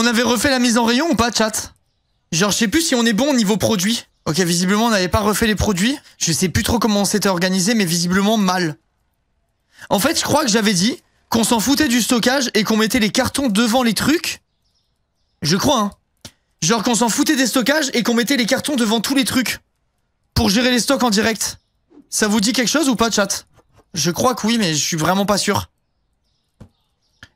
On avait refait la mise en rayon ou pas, chat Genre, je sais plus si on est bon au niveau produit. Ok, visiblement, on n'avait pas refait les produits. Je sais plus trop comment on s'était organisé, mais visiblement mal. En fait, je crois que j'avais dit qu'on s'en foutait du stockage et qu'on mettait les cartons devant les trucs. Je crois, hein. Genre qu'on s'en foutait des stockages et qu'on mettait les cartons devant tous les trucs. Pour gérer les stocks en direct. Ça vous dit quelque chose ou pas, chat Je crois que oui, mais je suis vraiment pas sûr.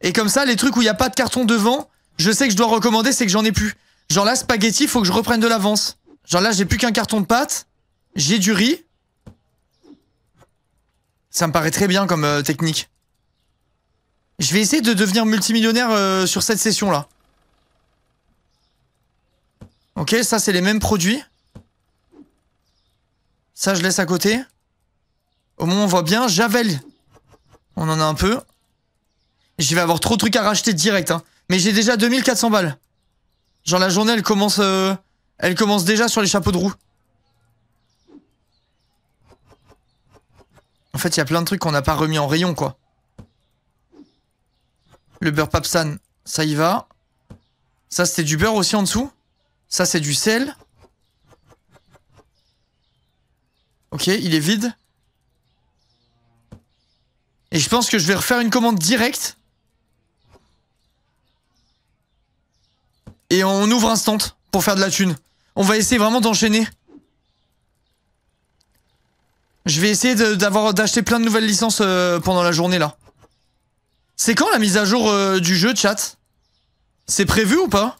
Et comme ça, les trucs où il n'y a pas de carton devant, je sais que je dois recommander, c'est que j'en ai plus. Genre là, spaghetti, faut que je reprenne de l'avance. Genre là, j'ai plus qu'un carton de pâte. j'ai du riz. Ça me paraît très bien comme euh, technique. Je vais essayer de devenir multimillionnaire euh, sur cette session-là. Ok, ça c'est les mêmes produits. Ça je laisse à côté. Au moins on voit bien, Javel. On en a un peu. Je vais avoir trop de trucs à racheter direct. Hein. Mais j'ai déjà 2400 balles. Genre la journée, elle commence, euh, elle commence déjà sur les chapeaux de roue. En fait, il y a plein de trucs qu'on n'a pas remis en rayon, quoi. Le beurre papsan, ça y va. Ça, c'était du beurre aussi en dessous. Ça, c'est du sel. Ok, il est vide. Et je pense que je vais refaire une commande directe et on ouvre stand pour faire de la thune. On va essayer vraiment d'enchaîner. Je vais essayer d'avoir d'acheter plein de nouvelles licences euh, pendant la journée là. C'est quand la mise à jour euh, du jeu, chat C'est prévu ou pas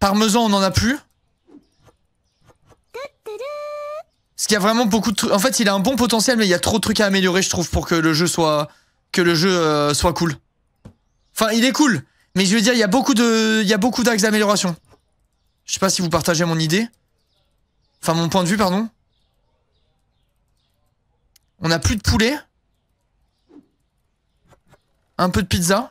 Parmesan, on n'en a plus. Parce qu'il y a vraiment beaucoup de trucs. En fait, il a un bon potentiel, mais il y a trop de trucs à améliorer, je trouve, pour que le jeu soit que le jeu euh, soit cool. Enfin, il est cool. Mais je veux dire, il y a beaucoup de, il beaucoup d'axes d'amélioration. Je sais pas si vous partagez mon idée. Enfin, mon point de vue, pardon. On a plus de poulet. Un peu de pizza.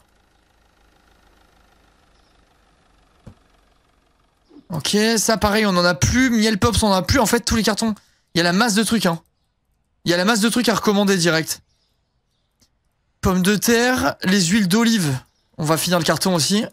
Ok, ça pareil, on en a plus. Miel Pops, on en a plus. En fait, tous les cartons. Il y a la masse de trucs, hein. Il y a la masse de trucs à recommander direct. Pommes de terre, les huiles d'olive. On va finir le carton aussi.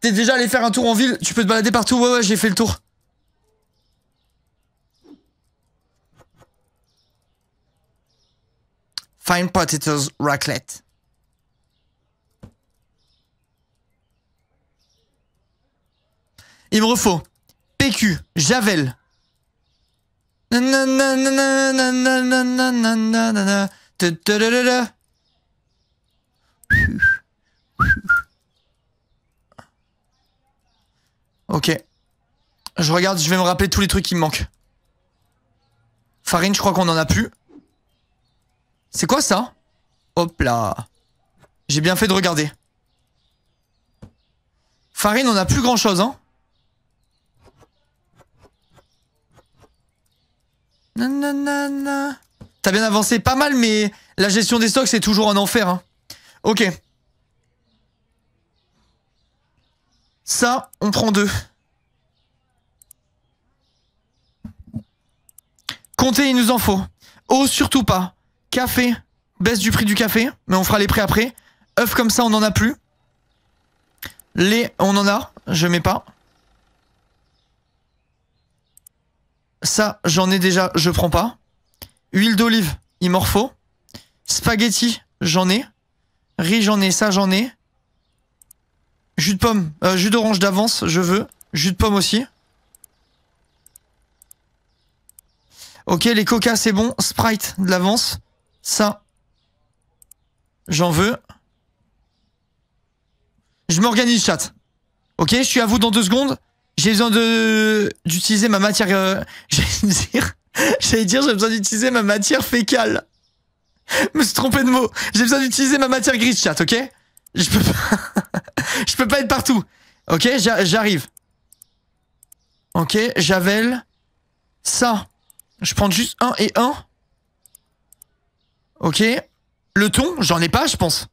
T'es déjà allé faire un tour en ville Tu peux te balader partout Ouais, ouais, j'ai fait le tour. Fine potatoes raclette. Il me refaut PQ, Javel. Ok. Je regarde, je vais me rappeler tous les trucs qui me manquent. Farine, je crois qu'on en a plus. C'est quoi ça Hop là. J'ai bien fait de regarder. Farine, on n'a plus grand chose, hein Nanana. T'as bien avancé pas mal, mais la gestion des stocks, c'est toujours un enfer. Hein. Ok. Ça, on prend deux. Comptez, il nous en faut. Oh, surtout pas. Café, baisse du prix du café, mais on fera les prix après. Oeufs comme ça, on n'en a plus. Les, on en a, je mets pas. ça, j'en ai déjà, je prends pas. Huile d'olive, il m'en faut. Spaghetti, j'en ai. Riz, j'en ai, ça, j'en ai. Jus de pomme, euh, jus d'orange d'avance, je veux. Jus de pomme aussi. Ok, les coca, c'est bon. Sprite, de l'avance. Ça, j'en veux. Je m'organise, chat. Ok, je suis à vous dans deux secondes j'ai besoin de d'utiliser ma matière. Euh, j'allais dire, j'allais dire, j'ai besoin d'utiliser ma matière fécale. Je me suis trompé de mot. J'ai besoin d'utiliser ma matière grise, chat. Ok Je peux pas. je peux pas être partout. Ok, j'arrive. Ok, Javel. Ça. Je prends juste un et un. Ok. Le ton, j'en ai pas, je pense.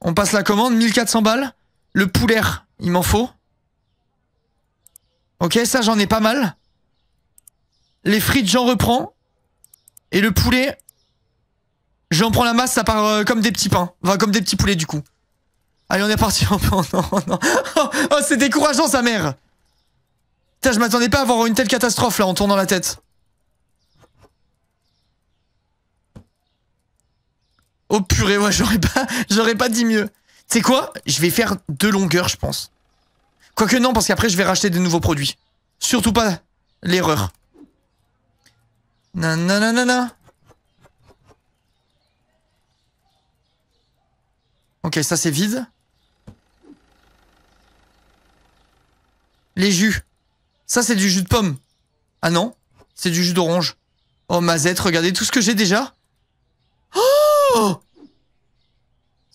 On passe la commande, 1400 balles. Le poulet, il m'en faut. Ok, ça j'en ai pas mal. Les frites, j'en reprends. Et le poulet, j'en prends la masse, ça part euh, comme des petits pains. Enfin, comme des petits poulets du coup. Allez, on est parti. Oh non, non. Oh, c'est décourageant sa mère. Putain, je m'attendais pas à avoir une telle catastrophe là en tournant la tête. Oh purée, ouais, j'aurais pas, j'aurais pas dit mieux. C'est quoi Je vais faire deux longueurs, je pense. Quoique non, parce qu'après, je vais racheter des nouveaux produits. Surtout pas l'erreur. non. Ok, ça c'est vide. Les jus. Ça c'est du jus de pomme. Ah non, c'est du jus d'orange. Oh mazette, regardez tout ce que j'ai déjà. Oh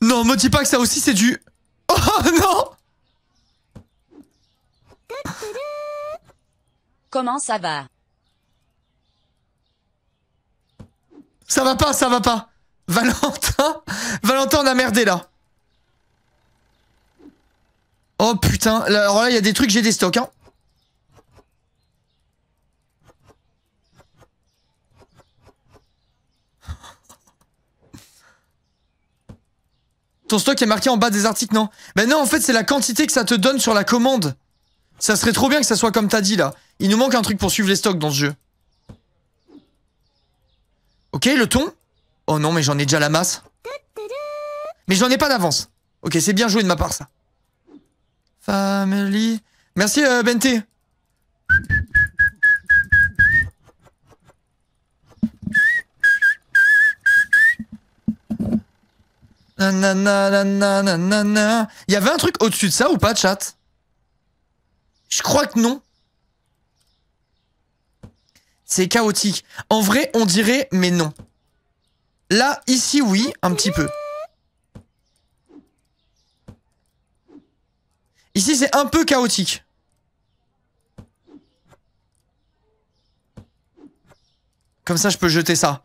Non, me dis pas que ça aussi c'est du... Oh non Comment ça va Ça va pas, ça va pas. Valentin Valentin, on a merdé là. Oh putain, alors là, il y a des trucs, j'ai des stocks. Hein. Ton stock est marqué en bas des articles, non Ben non, en fait, c'est la quantité que ça te donne sur la commande. Ça serait trop bien que ça soit comme t'as dit là. Il nous manque un truc pour suivre les stocks dans ce jeu. Ok, le ton Oh non, mais j'en ai déjà la masse. Mais j'en ai pas d'avance. Ok, c'est bien joué de ma part ça. Family. Merci euh, Bente. Il y avait un truc au-dessus de ça ou pas, chat je crois que non. C'est chaotique. En vrai, on dirait, mais non. Là, ici, oui, un petit peu. Ici, c'est un peu chaotique. Comme ça, je peux jeter ça.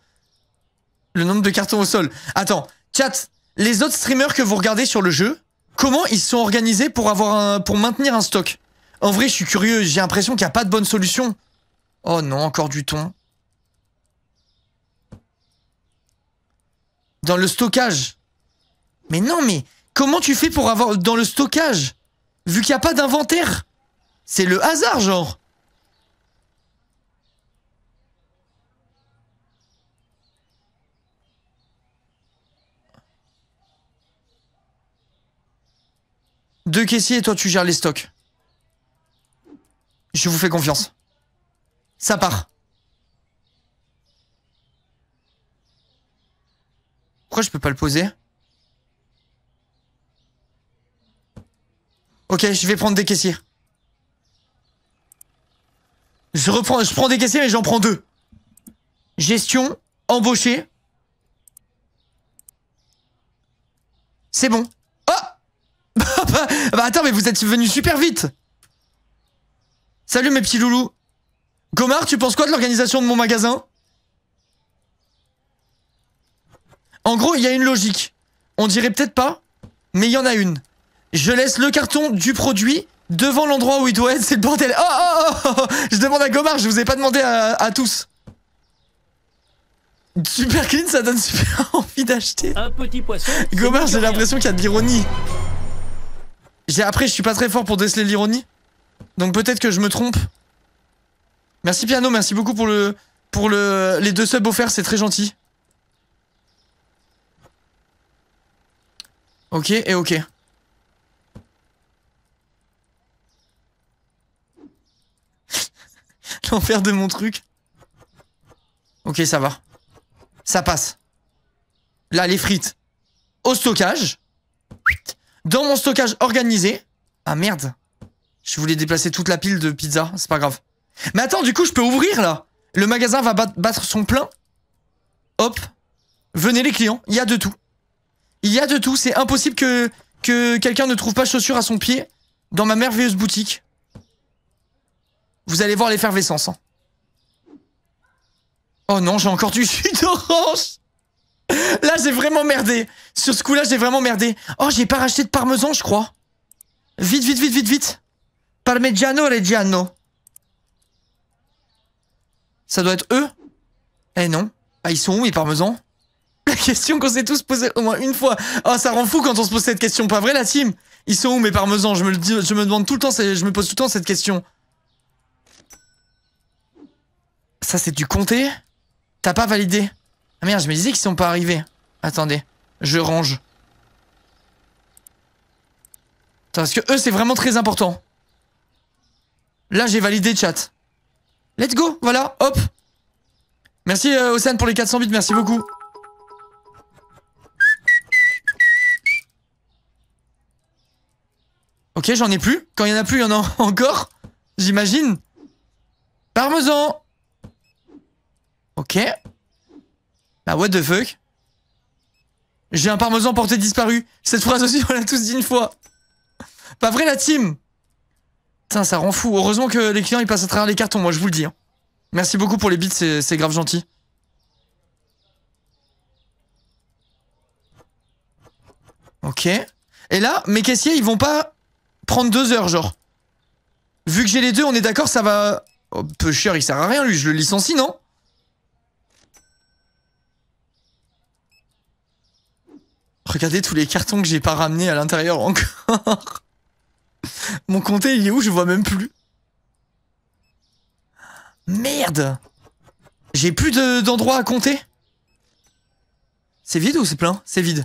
Le nombre de cartons au sol. Attends, chat, les autres streamers que vous regardez sur le jeu, comment ils sont organisés pour, avoir un, pour maintenir un stock en vrai, je suis curieux. J'ai l'impression qu'il n'y a pas de bonne solution. Oh non, encore du ton. Dans le stockage. Mais non, mais comment tu fais pour avoir dans le stockage Vu qu'il n'y a pas d'inventaire. C'est le hasard, genre. Deux caissiers et toi tu gères les stocks. Je vous fais confiance. Ça part. Pourquoi je peux pas le poser Ok, je vais prendre des caissiers. Je reprends, je prends des caissiers, mais j'en prends deux. Gestion, embauché. C'est bon. Oh bah, attends, mais vous êtes venu super vite Salut mes petits loulous. Gomard, tu penses quoi de l'organisation de mon magasin En gros, il y a une logique. On dirait peut-être pas, mais il y en a une. Je laisse le carton du produit devant l'endroit où il doit être, c'est le bordel. Oh, oh, oh, Je demande à Gomard, je vous ai pas demandé à, tous. Super clean, ça donne super envie d'acheter. Un petit poisson. Gomard, j'ai l'impression qu'il y a de l'ironie. Après, je suis pas très fort pour déceler l'ironie. Donc peut-être que je me trompe. Merci Piano, merci beaucoup pour le pour le les deux subs offerts, c'est très gentil. Ok et ok. L'enfer de mon truc. Ok, ça va. Ça passe. Là, les frites. Au stockage. Dans mon stockage organisé. Ah merde. Je voulais déplacer toute la pile de pizza, c'est pas grave. Mais attends, du coup, je peux ouvrir là Le magasin va battre son plein. Hop. Venez les clients, il y a de tout. Il y a de tout, c'est impossible que, que quelqu'un ne trouve pas chaussures à son pied dans ma merveilleuse boutique. Vous allez voir l'effervescence. Hein. Oh non, j'ai encore du jus d'orange Là, j'ai vraiment merdé. Sur ce coup-là, j'ai vraiment merdé. Oh, j'ai pas racheté de parmesan, je crois. Vite, vite, vite, vite, vite. Parmigiano Reggiano. Ça doit être eux Eh non. Ah, ils sont où, les parmesans La question qu'on s'est tous posée au moins une fois. Oh, ça rend fou quand on se pose cette question. Pas vrai, la team Ils sont où, mes parmesans je me, je me demande tout le temps, je me pose tout le temps cette question. Ça, c'est du comté T'as pas validé Ah merde, je me disais qu'ils sont pas arrivés. Attendez, je range. parce que eux, c'est vraiment très important. Là, j'ai validé, chat. Let's go, voilà, hop. Merci, euh, pour les 400 bits, merci beaucoup. Ok, j'en ai plus. Quand il y en a plus, il y en a encore. J'imagine. Parmesan. Ok. Bah, what the fuck. J'ai un parmesan porté disparu. Cette phrase aussi, on l'a tous dit une fois. Pas vrai, la team ça rend fou. Heureusement que les clients ils passent à travers les cartons, moi je vous le dis. Hein. Merci beaucoup pour les bits, c'est grave gentil. Ok. Et là, mes caissiers, ils vont pas prendre deux heures, genre. Vu que j'ai les deux, on est d'accord, ça va... Oh, peu cher, il sert à rien, lui. Je le licencie, non Regardez tous les cartons que j'ai pas ramenés à l'intérieur encore. Mon comté, il est où Je vois même plus. Merde J'ai plus d'endroits à compter C'est vide ou c'est plein C'est vide.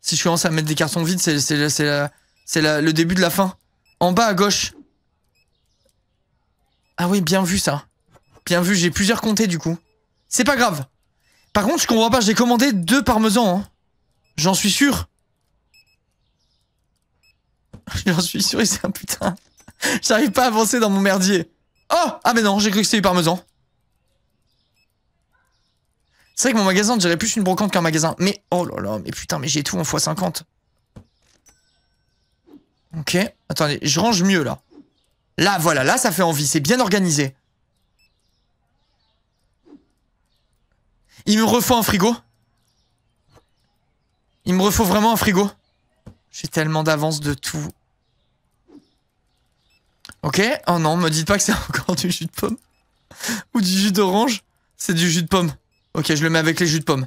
Si je commence à mettre des cartons vides, c'est le début de la fin. En bas à gauche. Ah oui, bien vu ça. Bien vu, j'ai plusieurs comtés du coup. C'est pas grave. Par contre, je comprends pas, j'ai commandé deux parmesans. Hein. J'en suis sûr. J'en suis sûr c'est un putain. J'arrive pas à avancer dans mon merdier. Oh Ah mais non, j'ai cru que c'était du parmesan. C'est vrai que mon magasin, dirait plus une brocante qu'un magasin. Mais, oh là là, mais putain, mais j'ai tout en x50. Ok, attendez, je range mieux là. Là, voilà, là, ça fait envie, c'est bien organisé. Il me refaut un frigo. Il me refaut vraiment un frigo. J'ai tellement d'avance de tout. Ok Oh non, me dites pas que c'est encore du jus de pomme. Ou du jus d'orange. C'est du jus de pomme. Ok, je le mets avec les jus de pomme.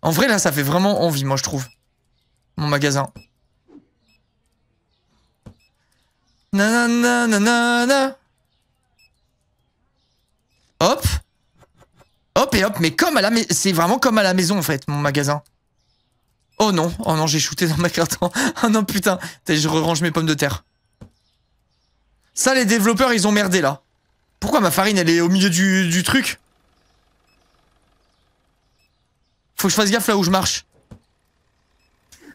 En vrai, là, ça fait vraiment envie, moi, je trouve. Mon magasin. Nanana, nanana. Hop. Hop et hop, mais comme à la maison. C'est vraiment comme à la maison, en fait, mon magasin. Oh non, oh non, j'ai shooté dans ma carte. oh non, putain, je range mes pommes de terre. Ça, les développeurs, ils ont merdé, là. Pourquoi ma farine, elle est au milieu du, truc Faut que je fasse gaffe là où je marche.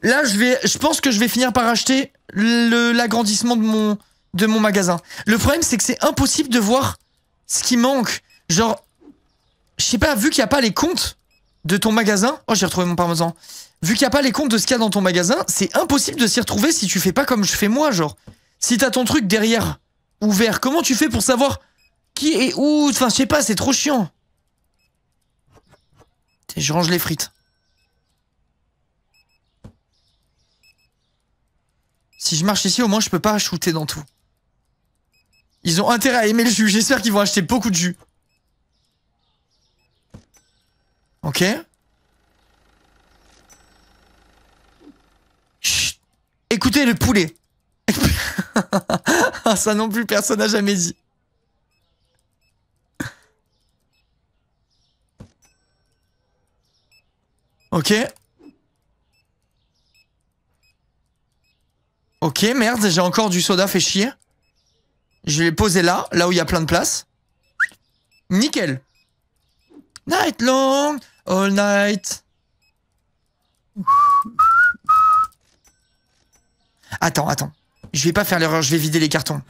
Là, je vais, je pense que je vais finir par acheter l'agrandissement de mon, de mon magasin. Le problème, c'est que c'est impossible de voir ce qui manque. Genre, je sais pas, vu qu'il n'y a pas les comptes de ton magasin. Oh, j'ai retrouvé mon parmesan vu qu'il n'y a pas les comptes de ce qu'il y a dans ton magasin, c'est impossible de s'y retrouver si tu fais pas comme je fais moi, genre. Si t'as ton truc derrière, ouvert, comment tu fais pour savoir qui est où Enfin, je sais pas, c'est trop chiant. Je range les frites. Si je marche ici, au moins je peux pas shooter dans tout. Ils ont intérêt à aimer le jus. J'espère qu'ils vont acheter beaucoup de jus. Ok. Écoutez le poulet. Ça non plus, personne n'a jamais dit. Ok. Ok, merde, j'ai encore du soda, fait chier. Je vais le poser là, là où il y a plein de place. Nickel. Night long, all night. Attends, attends. Je vais pas faire l'erreur, je vais vider les cartons.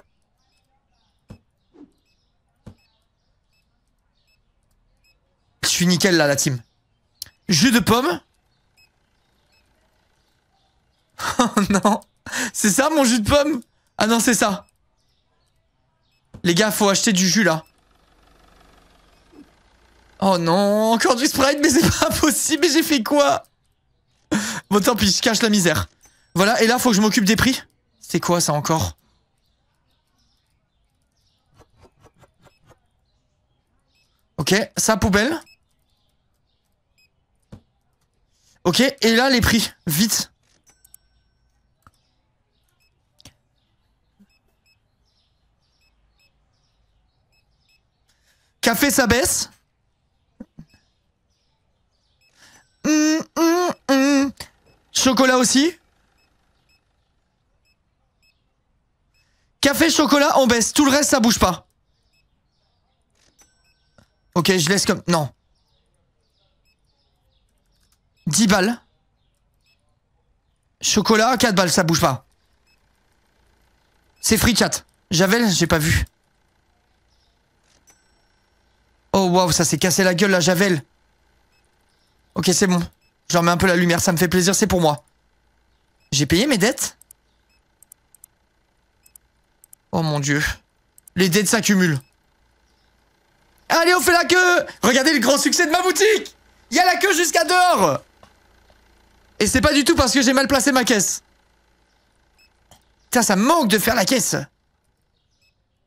Je suis nickel là, la team. Jus de pomme Oh non C'est ça mon jus de pomme Ah non, c'est ça. Les gars, faut acheter du jus là. Oh non, encore du Sprite, mais c'est pas possible, mais j'ai fait quoi Bon tant pis, je cache la misère. Voilà, et là, faut que je m'occupe des prix. C'est quoi ça encore Ok, ça poubelle. Ok, et là les prix, vite. Café, ça baisse. Hum, hum, hum. Chocolat aussi. Café, chocolat, on baisse. Tout le reste, ça bouge pas. Ok, je laisse comme... Non. 10 balles. Chocolat, 4 balles, ça bouge pas. C'est free chat. Javel, j'ai pas vu. Oh waouh, ça s'est cassé la gueule la Javel. Ok, c'est bon. J'en mets un peu la lumière, ça me fait plaisir, c'est pour moi. J'ai payé mes dettes Oh mon dieu. Les dettes s'accumulent. Allez, on fait la queue Regardez le grand succès de ma boutique Il y a la queue jusqu'à dehors Et c'est pas du tout parce que j'ai mal placé ma caisse. Tiens, ça manque de faire la caisse.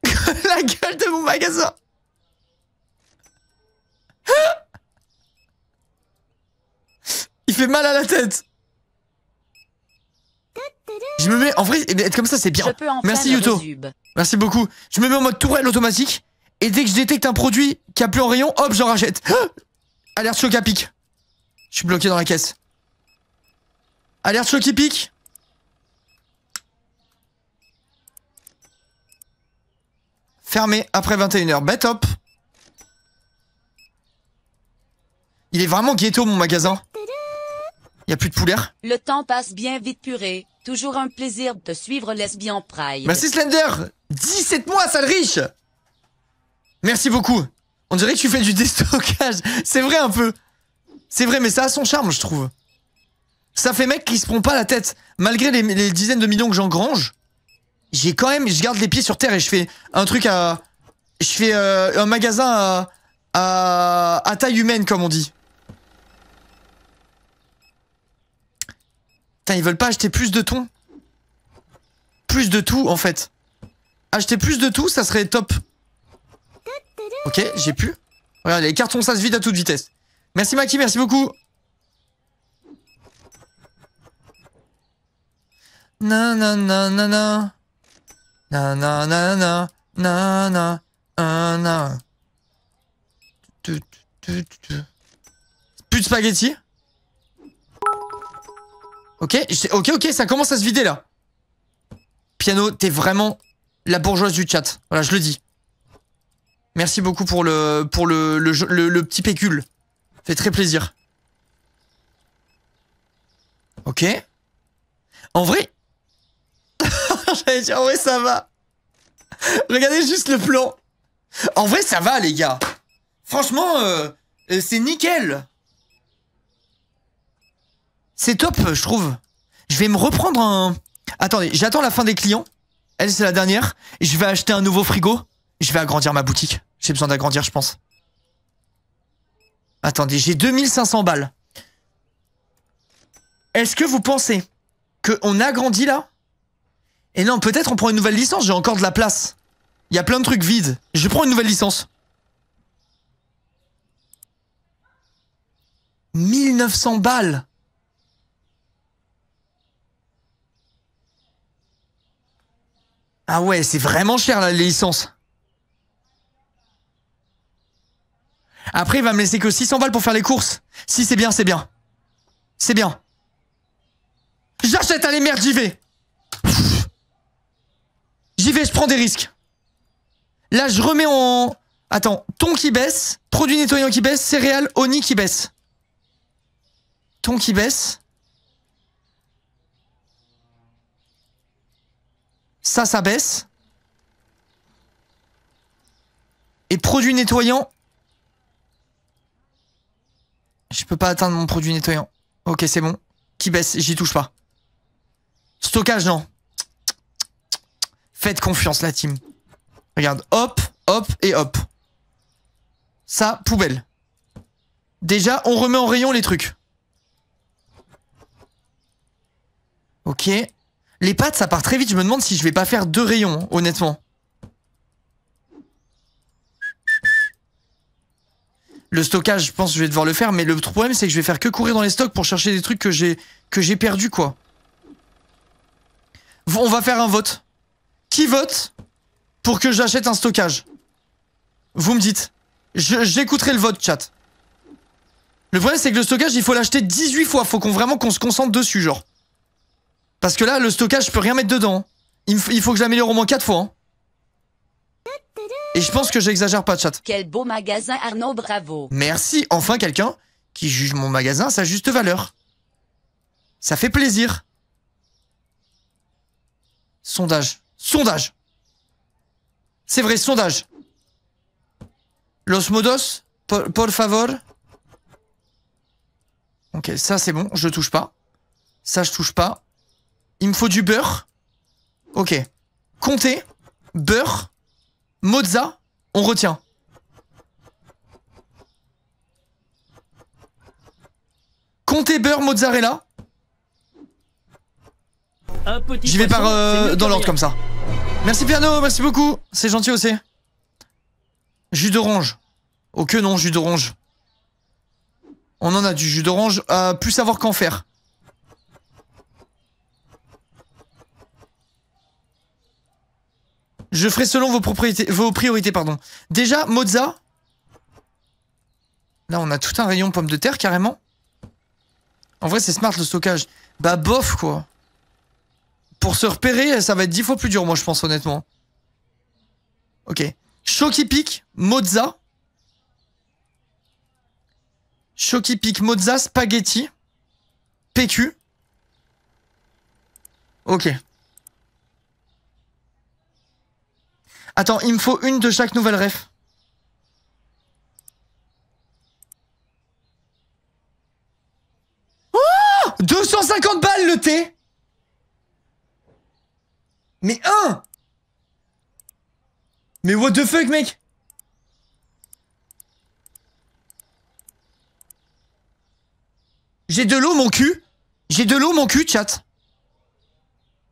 la gueule de mon magasin Il fait mal à la tête je me mets, en vrai, eh être comme ça, c'est bien. Merci Yuto. Merci beaucoup. Je me mets en mode tourelle automatique. Et dès que je détecte un produit qui a plus en rayon, hop, j'en rachète. Alerte choc à Je suis bloqué dans la caisse. Alerte choc qui pique. Fermé après 21h. Bah, bête top. Il est vraiment ghetto mon magasin. Il a plus de poulet. Le temps passe bien vite purée. Toujours un plaisir de suivre Lesbian Pride. Merci Slender 17 mois, sale riche Merci beaucoup. On dirait que tu fais du déstockage. C'est vrai un peu. C'est vrai, mais ça a son charme, je trouve. Ça fait mec qui se prend pas la tête. Malgré les, dizaines de millions que j'engrange, j'ai quand même, je garde les pieds sur terre et je fais un truc à, je fais euh, un magasin à, à taille humaine, comme on dit. ils veulent pas acheter plus de thon Plus de tout, en fait. Acheter plus de tout, ça serait top. Ok, j'ai pu. Regarde, les cartons, ça se vide à toute vitesse. Merci Maki, merci beaucoup. Na na na na na. Na na na na. Plus de spaghettis Ok, ok, ok, ça commence à se vider là. Piano, t'es vraiment la bourgeoise du chat. Voilà, je le dis. Merci beaucoup pour le, pour le, le, le, petit pécule. fait très plaisir. Ok. En vrai... J'allais dire, en vrai, ça va. Regardez juste le plan. En vrai, ça va, les gars. Franchement, euh, euh, c'est nickel. C'est top, je trouve. Je vais me reprendre un... Attendez, j'attends la fin des clients. Elle, c'est la dernière. Je vais acheter un nouveau frigo. Je vais agrandir ma boutique. J'ai besoin d'agrandir, je pense. Attendez, j'ai 2500 balles. Est-ce que vous pensez qu'on agrandit là Et non, peut-être on prend une nouvelle licence, j'ai encore de la place. Il y a plein de trucs vides. Je prends une nouvelle licence. 1900 balles Ah ouais, c'est vraiment cher là, les licences. Après, il va me laisser que 600 balles pour faire les courses. Si c'est bien, c'est bien. C'est bien. J'achète, allez merde, j'y vais. J'y vais, je prends des risques. Là, je remets en... Attends, ton qui baisse, produit nettoyant qui baisse, céréales, oni qui baisse. Ton qui baisse. Ça, ça baisse. Et produit nettoyant. Je peux pas atteindre mon produit nettoyant. Ok, c'est bon. Qui baisse J'y touche pas. Stockage, non. Faites confiance, la team. Regarde, hop, hop et hop. Ça, poubelle. Déjà, on remet en rayon les trucs. Ok. Les pattes, ça part très vite. Je me demande si je vais pas faire deux rayons, hein, honnêtement. Le stockage, je pense que je vais devoir le faire, mais le problème, c'est que je vais faire que courir dans les stocks pour chercher des trucs que j'ai que j'ai perdu, quoi. On va faire un vote. Qui vote pour que j'achète un stockage Vous me dites. J'écouterai le vote, chat. Le problème, c'est que le stockage, il faut l'acheter 18 fois. Faut qu'on vraiment qu'on se concentre dessus, genre. Parce que là, le stockage, je peux rien mettre dedans. Il, faut que j'améliore au moins 4 fois. Hein. Et je pense que j'exagère pas, chat. Quel beau magasin, Arnaud, bravo. Merci, enfin quelqu'un qui juge mon magasin sa juste valeur. Ça fait plaisir. Sondage. Sondage C'est vrai, sondage. Los modos, Paul por favor. Ok, ça c'est bon, je touche pas. Ça je touche pas. Il me faut du beurre. Ok. Comté, beurre, mozza, on retient. Comté, beurre, mozzarella. J'y vais par euh, dans l'ordre comme ça. Merci Piano, merci beaucoup. C'est gentil aussi. Jus d'orange. Oh que non, jus d'orange. On en a du jus d'orange. Euh, plus savoir qu'en faire. Je ferai selon vos, propriétés, vos priorités. pardon. Déjà, mozza. Là, on a tout un rayon pommes de terre, carrément. En vrai, c'est smart, le stockage. Bah, bof, quoi. Pour se repérer, ça va être dix fois plus dur, moi, je pense, honnêtement. Ok. Shocky Pic, Mozza. Shocky Pic, Mozza, Spaghetti. PQ. Ok. Attends, il me faut une de chaque nouvelle ref. Oh 250 balles le thé Mais un Mais what the fuck mec J'ai de l'eau mon cul J'ai de l'eau mon cul chat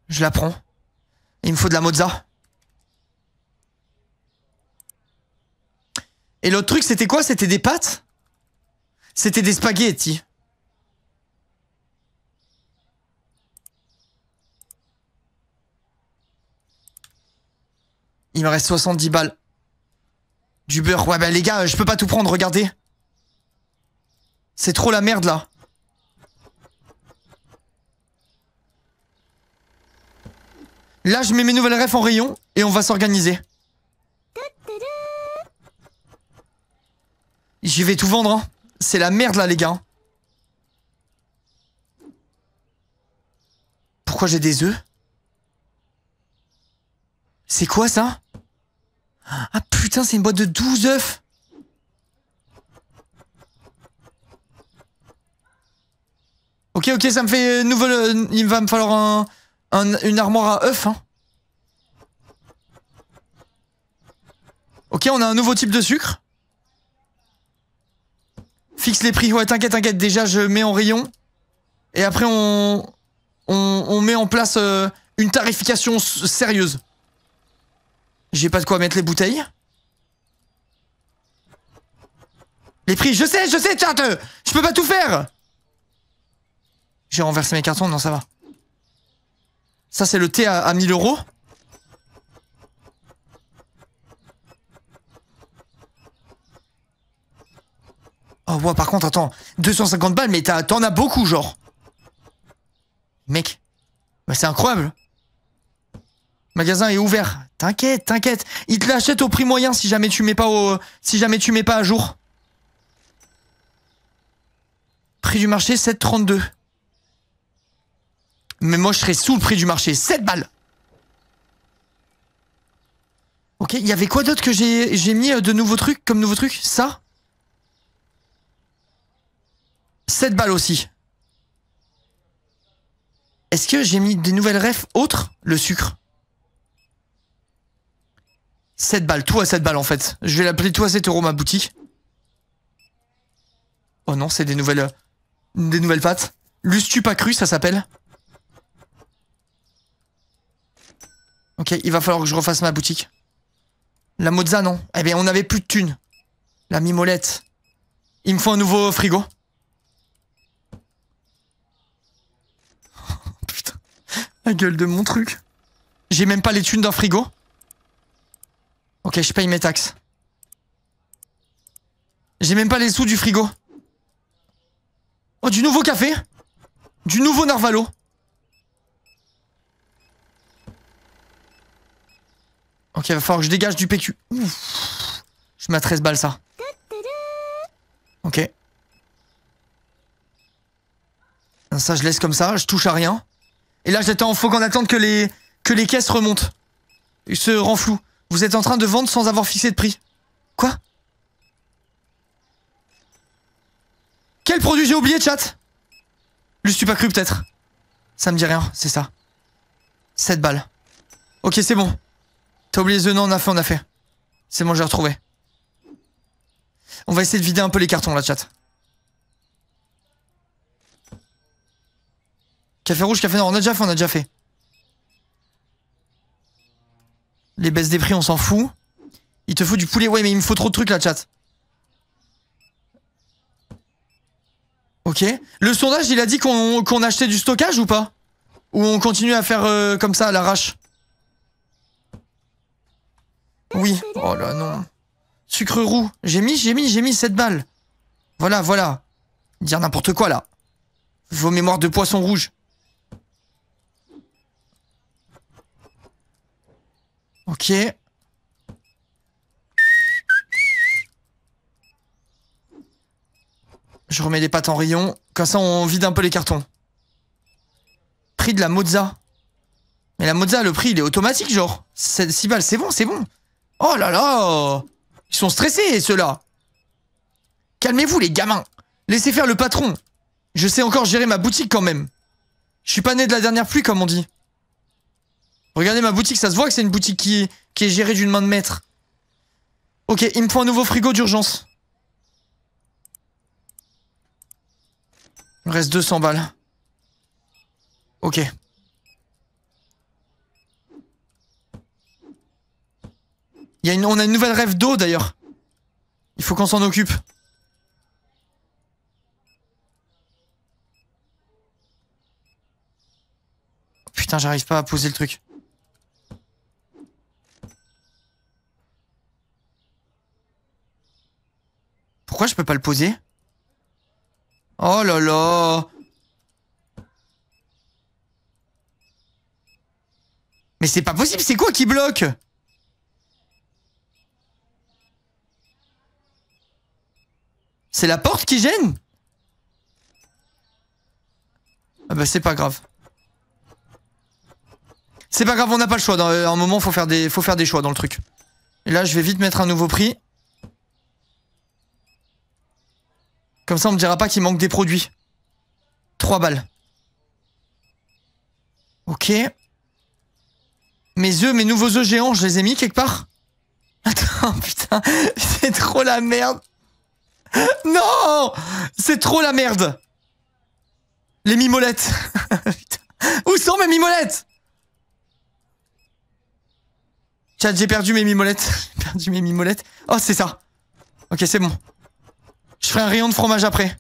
Je la prends. Il me faut de la mozza. Et l'autre truc, c'était quoi C'était des pâtes C'était des spaghettis. Il me reste 70 balles. Du beurre. Ouais, bah les gars, je peux pas tout prendre, regardez. C'est trop la merde, là. Là, je mets mes nouvelles refs en rayon et on va s'organiser. J'y vais tout vendre, hein. C'est la merde, là, les gars. Pourquoi j'ai des œufs C'est quoi, ça Ah, putain, c'est une boîte de 12 œufs Ok, ok, ça me fait une euh, nouvelle... Euh, il va me falloir un, une armoire à œufs, hein. Ok, on a un nouveau type de sucre. Fixe les prix. Ouais, t'inquiète, t'inquiète. Déjà, je mets en rayon. Et après, on, on, met en place euh, une tarification sérieuse. J'ai pas de quoi mettre les bouteilles. Les prix, je sais, je sais, chat Je peux pas tout faire J'ai renversé mes cartons, non, ça va. Ça, c'est le thé à, à 1000 euros. Oh, ouais par contre, attends. 250 balles, mais t'en as, beaucoup, genre. Mec. c'est incroyable. magasin est ouvert. T'inquiète, t'inquiète. Ils te l'achètent au prix moyen si jamais tu mets pas au, si jamais tu mets pas à jour. Prix du marché, 7,32. Mais moi, je serais sous le prix du marché. 7 balles. Ok, il y avait quoi d'autre que j'ai mis euh, de nouveaux trucs, comme nouveaux trucs Ça cette balle aussi. Est-ce que j'ai mis des nouvelles refs autres Le sucre. Cette balle, tout à cette balle en fait. Je vais l'appeler tout à 7 euros ma boutique. Oh non, c'est des nouvelles... des nouvelles pâtes. Lustu pas cru, ça s'appelle. Ok, il va falloir que je refasse ma boutique. La mozza, non. Eh bien, on avait plus de thunes. La mimolette. Il me faut un nouveau frigo. La gueule de mon truc. J'ai même pas les thunes d'un frigo. Ok, je paye mes taxes. J'ai même pas les sous du frigo. Oh, du nouveau café Du nouveau narvalo Ok, va falloir que je dégage du PQ. Je mets à 13 balles ça. Ok. Ça, je laisse comme ça, je touche à rien. Et là, j'attends, faut qu'on attende que les, que les caisses remontent. Ils se renflouent. Vous êtes en train de vendre sans avoir fixé de prix. Quoi Quel produit j'ai oublié, chat Le suis pas cru, peut-être Ça me dit rien, c'est ça. 7 balles. Ok, c'est bon. T'as oublié The Non, on a fait, on a fait. C'est bon, j'ai retrouvé. On va essayer de vider un peu les cartons, là, chat. Café rouge, café noir, on a déjà fait, on a déjà fait. Les baisses des prix, on s'en fout. Il te faut du poulet, ouais, mais il me faut trop de trucs là, chat. Ok. Le sondage, il a dit qu'on achetait du stockage ou pas Ou on continue à faire euh, comme ça, à l'arrache Oui. Oh là non. Sucre roux. J'ai mis, j'ai mis, j'ai mis 7 balles. Voilà, voilà. Dire n'importe quoi là. Vos mémoires de poisson rouge. Ok. Je remets les pâtes en rayon. Comme ça, on vide un peu les cartons. Prix de la mozza. Mais la mozza, le prix, il est automatique, genre. 6 balles, c'est bon, c'est bon. Oh là là Ils sont stressés, ceux-là. Calmez-vous, les gamins. Laissez faire le patron. Je sais encore gérer ma boutique, quand même. Je suis pas né de la dernière pluie, comme on dit. Regardez ma boutique, ça se voit que c'est une boutique qui est, gérée d'une main de maître. Ok, il me faut un nouveau frigo d'urgence. Il me reste 200 balles. Ok. Il y a on a une nouvelle rêve d'eau d'ailleurs. Il faut qu'on s'en occupe. Putain, j'arrive pas à poser le truc. Pourquoi je peux pas le poser Oh là là Mais c'est pas possible, c'est quoi qui bloque C'est la porte qui gêne Ah bah c'est pas grave. C'est pas grave, on n'a pas le choix. Dans euh, un moment, faut faire des, faut faire des choix dans le truc. Et là, je vais vite mettre un nouveau prix. Comme ça, on me dira pas qu'il manque des produits. 3 balles. Ok. Mes œufs, mes nouveaux œufs géants, je les ai mis quelque part Attends, putain, c'est trop la merde. Non C'est trop la merde Les mimolettes. Où sont mes mimolettes Tiens, j'ai perdu mes mimolettes. J'ai perdu mes mimolettes. Oh, c'est ça. Ok, c'est bon. Je ferai un rayon de fromage après.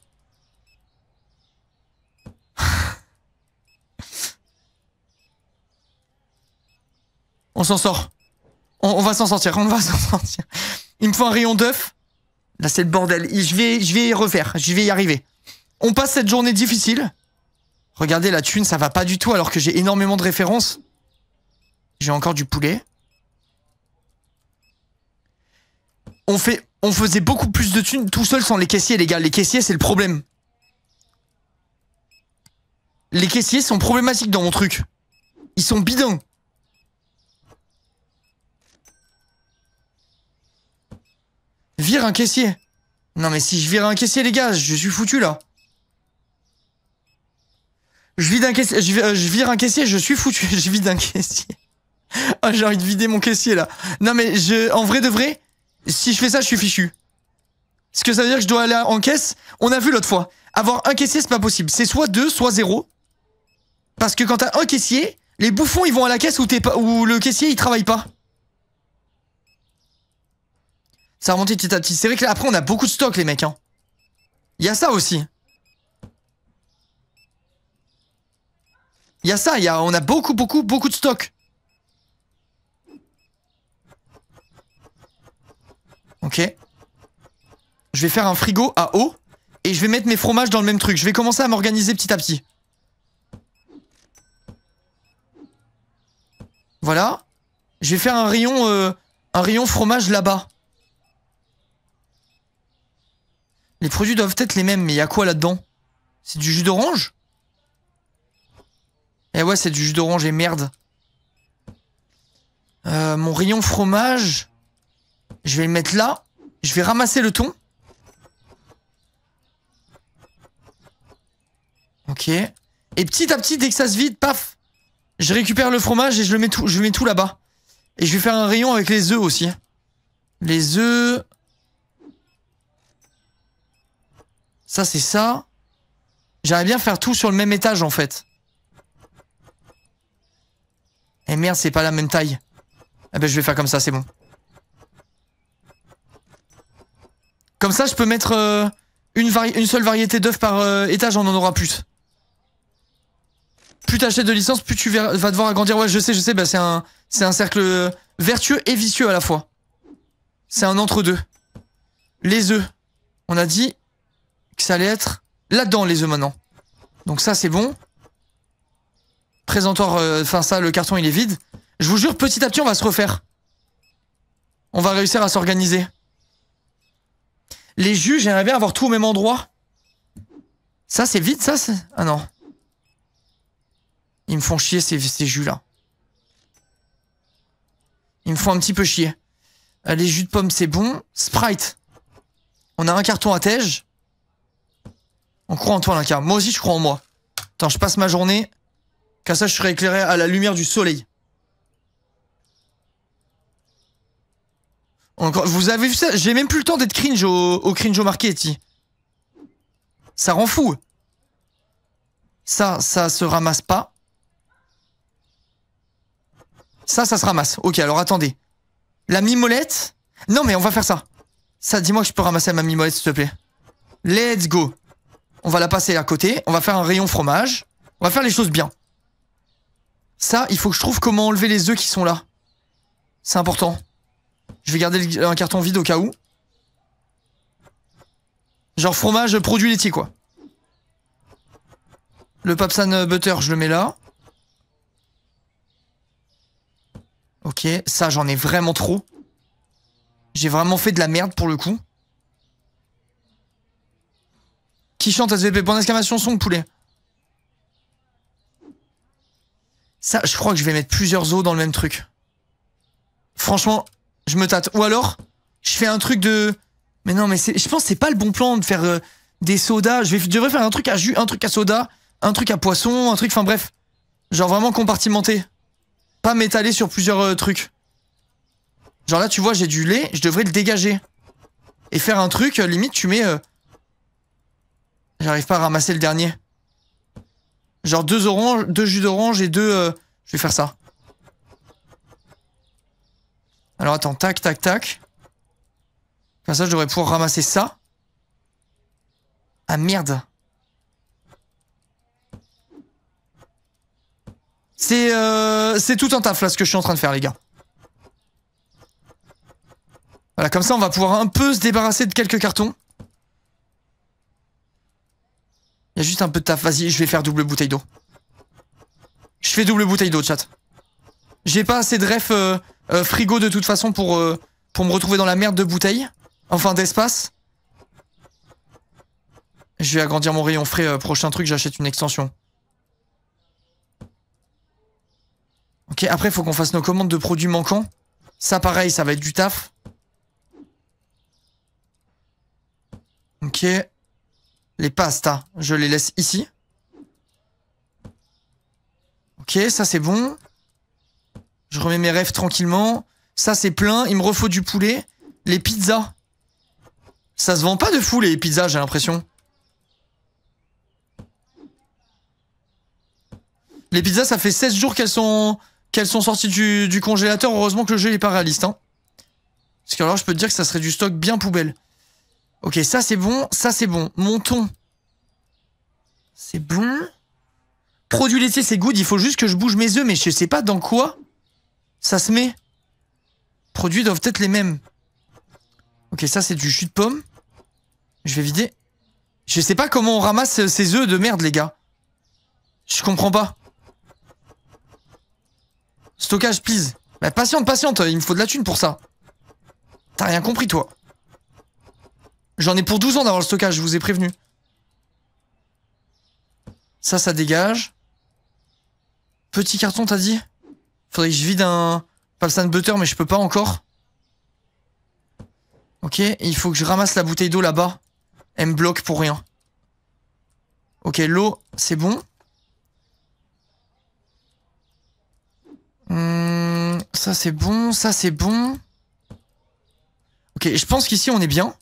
on s'en sort. On, va s'en sortir, on va s'en sortir. Il me faut un rayon d'œuf. Là, c'est le bordel. Je vais, je vais y refaire. Je vais y arriver. On passe cette journée difficile. Regardez, la thune, ça va pas du tout alors que j'ai énormément de références. J'ai encore du poulet. On fait on faisait beaucoup plus de thunes tout seul sans les caissiers, les gars. Les caissiers, c'est le problème. Les caissiers sont problématiques dans mon truc. Ils sont bidons. Vire un caissier. Non mais si je vire un caissier, les gars, je suis foutu là. Je vide un caissier, je, vire un caissier, je suis foutu. je vide un caissier. Ah, j'ai envie de vider mon caissier là. Non mais je, en vrai de vrai, si je fais ça, je suis fichu. ce que ça veut dire que je dois aller en caisse On a vu l'autre fois. Avoir un caissier, c'est pas possible. C'est soit 2, soit 0. Parce que quand t'as un caissier, les bouffons, ils vont à la caisse où, pas, où le caissier, il travaille pas. Ça a petit à petit. C'est vrai que après, on a beaucoup de stock, les mecs. Hein. Il y a ça aussi. Il y a ça. Y a, on a beaucoup, beaucoup, beaucoup de stock. Ok. Je vais faire un frigo à eau et je vais mettre mes fromages dans le même truc. Je vais commencer à m'organiser petit à petit. Voilà. Je vais faire un rayon, euh, un rayon fromage là-bas. Les produits doivent être les mêmes, mais il y a quoi là-dedans C'est du jus d'orange Eh ouais, c'est du jus d'orange et merde. Euh, mon rayon fromage... Je vais le mettre là. Je vais ramasser le thon. Ok. Et petit à petit, dès que ça se vide, paf, je récupère le fromage et je le mets tout, tout là-bas. Et je vais faire un rayon avec les œufs aussi. Les œufs. Ça, c'est ça. J'aimerais bien faire tout sur le même étage, en fait. Eh merde, c'est pas la même taille. Ah eh ben, je vais faire comme ça, c'est bon. Comme ça, je peux mettre euh, une, une, seule variété d'œufs par euh, étage, on en aura plus. Plus t'achètes de licences, plus tu vas devoir agrandir. Ouais, je sais, je sais, bah, c'est un, cercle euh, vertueux et vicieux à la fois. C'est un entre-deux. Les œufs. On a dit que ça allait être là-dedans, les œufs, maintenant. Donc ça, c'est bon. Présentoir, enfin ça, le carton, il est vide. Je vous jure, petit à petit, on va se refaire. On va réussir à s'organiser. Les jus, j'aimerais bien avoir tout au même endroit. Ça, c'est vide, ça Ah non. Ils me font chier, ces, jus-là. Ils me font un petit peu chier. Euh, les jus de pommes, c'est bon. Sprite. On a un carton à tèche. On croit en toi, Linka. Moi aussi, je crois en moi. Attends, je passe ma journée. Qu'à ça, je serai éclairé à la lumière du soleil. vous avez vu ça J'ai même plus le temps d'être cringe au, cringe au marketing. Ça rend fou. Ça, ça se ramasse pas. Ça, ça se ramasse. Ok, alors attendez. La mimolette Non, mais on va faire ça. Ça, dis-moi que je peux ramasser ma mimolette, s'il te plaît. Let's go. On va la passer à côté. On va faire un rayon fromage. On va faire les choses bien. Ça, il faut que je trouve comment enlever les œufs qui sont là. C'est important. Je vais garder un carton vide au cas où. Genre fromage, produit laitier, quoi. Le papsan butter, je le mets là. Ok, ça, j'en ai vraiment trop. J'ai vraiment fait de la merde pour le coup. Qui chante SVP Point d'exclamation son, poulet. Ça, je crois que je vais mettre plusieurs os dans le même truc. Franchement, je me tâte. Ou alors, je fais un truc de. Mais non, mais je pense que c'est pas le bon plan de faire euh, des sodas. Je, vais, devrais faire un truc à jus, un truc à soda, un truc à poisson, un truc. Enfin bref. Genre vraiment compartimenté. Pas m'étaler sur plusieurs euh, trucs. Genre là, tu vois, j'ai du lait, je devrais le dégager. Et faire un truc, euh, limite, tu mets. J'arrive pas à ramasser le dernier. Genre deux oranges, deux jus d'orange et deux. Je vais faire ça. Alors attends, tac, tac, tac. Comme ça, je devrais pouvoir ramasser ça. Ah merde. C'est euh, tout un taf là ce que je suis en train de faire les gars. Voilà, comme ça on va pouvoir un peu se débarrasser de quelques cartons. Il y a juste un peu de taf, vas-y, je vais faire double bouteille d'eau. Je fais double bouteille d'eau chat. J'ai pas assez de ref... Euh, euh, frigo de toute façon pour, euh, pour me retrouver dans la merde de bouteilles. Enfin d'espace. Je vais agrandir mon rayon frais. Euh, prochain truc, j'achète une extension. Ok, après, faut qu'on fasse nos commandes de produits manquants. Ça, pareil, ça va être du taf. Ok. Les pastas, je les laisse ici. Ok, ça c'est bon je remets mes rêves tranquillement. Ça, c'est plein. Il me refaut du poulet. Les pizzas. Ça se vend pas de fou, les pizzas, j'ai l'impression. Les pizzas, ça fait 16 jours qu'elles sont, qu'elles sont sorties du, congélateur. Heureusement que le jeu n'est pas réaliste. Hein. Parce que alors, je peux te dire que ça serait du stock bien poubelle. Ok, ça c'est bon, ça c'est bon. Mon C'est bon. Produit laitier, c'est good. Il faut juste que je bouge mes œufs, mais je sais pas dans quoi ça se met. Produits doivent être les mêmes. Ok, ça c'est du jus de pomme. Je vais vider. Je sais pas comment on ramasse euh, ces œufs de merde, les gars. Je comprends pas. Stockage, please. Mais bah, patiente, patiente, il me faut de la thune pour ça. T'as rien compris, toi. J'en ai pour 12 ans d'avoir le stockage, je vous ai prévenu. Ça, ça dégage. Petit carton, t'as dit Faudrait que je vide un Palsan Butter, mais je peux pas encore. Ok, il faut que je ramasse la bouteille d'eau là-bas. Elle me bloque pour rien. Ok, l'eau, c'est bon. Hmm, ça, c'est bon. Ça, c'est bon. Ok, je pense qu'ici, on est bien.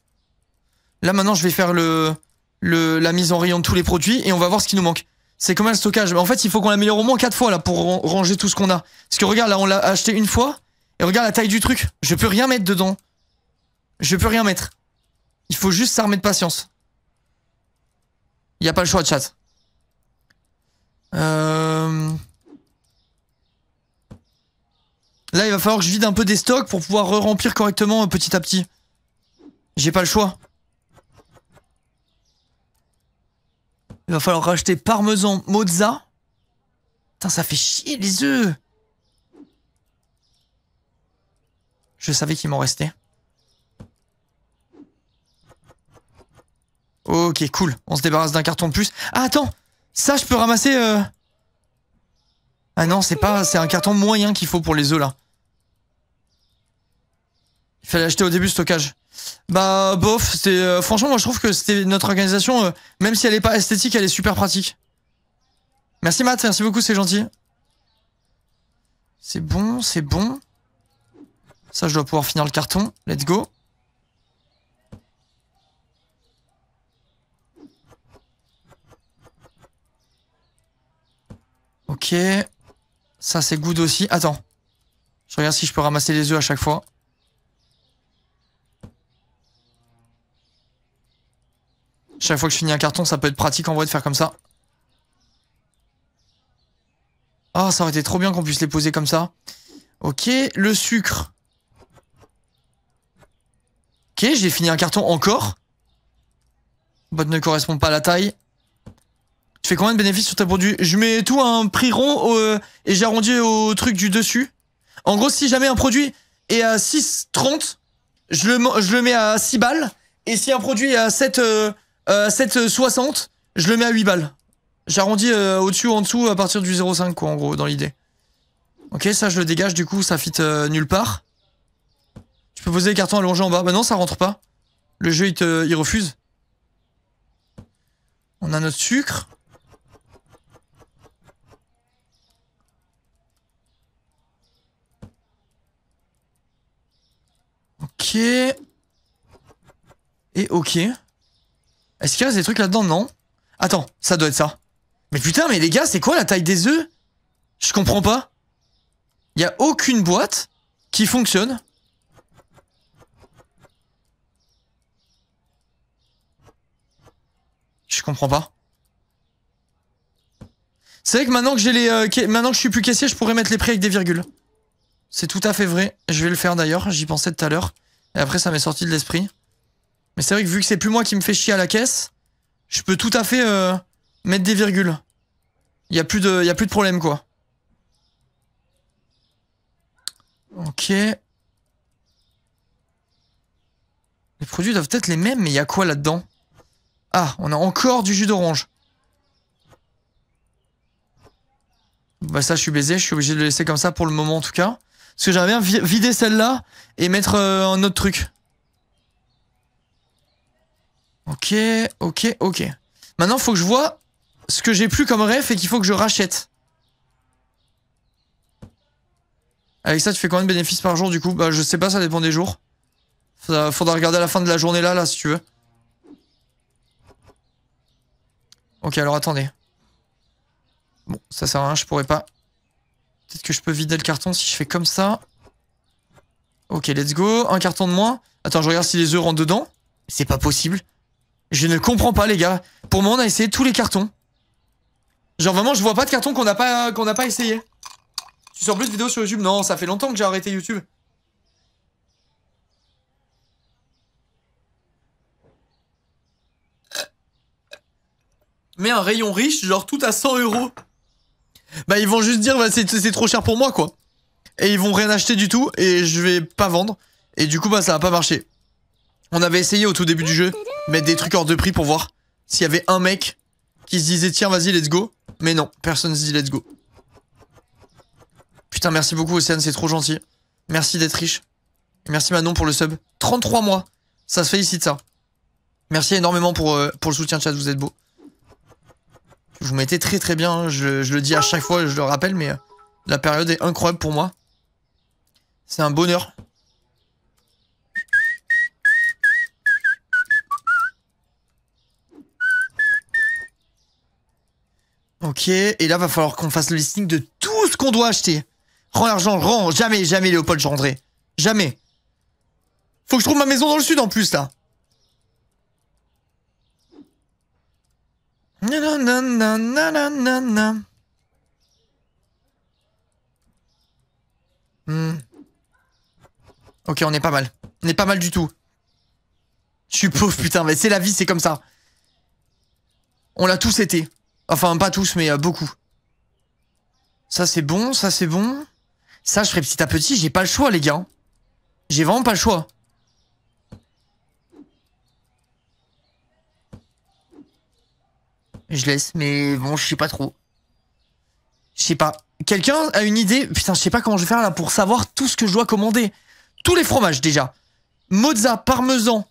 Là, maintenant, je vais faire le, le, la mise en rayon de tous les produits et on va voir ce qui nous manque. C'est combien le stockage En fait, il faut qu'on l'améliore au moins 4 fois là pour ranger tout ce qu'on a. Parce que regarde, là, on l'a acheté une fois. Et regarde la taille du truc. Je peux rien mettre dedans. Je peux rien mettre. Il faut juste s'armer de patience. Il n'y a pas le choix, chat. Euh... Là, il va falloir que je vide un peu des stocks pour pouvoir re remplir correctement euh, petit à petit. J'ai pas le choix. Il va falloir racheter parmesan, mozza. Putain, ça fait chier les œufs. Je savais qu'il m'en restait. Ok, cool. On se débarrasse d'un carton de plus. Ah, attends Ça, je peux ramasser... Euh. Ah non, c'est pas... C'est un carton moyen qu'il faut pour les œufs, là. Il fallait acheter au début stockage. Bah bof, c'est euh, franchement moi je trouve que c'était notre organisation, euh, même si elle est pas esthétique, elle est super pratique. Merci Matt, merci beaucoup, c'est gentil. C'est bon, c'est bon. Ça je dois pouvoir finir le carton. Let's go. Ok. Ça c'est good aussi. Attends. Je regarde si je peux ramasser les œufs à chaque fois. Chaque fois que je finis un carton, ça peut être pratique en vrai de faire comme ça. Ah, ça aurait été trop bien qu'on puisse les poser comme ça. Ok, le sucre. Ok, j'ai fini un carton encore. Bot ne correspond pas à la taille. Tu fais combien de bénéfices sur tes produits Je mets tout un prix rond et euh, et j'arrondis au truc du dessus. En gros, si jamais un produit est à 6,30, je le, je le mets à 6 balles. Et si un produit est à 7... 7,60, euh, je le mets à 8 balles. J'arrondis euh, au-dessus ou en dessous à partir du 0,5, quoi, en gros, dans l'idée. Ok, ça, je le dégage, du coup, ça fit euh, nulle part. Tu peux poser les cartons allongés en bas. Bah non, ça rentre pas. Le jeu, il, te, il refuse. On a notre sucre. Ok. Et ok. Est-ce qu'il y a des trucs là-dedans Non. Attends, ça doit être ça. Mais putain, mais les gars, c'est quoi la taille des œufs Je comprends pas. Il a aucune boîte qui fonctionne. Je comprends pas. C'est vrai que maintenant que j'ai les euh, maintenant que je suis plus caissier, je pourrais mettre les prix avec des virgules. C'est tout à fait vrai. Je vais le faire d'ailleurs, j'y pensais tout à l'heure. Et après ça m'est sorti de l'esprit. Mais c'est vrai que vu que c'est plus moi qui me fais chier à la caisse, je peux tout à fait euh, mettre des virgules. Il y a plus de, y a plus de problème quoi. Ok. Les produits doivent être les mêmes, mais il y a quoi là-dedans Ah, on a encore du jus d'orange. Bah ça, je suis baisé, je suis obligé de le laisser comme ça pour le moment en tout cas. Parce que j'aimerais bien vider celle-là et mettre euh, un autre truc. Ok, ok, ok. Maintenant, faut que je vois ce que j'ai plus comme rêve et qu'il faut que je rachète. Avec ça, tu fais combien de bénéfices par jour du coup Bah, je sais pas, ça dépend des jours. Faudra, faudra, regarder à la fin de la journée là, là, si tu veux. Ok, alors attendez. Bon, ça sert à rien, je pourrais pas. Peut-être que je peux vider le carton si je fais comme ça. Ok, let's go. Un carton de moins. Attends, je regarde si les œufs rentrent dedans. C'est pas possible. Je ne comprends pas, les gars. Pour moi, on a essayé tous les cartons. Genre, vraiment, je vois pas de carton qu'on n'a pas, qu'on n'a pas essayé. Tu sors plus de vidéos sur YouTube Non, ça fait longtemps que j'ai arrêté YouTube. Mais un rayon riche, genre tout à 100 euros. Bah, ils vont juste dire, bah, c'est trop cher pour moi, quoi. Et ils vont rien acheter du tout, et je vais pas vendre. Et du coup, bah, ça va pas marcher. On avait essayé au tout début du jeu, mettre des trucs hors de prix pour voir s'il y avait un mec qui se disait tiens vas-y let's go. Mais non, personne se dit let's go. Putain merci beaucoup Océane, c'est trop gentil. Merci d'être riche. Merci Manon pour le sub. 33 mois, ça se félicite ça. Merci énormément pour, euh, pour le soutien chat, vous êtes beau. Vous mettez très très bien, hein. je, le dis à chaque fois, je le rappelle, mais euh, la période est incroyable pour moi. C'est un bonheur Ok, et là, va falloir qu'on fasse le listing de tout ce qu'on doit acheter. Rends l'argent, rends. Jamais, jamais, Léopold, je rendrai. Jamais. Faut que je trouve ma maison dans le sud, en plus, là. Nanana. Hmm. Ok, on est pas mal. On est pas mal du tout. Je suis pauvre, putain, mais c'est la vie, c'est comme ça. On l'a tous été. Enfin, pas tous, mais euh, beaucoup. Ça, c'est bon, ça, c'est bon. Ça, je ferai petit à petit. J'ai pas le choix, les gars. J'ai vraiment pas le choix. Je laisse, mais bon, je sais pas trop. Je sais pas. Quelqu'un a une idée Putain, je sais pas comment je vais faire là pour savoir tout ce que je dois commander. Tous les fromages déjà. Mozza, parmesan,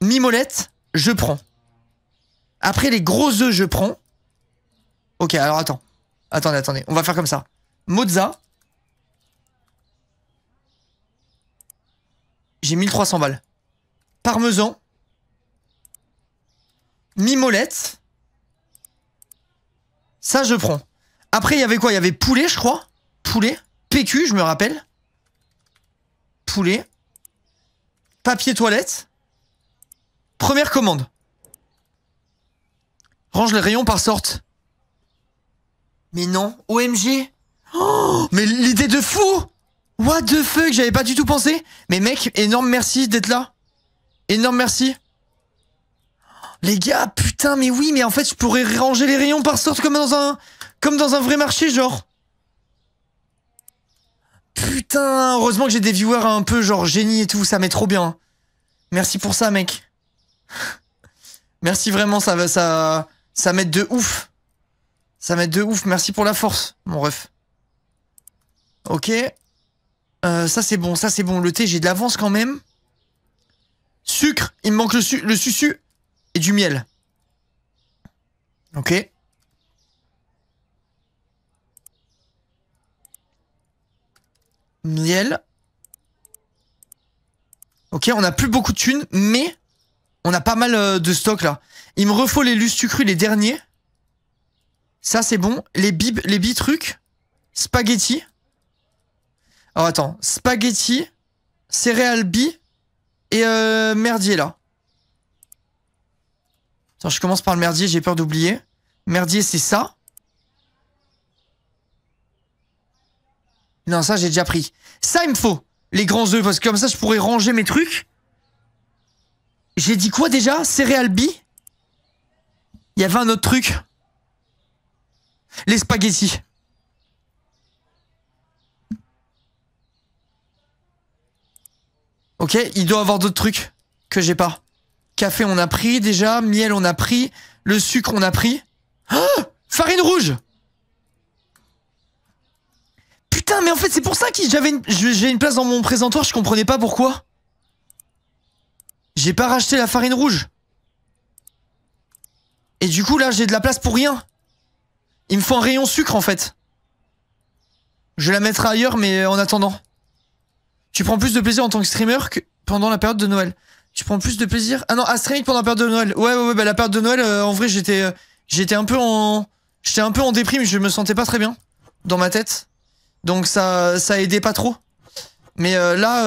mimolette, je prends. Après les gros œufs, je prends. Ok, alors attends. Attendez, attendez. On va faire comme ça. Mozza. J'ai 1300 balles. Parmesan. Mimolette. Ça, je prends. Après, il y avait quoi Il y avait poulet, je crois. Poulet. PQ, je me rappelle. Poulet. Papier toilette. Première commande. Range les rayons par sorte. Mais non, OMG oh, Mais l'idée de fou What the fuck, j'avais pas du tout pensé Mais mec, énorme merci d'être là. Énorme merci. Les gars, putain, mais oui, mais en fait, je pourrais ranger les rayons par sorte comme dans un... Comme dans un vrai marché, genre. Putain, heureusement que j'ai des viewers un peu genre génie et tout, ça m'est trop bien. Merci pour ça, mec. Merci vraiment, ça va, ça, ça m'aide de ouf. Ça m'aide de ouf. Merci pour la force, mon ref. Ok. Euh, ça, c'est bon. Ça, c'est bon. Le thé, j'ai de l'avance quand même. Sucre. Il me manque le, su le et du miel. Ok. Miel. Ok, on n'a plus beaucoup de thunes, mais on a pas mal euh, de stock là. Il me refaut les lustres les derniers. Ça, c'est bon. Les bi les trucs, Spaghetti. Alors, oh, attends. Spaghetti, céréales bi et euh, merdier, là. Attends, je commence par le merdier, j'ai peur d'oublier. Merdier, c'est ça. Non, ça, j'ai déjà pris. Ça, il me faut les grands oeufs, parce que comme ça, je pourrais ranger mes trucs. J'ai dit quoi déjà Céréales bi Il y avait un autre truc. Les spaghettis. Ok, il doit avoir d'autres trucs que j'ai pas. Café, on a pris déjà. Miel, on a pris. Le sucre, on a pris. Oh Farine rouge Putain, mais en fait, c'est pour ça que j'avais une... une place dans mon présentoir. Je comprenais pas pourquoi. J'ai pas racheté la farine rouge. Et du coup, là, j'ai de la place pour rien. Il me faut un rayon sucre en fait. Je la mettrai ailleurs, mais euh, en attendant. Tu prends plus de plaisir en tant que streamer que pendant la période de Noël. Tu prends plus de plaisir Ah non, à streamer pendant la période de Noël. Ouais, ouais, ouais, bah la période de Noël, euh, en vrai, j'étais euh, j'étais un peu en j'étais un peu en déprime, je me sentais pas très bien dans ma tête. Donc ça ça aidait pas trop. Mais là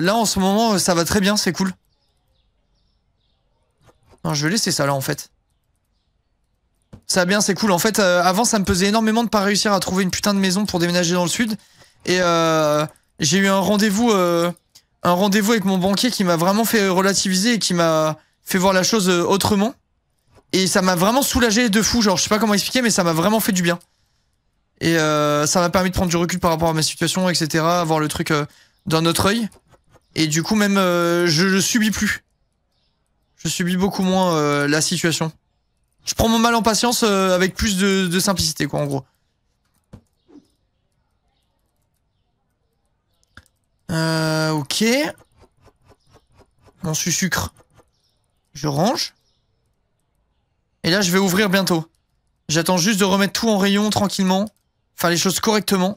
là en ce moment, ça va très bien, c'est cool. Non, je vais laisser ça là en fait. Ça va bien, c'est cool. En fait, euh, avant, ça me pesait énormément de ne pas réussir à trouver une putain de maison pour déménager dans le sud. Et euh, j'ai eu un rendez-vous, euh, un rendez-vous avec mon banquier qui m'a vraiment fait relativiser et qui m'a fait voir la chose autrement. Et ça m'a vraiment soulagé de fou. Genre, je sais pas comment expliquer, mais ça m'a vraiment fait du bien. Et ça m'a permis de prendre du recul par rapport à ma situation, etc. Voir le truc d'un autre œil. Et du coup, même, je le subis plus. Je subis beaucoup moins la situation. Je prends mon mal en patience euh, avec plus de, simplicité, quoi, en gros. Euh, ok. Mon sucre. Je range. Et là, je vais ouvrir bientôt. J'attends juste de remettre tout en rayon tranquillement. Faire les choses correctement.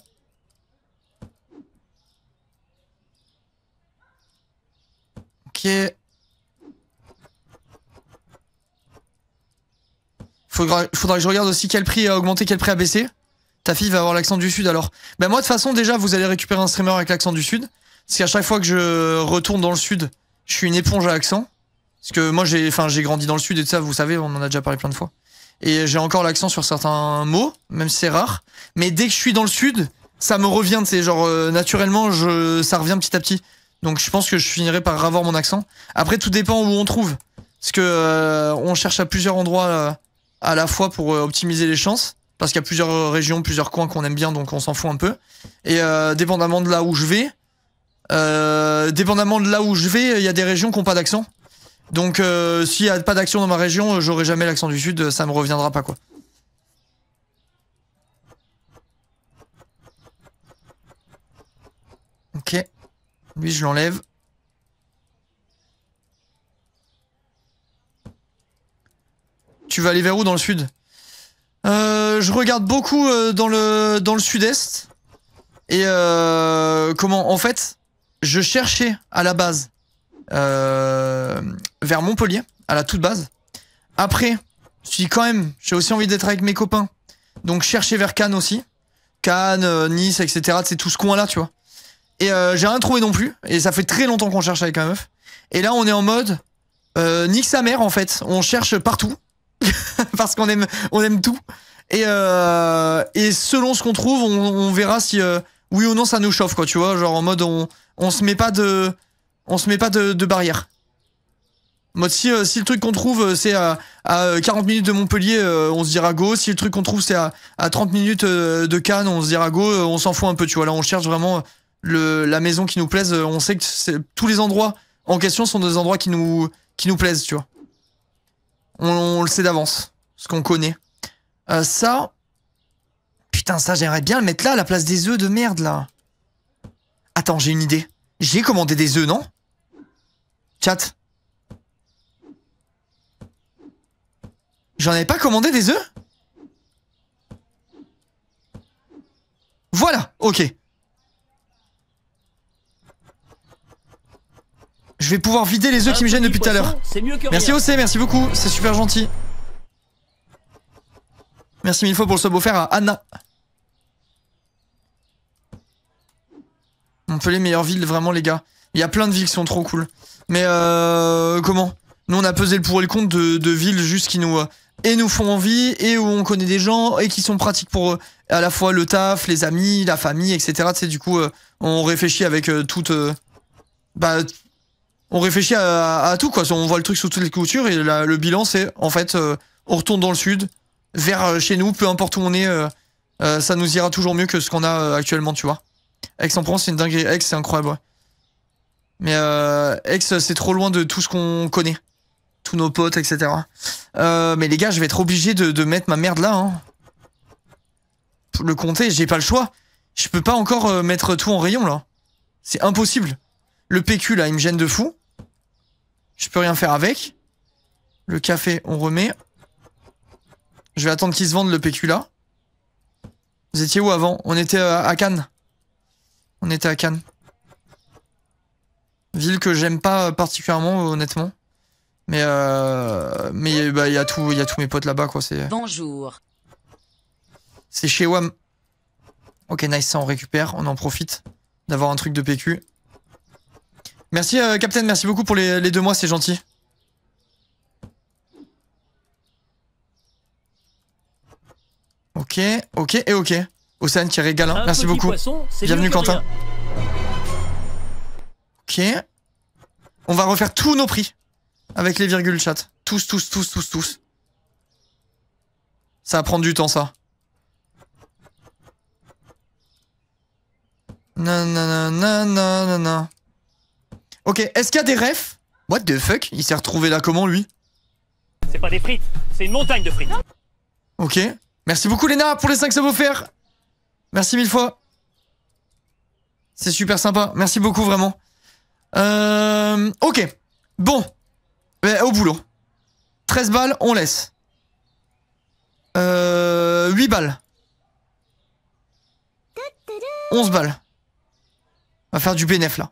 Ok. faudra, faudra que je regarde aussi quel prix a augmenté, quel prix a baissé. Ta fille va avoir l'accent du Sud alors. Ben moi de toute façon déjà vous allez récupérer un streamer avec l'accent du Sud. Parce qu'à chaque fois que je retourne dans le Sud, je suis une éponge à accent. Parce que moi j'ai enfin j'ai grandi dans le Sud et tout ça, vous savez, on en a déjà parlé plein de fois. Et j'ai encore l'accent sur certains mots, même si c'est rare. Mais dès que je suis dans le Sud, ça me revient, c'est genre euh, naturellement je, ça revient petit à petit. Donc je pense que je finirai par avoir mon accent. Après tout dépend où on trouve. Parce que euh, on cherche à plusieurs endroits. Euh, à la fois pour euh, optimiser les chances, parce qu'il y a plusieurs euh, régions, plusieurs coins qu'on aime bien, donc on s'en fout un peu. Et euh, dépendamment de là où je vais, dépendamment de là où je vais, il y a des régions qui n'ont pas d'accent. Donc euh, s'il n'y a pas d'accent dans ma région, j'aurai jamais l'accent du sud, ça me reviendra pas quoi. Ok. Lui je l'enlève. Tu vas aller vers où dans le sud euh, Je regarde beaucoup euh, dans le, dans le sud-est. Et euh, comment En fait, je cherchais à la base vers Montpellier, à la toute base. Après, je suis quand même, j'ai aussi envie d'être avec mes copains. Donc chercher vers Cannes aussi. Cannes, Nice, etc. C'est tout ce coin-là, tu vois. Et j'ai rien trouvé non plus. Et ça fait très longtemps qu'on cherche avec un meuf. Et là, on est en mode euh, nique sa mère en fait. On cherche partout. parce qu'on aime, on aime tout. Et, euh, et selon ce qu'on trouve, on, verra si euh, oui ou non ça nous chauffe, quoi, tu vois. Genre en mode, on, on se met pas de, on se met pas de, de barrière. Mode, si, euh, si le truc qu'on trouve c'est à, à, 40 minutes de Montpellier, on se dira go. Si le truc qu'on trouve c'est à, à, 30 minutes de Cannes, on se dira go. on s'en fout un peu, tu vois. Là, on cherche vraiment la maison qui nous plaise. on sait que tous les endroits en question sont des endroits qui nous, qui nous plaisent, tu vois. On, le sait d'avance, ce qu'on connaît. Euh, ça, putain, ça j'aimerais bien le mettre là à la place des œufs de merde là. Attends, j'ai une idée. J'ai commandé des œufs, non Chat. J'en avais pas commandé des œufs Voilà, ok. Je vais pouvoir vider les œufs qui me gênent depuis tout à l'heure. Merci OC, merci beaucoup, c'est super gentil. Merci mille fois pour le sub offert à Anna. On peut les meilleures villes, vraiment les gars. Il y a plein de villes qui sont trop cool. Mais euh, comment Nous on a pesé le pour et le contre de, villes juste qui nous... Euh, et nous font envie, et où on connaît des gens, et qui sont pratiques pour euh, à la fois le taf, les amis, la famille, etc. Tu sais, du coup, on réfléchit avec toute... bah, on réfléchit à, tout quoi. On voit le truc sous toutes les coutures et le bilan c'est en fait euh, on retourne dans le sud, vers euh, chez nous, peu importe où on est, euh, ça nous ira toujours mieux que ce qu'on a actuellement, tu vois. Aix en France c'est une dinguerie, Aix c'est incroyable. Ouais. Mais Aix c'est trop loin de tout ce qu'on connaît, tous nos potes, etc. mais les gars, je vais être obligé de, mettre ma merde là. Hein. Pour le compter, j'ai pas le choix. Je peux pas encore mettre tout en rayon là. C'est impossible. Le PQ là, il me gêne de fou. Je peux rien faire avec. Le café, on remet. Je vais attendre qu'ils se vendent le PQ là. Vous étiez où avant On était euh, à Cannes. On était à Cannes. Ville que j'aime pas euh, particulièrement, honnêtement. Mais euh, mais bah, il y a tout, il y a tous mes potes là-bas quoi. C'est. Bonjour. C'est chez WAM. Ok, nice, ça on récupère, on en profite d'avoir un truc de PQ. Merci, euh, Captain, merci beaucoup pour les, deux mois, c'est gentil. Ok, ok et ok. Océane qui régale, merci beaucoup. Bienvenue, Quentin. Ok. On va refaire tous nos prix avec les virgules, chat. Tous, tous, tous, tous, tous. Ça va prendre du temps, ça. Non, non, non, non, non, non, non. Ok, est-ce qu'il y a des refs What the fuck Il s'est retrouvé là comment lui C'est pas des frites, c'est une montagne de frites. Ok. Merci beaucoup Léna pour les 5 sabots faire. Merci mille fois. C'est super sympa. Merci beaucoup vraiment. Euh, ok. Bon. Ben, au boulot. 13 balles, on laisse. Euh, 8 balles. 11 balles. On va faire du bénéf là.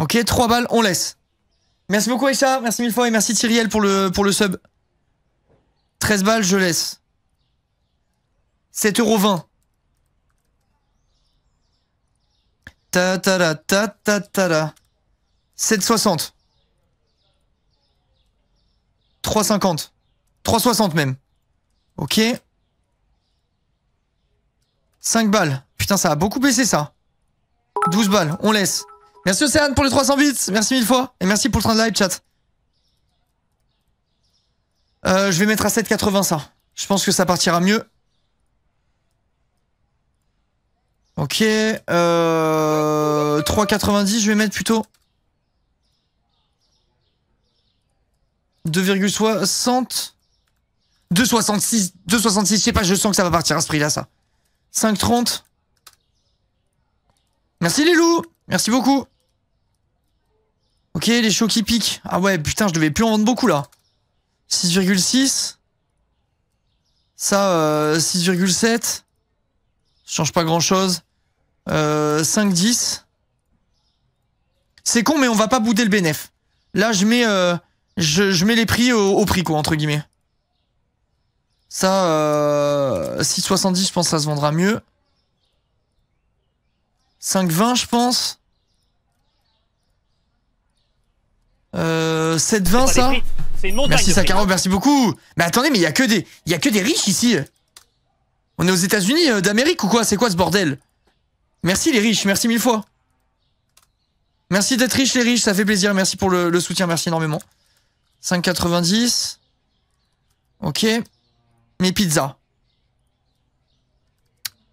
Ok, 3 balles, on laisse. Merci beaucoup Aïcha, merci mille fois et merci Thiriel, pour le, pour le sub. 13 balles, je laisse. 7,20€. Ta ta ta ta ta ta ta. 7,60. 3,50. 3,60 même. Ok. 5 balles. Putain, ça a beaucoup baissé ça. 12 balles, on laisse. Merci Océane pour les 300 bits. Merci mille fois. Et merci pour le train de live chat. Euh, je vais mettre à 7,80 ça. Je pense que ça partira mieux. Ok. Euh, 3,90 je vais mettre plutôt. 2,60. 2,66. 2,66. Je sais pas, je sens que ça va partir à ce prix-là, ça. 5,30. Merci les loups. Merci beaucoup. Ok, les chocs qui piquent. Ah ouais, putain, je devais plus en vendre beaucoup là. 6,6. Ça, euh, 6,7. Change pas grand chose. Euh, C'est con, mais on va pas bouder le bénéf. Là, je mets, euh, je, mets les prix au, prix, quoi, entre guillemets. Ça, euh, 6,70, je pense que ça se vendra mieux. 5,20, je pense. 7,20 euh, ça Merci Sakharov, hein. merci beaucoup. Mais attendez, mais il y a que des, il y a que des riches ici. On est aux États-Unis euh, d'Amérique ou quoi C'est quoi ce bordel Merci les riches, merci mille fois. Merci d'être riches les riches, ça fait plaisir. Merci pour le, soutien, merci énormément. 5,90. Ok. Mes pizzas.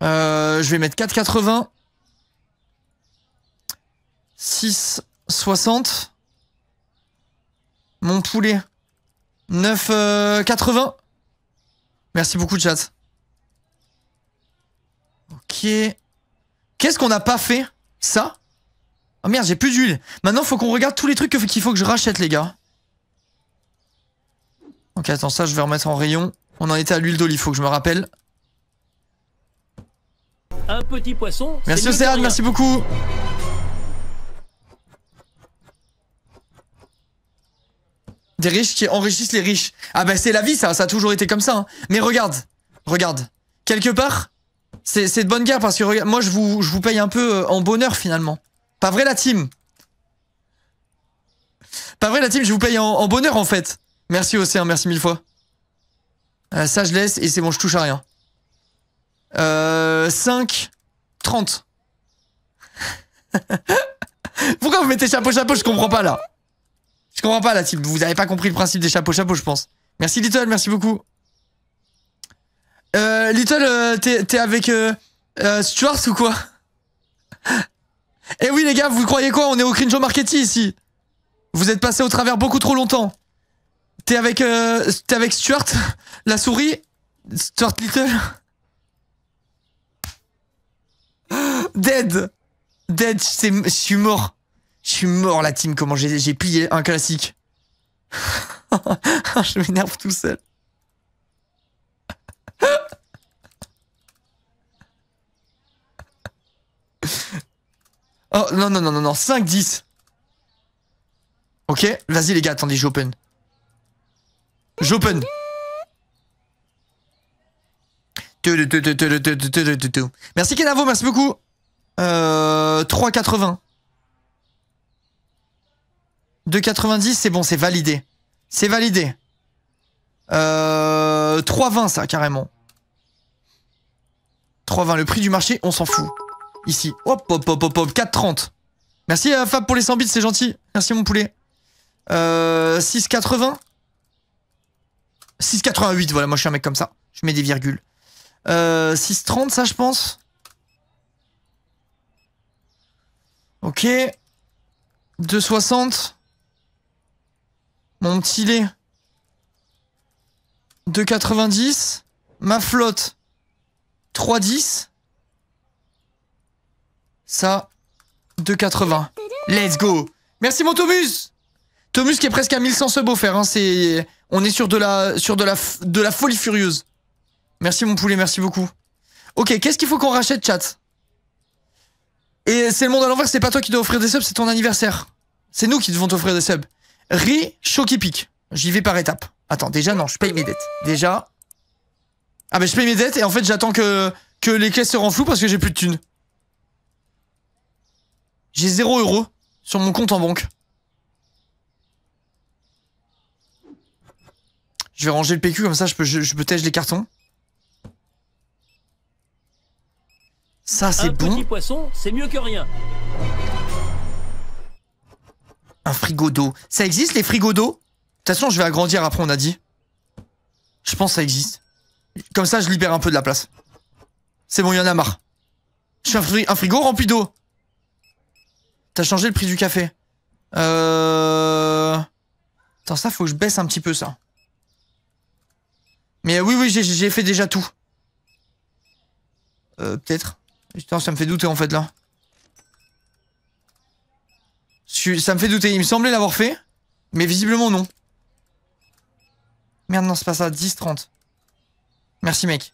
Euh, je vais mettre 4,80. 6,60. Mon poulet. 9,80. Euh, merci beaucoup, chat. Ok. Qu'est-ce qu'on n'a pas fait Ça Oh merde, j'ai plus d'huile. Maintenant, faut qu'on regarde tous les trucs qu'il faut que je rachète, les gars. Ok, attends, ça, je vais remettre en rayon. On en était à l'huile d'olive, faut que je me rappelle. Un petit poisson. Merci Océane, merci beaucoup. Des riches qui enrichissent les riches. Ah bah c'est la vie ça, ça a toujours été comme ça. Hein. Mais regarde, regarde. Quelque part, c'est de bonne guerre parce que moi je vous, je vous paye un peu euh, en bonheur finalement. Pas vrai la team Pas vrai la team, je vous paye en, bonheur en fait. Merci Océan, merci mille fois. Euh, ça je laisse et c'est bon, je touche à rien. Euh, 5, 30. Pourquoi vous mettez chapeau, chapeau, je comprends pas là je comprends pas là, si vous avez pas compris le principe des chapeaux chapeaux, je pense. Merci Little, merci beaucoup. Euh, Little, euh, t'es avec euh, euh, Stuart ou quoi Eh oui les gars, vous croyez quoi On est au Cringe Marketing ici. Vous êtes passé au travers beaucoup trop longtemps. T'es avec, euh, t'es avec Stuart, la souris Stuart Little Dead Dead, je suis mort. Je suis mort la team, comment j'ai plié un classique. je m'énerve tout seul. oh non, non, non, non, non, 5-10. Ok, vas-y les gars, attendez, j'open. J'open. Merci Kenavo, merci beaucoup. 3,80. 2,90, c'est bon, c'est validé. C'est validé. Euh, 3,20 ça, carrément. 3,20, le prix du marché, on s'en fout. Ici. Hop, hop, hop, hop, hop, 4,30. Merci à euh, Fab pour les 100 bits, c'est gentil. Merci mon poulet. Euh, 6,80. 6,88, voilà, moi je suis un mec comme ça. Je mets des virgules. Euh, 6,30 ça je pense. Ok. 2,60. Mon petit lait. 2,90. Ma flotte. 3,10. Ça, 2,80. Let's go Merci mon Tomus Tomus qui est presque à 1100 subs offerts. Hein, c'est... On est sur de la, sur de la, de la folie furieuse. Merci mon poulet, merci beaucoup. Ok, qu'est-ce qu'il faut qu'on rachète, chat Et c'est le monde à l'envers, c'est pas toi qui dois offrir des subs, c'est ton anniversaire. C'est nous qui devons t'offrir des subs. Riz, choc pique. J'y vais par étapes. Attends, déjà, non, je paye mes dettes. Déjà. Ah, mais ben, je paye mes dettes et en fait, j'attends que, que les caisses se renflouent parce que j'ai plus de thunes. J'ai 0 euros sur mon compte en banque. Je vais ranger le PQ, comme ça, je peux, je, les cartons. Ça, c'est bon. Petit poisson, c'est mieux que rien. Un frigo d'eau. Ça existe les frigos d'eau De toute façon, je vais agrandir après, on a dit. Je pense que ça existe. Comme ça, je libère un peu de la place. C'est bon, il y en a marre. Je suis un, frigo rempli d'eau. T'as changé le prix du café. Euh... Attends, ça, faut que je baisse un petit peu, ça. Mais euh, oui, oui, j'ai fait déjà tout. Euh, peut-être. Putain, ça me fait douter, en fait, là. Ça me fait douter. Il me semblait l'avoir fait, mais visiblement non. Merde, non, c'est pas ça. 10-30. Merci, mec.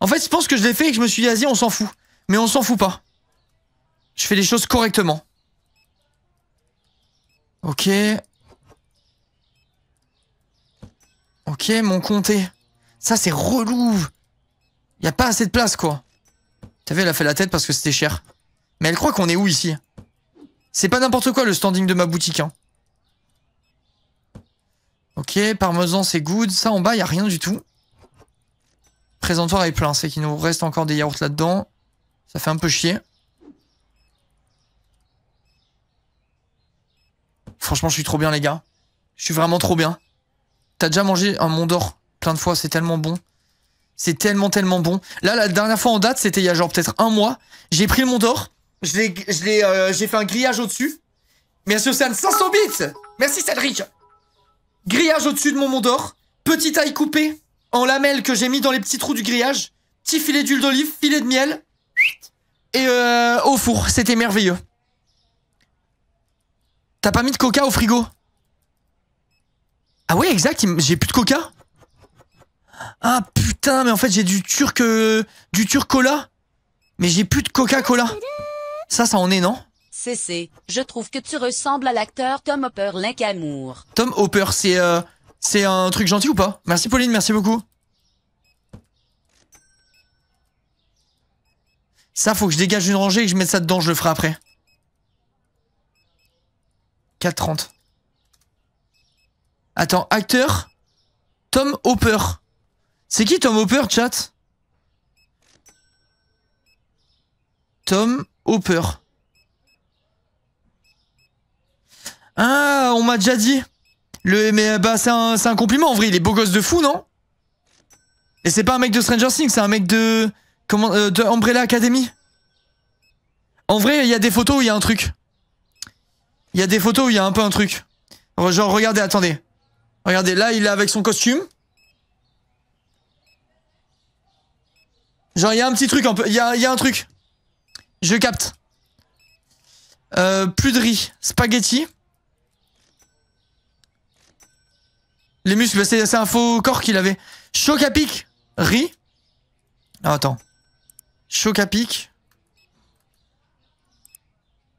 En fait, je pense que je l'ai fait et que je me suis dit, vas-y, on s'en fout. Mais on s'en fout pas. Je fais les choses correctement. Ok. Ok, mon comté. Ça, c'est relou. Y a pas assez de place, quoi. vu, elle a fait la tête parce que c'était cher. Mais elle croit qu'on est où ici C'est pas n'importe quoi le standing de ma boutique. Hein. Ok, parmesan c'est good. Ça en bas, il a rien du tout. Présentoir est plein, c'est qu'il nous reste encore des yaourts là-dedans. Ça fait un peu chier. Franchement, je suis trop bien, les gars. Je suis vraiment trop bien. T'as déjà mangé un Mont d'Or plein de fois, c'est tellement bon. C'est tellement, tellement bon. Là, la dernière fois en date, c'était il y a genre peut-être un mois. J'ai pris le Mont d'Or, euh, j'ai fait un grillage au-dessus. Merci Océane 500 bits Merci, Cédric Grillage au-dessus de mon mont d'or. Petite ail coupée en lamelles que j'ai mis dans les petits trous du grillage. Petit filet d'huile d'olive, filet de miel. Et euh, au four. C'était merveilleux. T'as pas mis de coca au frigo Ah ouais, exact. J'ai plus de coca Ah putain, mais en fait, j'ai du turc... Euh, du turcola. Mais j'ai plus de Coca-Cola. Ça, ça en est, non CC, je trouve que tu ressembles à l'acteur Tom Hopper Linkamour. Tom Hopper, c'est euh, c'est un truc gentil ou pas Merci Pauline, merci beaucoup. Ça, faut que je dégage une rangée et que je mette ça dedans, je le ferai après. 4,30. Attends, acteur Tom Hopper. C'est qui Tom Hopper, chat Tom peur Ah, on m'a déjà dit. Le, mais bah, c'est un, compliment en vrai. Il est beau gosse de fou, non Et c'est pas un mec de Stranger Things, c'est un mec de. Comment euh, De Umbrella Academy. En vrai, il y a des photos où il y a un truc. Il y a des photos où il y a un peu un truc. Genre, regardez, attendez. Regardez, là, il est avec son costume. Genre, il y a un petit truc un peu. Il y a un truc. Je capte. Euh, plus de riz. Spaghetti. Les muscles, bah, c'est un faux corps qu'il avait. Choc à pic. Riz. Ah, attends. Choc à pic.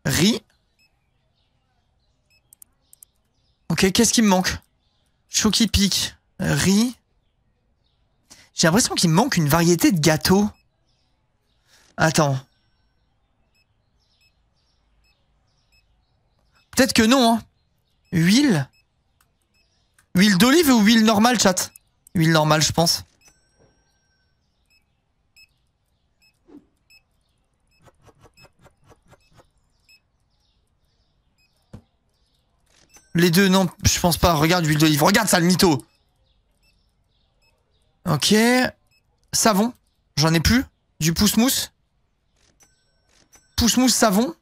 Riz. Ok, qu'est-ce qui me manque à pic. Riz. J'ai l'impression qu'il me manque une variété de gâteaux. Attends. Peut-être que non. Hein. Huile Huile d'olive ou huile normale, chat Huile normale, je pense. Les deux, non, je pense pas. Regarde, huile d'olive. Regarde ça, le mytho. Ok. Savon. J'en ai plus. Du pousse-mousse. Pousse-mousse, savon.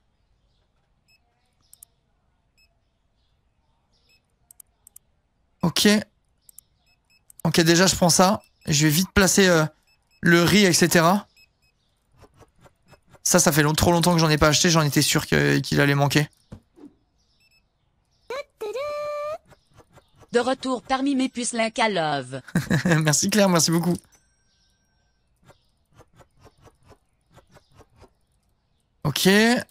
Ok. Ok, déjà, je prends ça. Je vais vite placer euh, le riz, etc. Ça, ça fait trop longtemps que j'en ai pas acheté. J'en étais sûr qu'il allait manquer. De retour parmi mes puces love. merci Claire, merci beaucoup. Ok. Je vais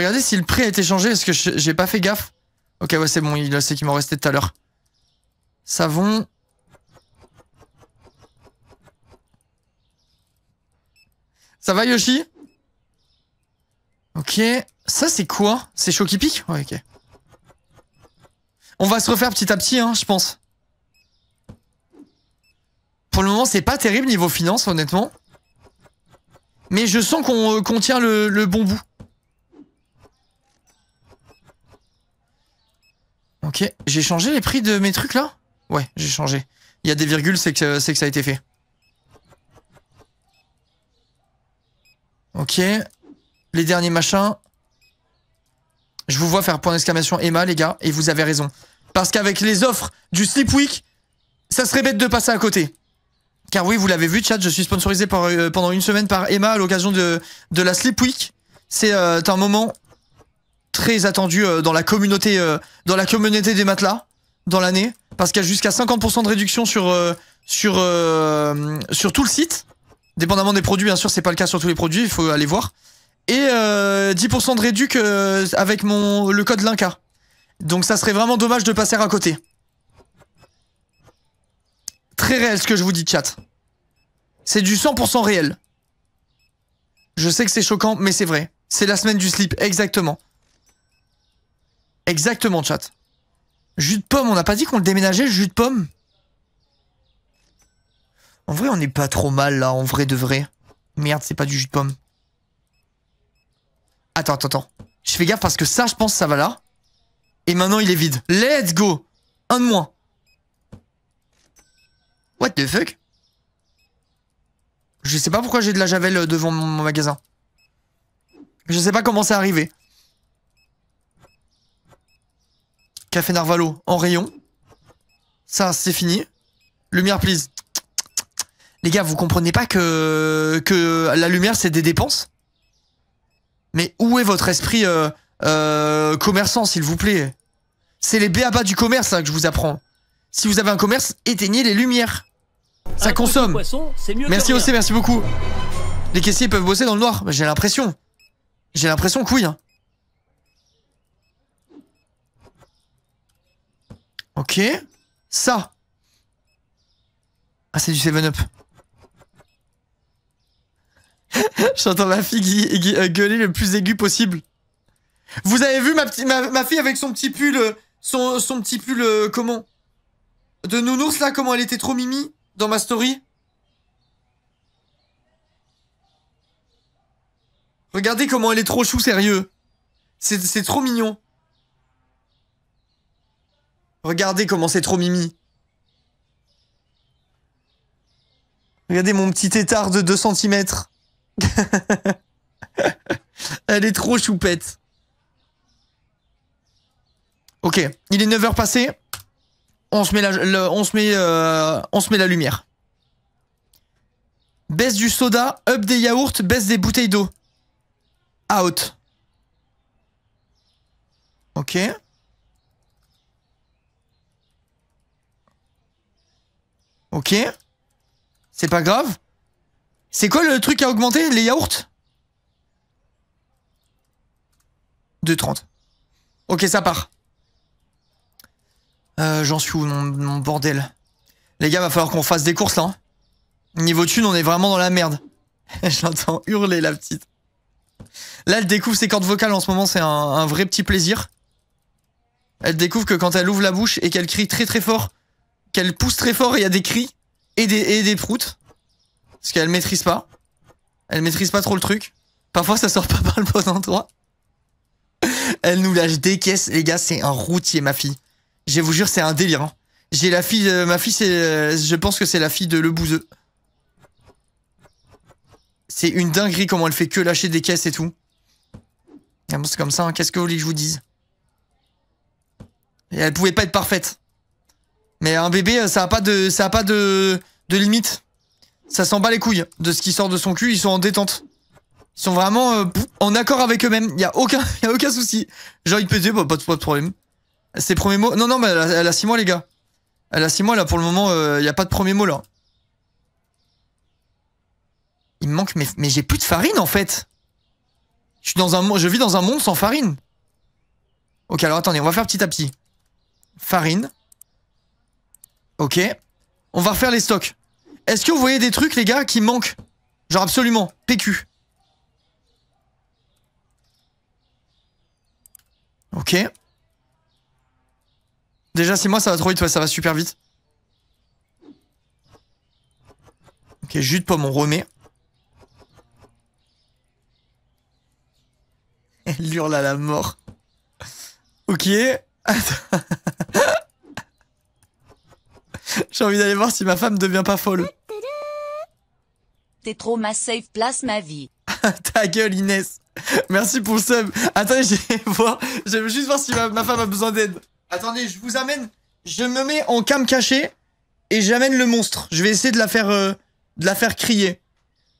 regarder si le prix a été changé Est-ce que j'ai pas fait gaffe. Ok, ouais, c'est bon, il sait qu'il m'en restait tout à l'heure. Savon. Ça va, Yoshi Ok. Ça, c'est quoi C'est chaud ok. On va se refaire petit à petit, hein, je pense. Pour le moment, c'est pas terrible niveau finance, honnêtement. Mais je sens qu'on euh, tient le, le, bon bout. Ok, j'ai changé les prix de mes trucs là Ouais, j'ai changé. Il y a des virgules, c'est que, que ça a été fait. Ok. Les derniers machins. Je vous vois faire point d'exclamation Emma, les gars, et vous avez raison. Parce qu'avec les offres du Sleep Week, ça serait bête de passer à côté. Car oui, vous l'avez vu, chat, je suis sponsorisé euh, pendant une semaine par Emma à l'occasion de, de, la Sleep Week. C'est euh, un moment très attendu euh, dans la communauté dans la communauté des matelas dans l'année, parce qu'il y a jusqu'à 50% de réduction sur, euh, sur, euh, sur tout le site. Dépendamment des produits, bien sûr, c'est pas le cas sur tous les produits, il faut aller voir. Et 10% euh, de réduction avec mon, le code Linka. Donc ça serait vraiment dommage de passer à côté. Très réel ce que je vous dis, chat. C'est du 100% réel. Je sais que c'est choquant, mais c'est vrai. C'est la semaine du slip, exactement. Exactement, chat. Jus de pomme, on n'a pas dit qu'on le déménageait, le jus de pomme En vrai, on n'est pas trop mal, là, en vrai de vrai. Merde, c'est pas du jus de pomme. Attends, attends, attends. Je fais gaffe parce que ça, je pense, ça va là. Et maintenant, il est vide. Let's go Un de moins. What the fuck Je sais pas pourquoi j'ai de la javel devant mon magasin. Je sais pas comment c'est arrivé. Café Narvalo en rayon. Ça, c'est fini. Lumière, please. Les gars, vous comprenez pas que, que la lumière, c'est des dépenses Mais où est votre esprit euh, euh, commerçant, s'il vous plaît C'est les béabas du commerce là, que je vous apprends. Si vous avez un commerce, éteignez les lumières. Ça consomme. merci aussi, merci beaucoup. Les caissiers peuvent bosser dans le noir, j'ai l'impression. J'ai l'impression que oui. Hein. Ok. Ça. Ah, c'est du 7-Up. J'entends ma fille euh, gueuler le plus aigu possible. Vous avez vu ma, ma fille avec son petit pull, euh, son, son petit pull, euh, comment De nounours là, comment elle était trop mimi dans ma story Regardez comment elle est trop chou, sérieux. C'est trop mignon. Regardez comment c'est trop mimi. Regardez mon petit étard de 2 cm. Elle est trop choupette. Ok, il est 9h passé. On se met la, on se met, euh, on se met la lumière. Baisse du soda, up des yaourts, baisse des bouteilles d'eau. Out. Ok. Ok. C'est pas grave. C'est quoi le truc a augmenté Les yaourts 2,30. Ok, ça part. Euh, j'en suis où, mon, bordel Les gars, va falloir qu'on fasse des courses, là. Hein. Niveau thune, on est vraiment dans la merde. Je l'entends hurler, la petite. Là, elle découvre ses cordes vocales en ce moment, c'est un vrai petit plaisir. Elle découvre que quand elle ouvre la bouche et qu'elle crie très très fort qu'elle pousse très fort et il y a des cris et des, et des proutes. Parce qu'elle maîtrise pas. Elle maîtrise pas trop le truc. Parfois, ça sort pas par le bon endroit. Elle nous lâche des caisses, les gars. C'est un routier, ma fille. Je vous jure, c'est un délire. Hein. J'ai la fille. ma fille, c'est. je pense que c'est la fille de Le C'est une dinguerie comment elle fait que lâcher des caisses et tout. Ah c'est comme ça. Hein. Qu'est-ce que vous voulez que je vous dise et Elle pouvait pas être parfaite. Mais un bébé, euh, ça a pas de, ça a pas de, de limite. Ça s'en bat les couilles de ce qui sort de son cul. Ils sont en détente. Ils sont vraiment euh, en accord avec eux-mêmes. Il y a aucun, y a aucun souci. Genre il peut dire bah, pas, de, problème. Ses premiers mots. Non non, mais elle a 6 mois les gars. Elle a 6 mois là pour le moment. Euh, il y a pas de premier mot là. Il me manque mais, mais j'ai plus de farine en fait. Je suis dans un je vis dans un monde sans farine. Ok alors attendez, on va faire petit à petit. Farine. Ok. On va refaire les stocks. Est-ce que vous voyez des trucs, les gars, qui manquent Genre absolument. PQ. Ok. Déjà, c'est moi, ça va trop vite. ça va super vite. Ok, jus de pomme, on remet. Elle hurle à la mort. Ok. J'ai envie d'aller voir si ma femme devient pas folle. T'es trop ma safe place, ma vie. Ta gueule, Inès. Merci pour le sub. Attendez, je vais voir. Je juste voir si ma, femme a besoin d'aide. Attendez, je vous amène. Je me mets en cam caché et j'amène le monstre. Je vais essayer de la faire, euh, de la faire crier.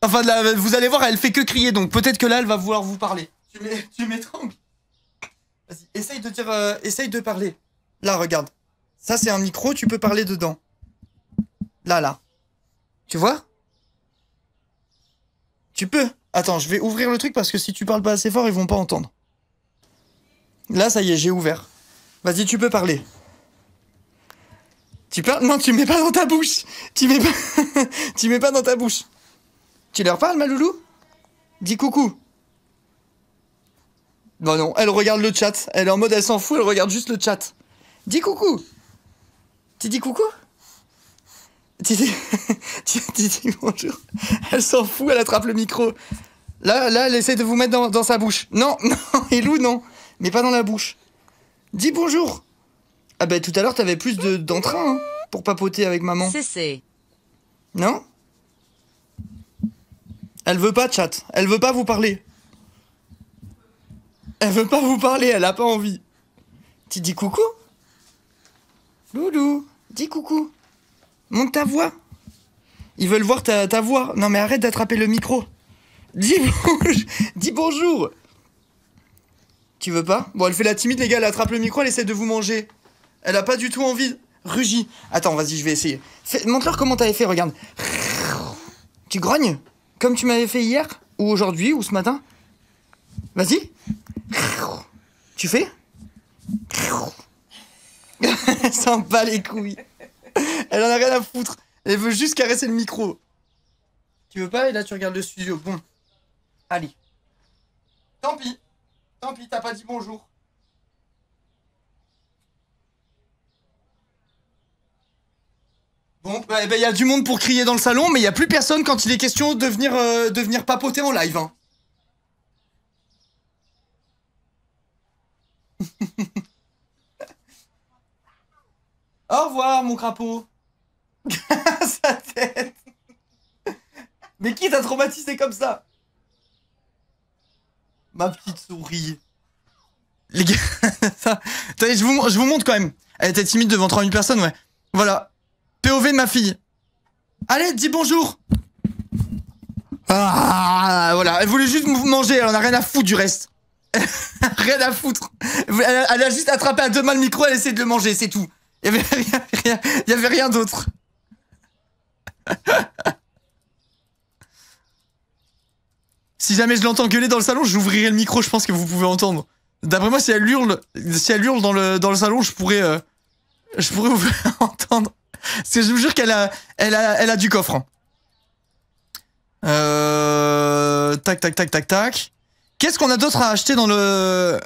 Enfin, de vous allez voir, elle fait que crier, donc peut-être que là, elle va vouloir vous parler. Tu m'étrangles. Vas-y, essaye de dire, euh, essaye de parler. Là, regarde. Ça, c'est un micro, tu peux parler dedans. Là, là. Tu vois Tu peux. Attends, je vais ouvrir le truc parce que si tu parles pas assez fort, ils vont pas entendre. Là, ça y est, j'ai ouvert. Vas-y, tu peux parler. Tu parles Non, tu mets pas dans ta bouche. Tu mets pas, tu mets pas dans ta bouche. Tu leur parles, ma loulou Dis coucou. Non, bah non, elle regarde le chat. Elle est en mode, elle s'en fout, elle regarde juste le chat. Dis coucou. Tu dis coucou tu dis... tu dis bonjour. Elle s'en fout, elle attrape le micro. Là, là, elle essaie de vous mettre dans, sa bouche. Non, non, Elou, non. Mais pas dans la bouche. Dis bonjour. Ah ben, tout à l'heure, t'avais plus d'entrain de, d'entrain hein, pour papoter avec maman. C'est Non Elle veut pas, chat. Elle veut pas vous parler. Elle veut pas vous parler, elle a pas envie. Tu dis coucou Loulou Dis coucou. Monte ta voix. Ils veulent voir ta, voix. Non mais arrête d'attraper le micro. Dis, bonjour. Dis bonjour. Tu veux pas Bon, elle fait la timide, les gars, elle attrape le micro, elle essaie de vous manger. Elle a pas du tout envie. Rugis. Attends, vas-y, je vais essayer. Montre-leur comment t'avais fait, regarde. Tu grognes Comme tu m'avais fait hier Ou aujourd'hui Ou ce matin Vas-y. Tu fais elle s'en bat les couilles. Elle en a rien à foutre. Elle veut juste caresser le micro. Tu veux pas Et là, tu regardes le studio. Bon. Allez. Tant pis. Tant pis, t'as pas dit bonjour. Bon, il bah, y'a eh ben, y a du monde pour crier dans le salon, mais il y a plus personne quand il est question de venir, euh, papoter en live. Hein. Au revoir, mon crapaud. Sa tête. Mais qui t'a traumatisé comme ça Ma petite souris. Les gars, ça... je, vous, montre quand même. Elle était timide devant 3000 personnes, ouais. Voilà. POV de ma fille. Allez, dis bonjour. Ah, voilà. Elle voulait juste manger, elle en a rien à foutre du reste. rien à foutre. Elle a, juste attrapé à deux mains le micro, elle essaie de le manger, c'est tout. Il n'y avait, rien, d'autre. si jamais je l'entends gueuler dans le salon, j'ouvrirai le micro, je pense que vous pouvez entendre. D'après moi, si elle hurle, si elle dans le, salon, je pourrais, je pourrais vous entendre. Parce je vous jure qu'elle a, elle a, du coffre. tac, tac, tac, tac, tac. Qu'est-ce qu'on a d'autre à acheter dans le,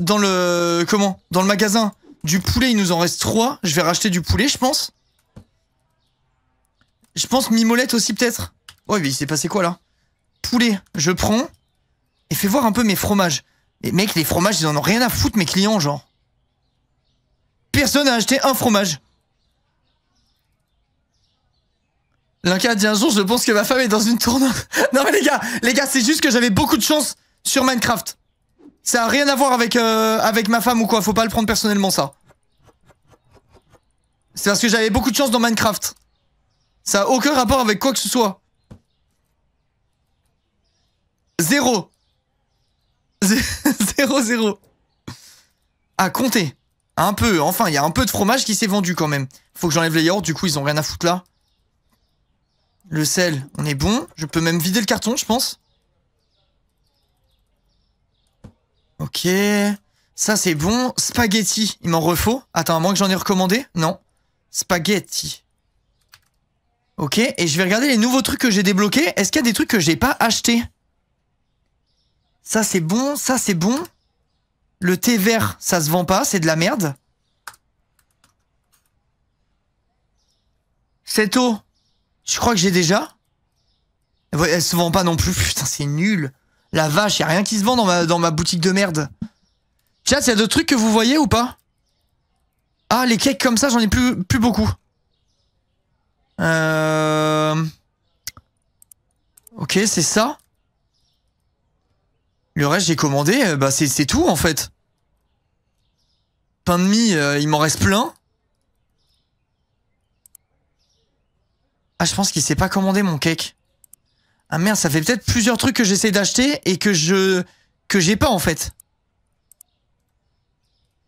dans le, comment, dans le magasin du poulet, il nous en reste 3. Je vais racheter du poulet, je pense. Je pense mimolette aussi, peut-être. Ouais, mais il s'est passé quoi, là Poulet, je prends. Et fais voir un peu mes fromages. Mais mec, les fromages, ils en ont rien à foutre, mes clients, genre. Personne n'a acheté un fromage. a dit un jour, je pense que ma femme est dans une tournoi. non mais les gars, les gars, c'est juste que j'avais beaucoup de chance sur Minecraft. Ça a rien à voir avec, euh, avec ma femme ou quoi, faut pas le prendre personnellement ça. C'est parce que j'avais beaucoup de chance dans Minecraft. Ça a aucun rapport avec quoi que ce soit. Zéro. zéro, zéro. À compter. Un peu, enfin, il y a un peu de fromage qui s'est vendu quand même. Faut que j'enlève les yaourts, du coup, ils ont rien à foutre là. Le sel, on est bon. Je peux même vider le carton, je pense. Ok. Ça, c'est bon. Spaghetti, il m'en refaut. Attends, à moins que j'en ai recommandé Non. Spaghetti. Ok, et je vais regarder les nouveaux trucs que j'ai débloqués. Est-ce qu'il y a des trucs que j'ai pas achetés Ça, c'est bon. Ça, c'est bon. Le thé vert, ça se vend pas. C'est de la merde. Cette eau, je crois que j'ai déjà. Elle se vend pas non plus. Putain, c'est nul. La vache, y a rien qui se vend dans ma, boutique de merde. Chat, y a d'autres trucs que vous voyez ou pas Ah, les cakes comme ça, j'en ai plus, plus beaucoup. Euh... Ok, c'est ça. Le reste, j'ai commandé. Bah, c'est tout, en fait. Pain de mie, euh, il m'en reste plein. Ah, je pense qu'il s'est pas commandé mon cake. Ah merde, ça fait peut-être plusieurs trucs que j'essaie d'acheter et que je... que j'ai pas en fait.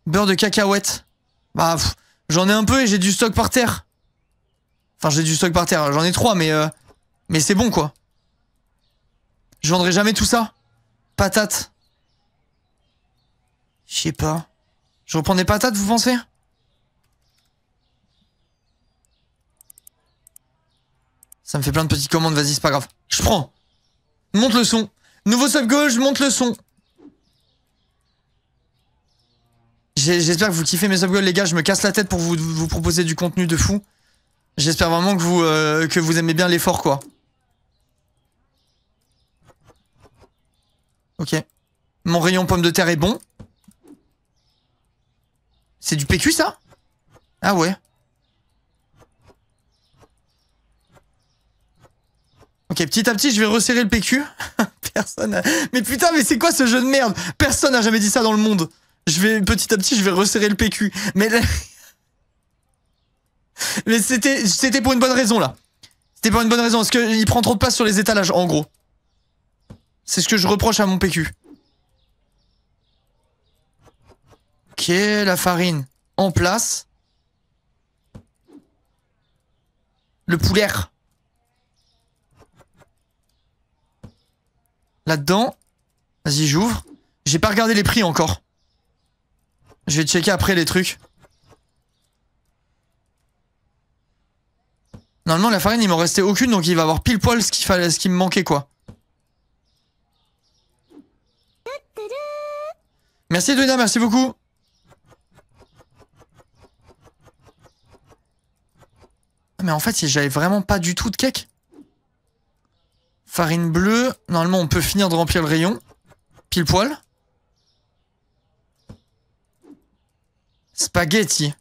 Beurre de cacahuète. Bah, j'en ai un peu et j'ai du stock par terre. Enfin, j'ai du stock par terre. J'en ai trois, mais... Euh, mais c'est bon, quoi. Je vendrai jamais tout ça. Patates. Je sais pas. Je reprends des patates, vous pensez Ça me fait plein de petites commandes, vas-y, c'est pas grave. Je prends. Monte le son. Nouveau sub je monte le son. J'espère que vous kiffez mes sub les gars. Je me casse la tête pour vous, proposer du contenu de fou. J'espère vraiment que vous, euh, que vous aimez bien l'effort, quoi. Ok. Mon rayon pomme de terre est bon. C'est du PQ, ça Ah ouais. Ok, petit à petit, je vais resserrer le PQ. Personne. Mais putain, mais c'est quoi ce jeu de merde Personne n'a jamais dit ça dans le monde. Je vais petit à petit, je vais resserrer le PQ. Mais mais c'était c'était pour une bonne raison là. C'était pour une bonne raison parce que il prend trop de place sur les étalages en gros. C'est ce que je reproche à mon PQ. Ok, la farine en place. Le poulet. Là-dedans. Vas-y, j'ouvre. J'ai pas regardé les prix encore. Je vais checker après les trucs. Normalement, la farine, il m'en restait aucune, donc il va avoir pile poil ce qu'il fallait, ce qui me manquait, quoi. Merci, Edwina, merci beaucoup. Ah, mais en fait, j'avais vraiment pas du tout de cake. Farine bleue. Normalement, on peut finir de remplir le rayon. Pile poil. Spaghetti.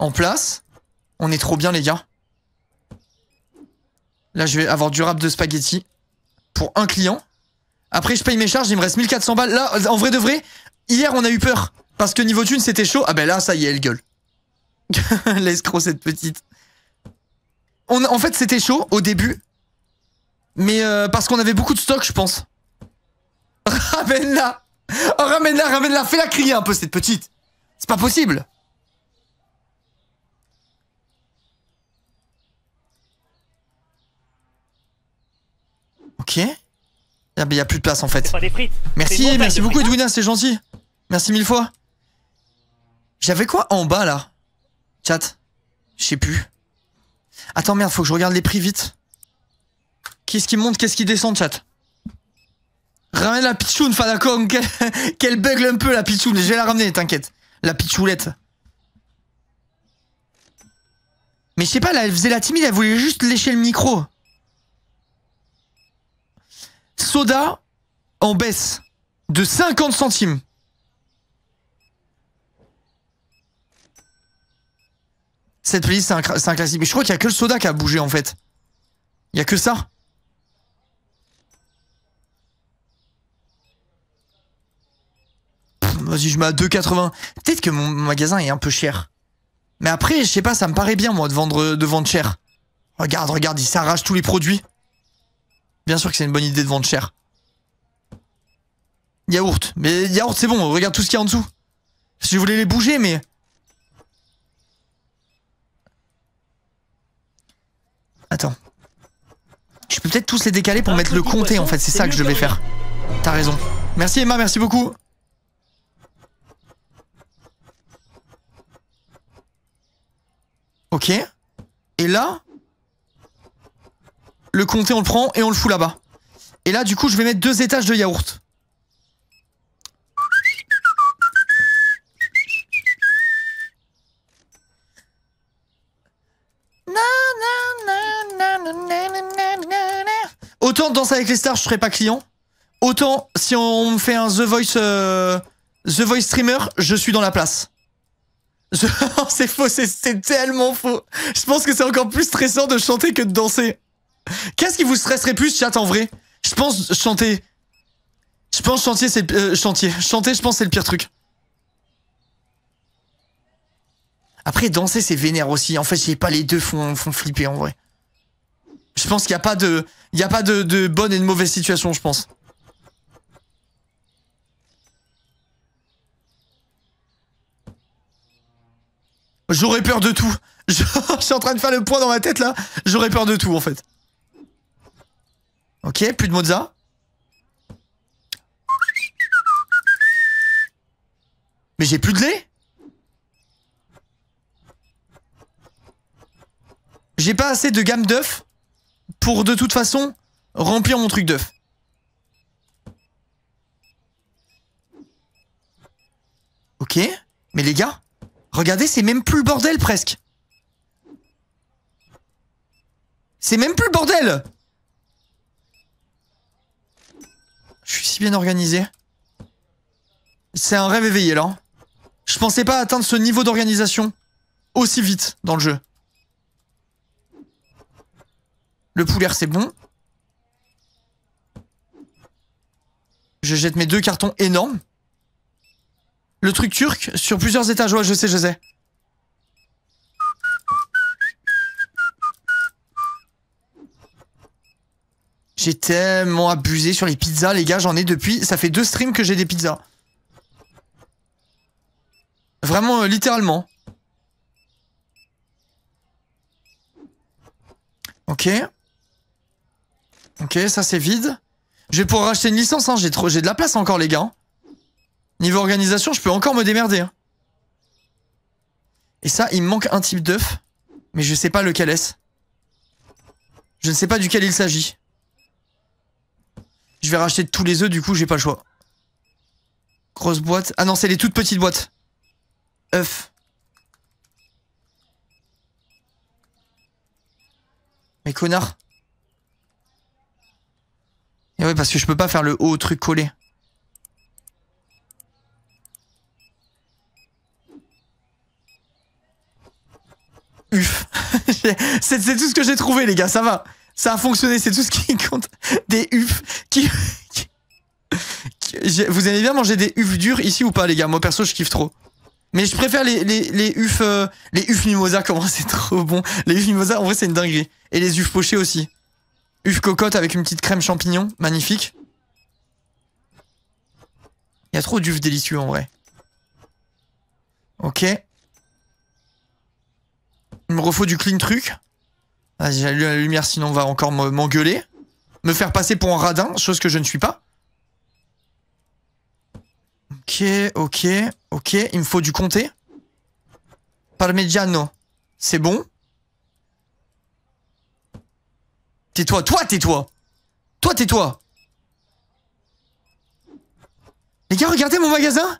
En place. On est trop bien, les gars. Là, je vais avoir du rap de spaghetti pour un client. Après, je paye mes charges, il me reste 1400 balles. Là, en vrai de vrai, hier, on a eu peur. Parce que niveau thune, c'était chaud. Ah ben là, ça y est, elle gueule. L'escroc, cette petite. On, en fait, c'était chaud au début. Mais euh, parce qu'on avait beaucoup de stock, je pense. Ramène-la oh, Ramène-la, ramène-la Fais-la crier un peu, cette petite C'est pas possible Ok. Ah bah y a plus de place en fait. Merci, merci beaucoup Edwina, c'est gentil. Merci mille fois. J'avais quoi en bas là Chat. Je sais plus. Attends merde, faut que je regarde les prix vite. Qu'est-ce qui monte, qu'est-ce qui descend, chat Ramène la pitchoune, Fanacon, qu'elle bugle un peu la pitchoune, je vais la ramener, t'inquiète. La pitchoulette. Mais je sais pas, elle faisait la timide, elle voulait juste lécher le micro. Soda en baisse de 50 centimes. Cette playlist, c'est un, un, classique. Mais je crois qu'il y a que le soda qui a bougé en fait. Il y a que ça. vas-y, je mets à 2,80. Peut-être que mon magasin est un peu cher. Mais après, je sais pas, ça me paraît bien, moi, de vendre, euh, de vendre cher. Regarde, regarde, il s'arrache tous les produits. Bien sûr que c'est une bonne idée de vendre cher. Yaourt. Mais yaourt, c'est bon, regarde tout ce qu'il y a en dessous. Je voulais les bouger, mais... Attends. Je peux peut-être tous les décaler pour mettre le compté, en fait. C'est ça que je vais faire. T'as raison. Merci Emma, merci beaucoup. Ok. Et là, le comté, on le prend et on le fout là-bas. Et là, du coup, je vais mettre deux étages de yaourt. Autant danser avec les stars, je serai pas client. Autant si on me fait un The Voice, euh, The Voice streamer, je suis dans la place. c'est faux, c'est tellement faux. Je pense que c'est encore plus stressant de chanter que de danser. Qu'est-ce qui vous stresserait plus, chat, en vrai Je pense chanter. Je pense chantier, c'est euh, chantier. Chanter, je pense c'est le pire truc. Après, danser, c'est vénère aussi. En fait, j'ai pas, les deux font, font flipper en vrai. Je pense qu'il n'y a pas de, il y a pas de, de bonne et de mauvaise situation, je pense. J'aurais peur de tout. Je... suis en train de faire le point dans ma tête là. J'aurais peur de tout en fait. Ok, plus de Mozza. Mais j'ai plus de lait J'ai pas assez de gamme d'œufs pour de toute façon remplir mon truc d'œuf. Ok, mais les gars Regardez, c'est même plus le bordel presque. C'est même plus le bordel Je suis si bien organisé. C'est un rêve éveillé là. Je pensais pas atteindre ce niveau d'organisation aussi vite dans le jeu. Le poulet, c'est bon. Je jette mes deux cartons énormes. Le truc turc sur plusieurs étages. Ouais, je sais, je sais. J'ai tellement abusé sur les pizzas, les gars. J'en ai depuis. Ça fait deux streams que j'ai des pizzas. Vraiment, euh, littéralement. Ok. Ok, ça c'est vide. Je vais pouvoir racheter une licence, hein. j'ai de la place encore les gars. Niveau organisation, je peux encore me démerder. Hein. Et ça, il me manque un type d'œuf, mais je sais pas lequel est-ce. Je ne sais pas duquel il s'agit. Je vais racheter tous les œufs, du coup, j'ai pas le choix. Grosse boîte. Ah non, c'est les toutes petites boîtes. Œuf. Mais connard. Et ouais, parce que je peux pas faire le haut truc collé. UF. c'est tout ce que j'ai trouvé, les gars, ça va. Ça a fonctionné, c'est tout ce qui compte. Des UF qui... Vous aimez bien manger des UF durs ici ou pas, les gars Moi, perso, je kiffe trop. Mais je préfère les, les, les UF... Euh, les comment c'est trop bon. Les UF mimosa, en vrai, c'est une dinguerie. Et les UF pochés aussi. UF cocotte avec une petite crème champignon, magnifique. Il y a trop d'UF délicieux, en vrai. Ok. Il me refaut du clean truc. Vas-y, ah, j'allume la lumière, sinon on va encore m'engueuler. Me faire passer pour un radin, chose que je ne suis pas. Ok, ok, ok. Il me faut du comté. Parmigiano. C'est bon. Tais-toi, toi, tais-toi. Toi, tais-toi. Les gars, regardez mon magasin.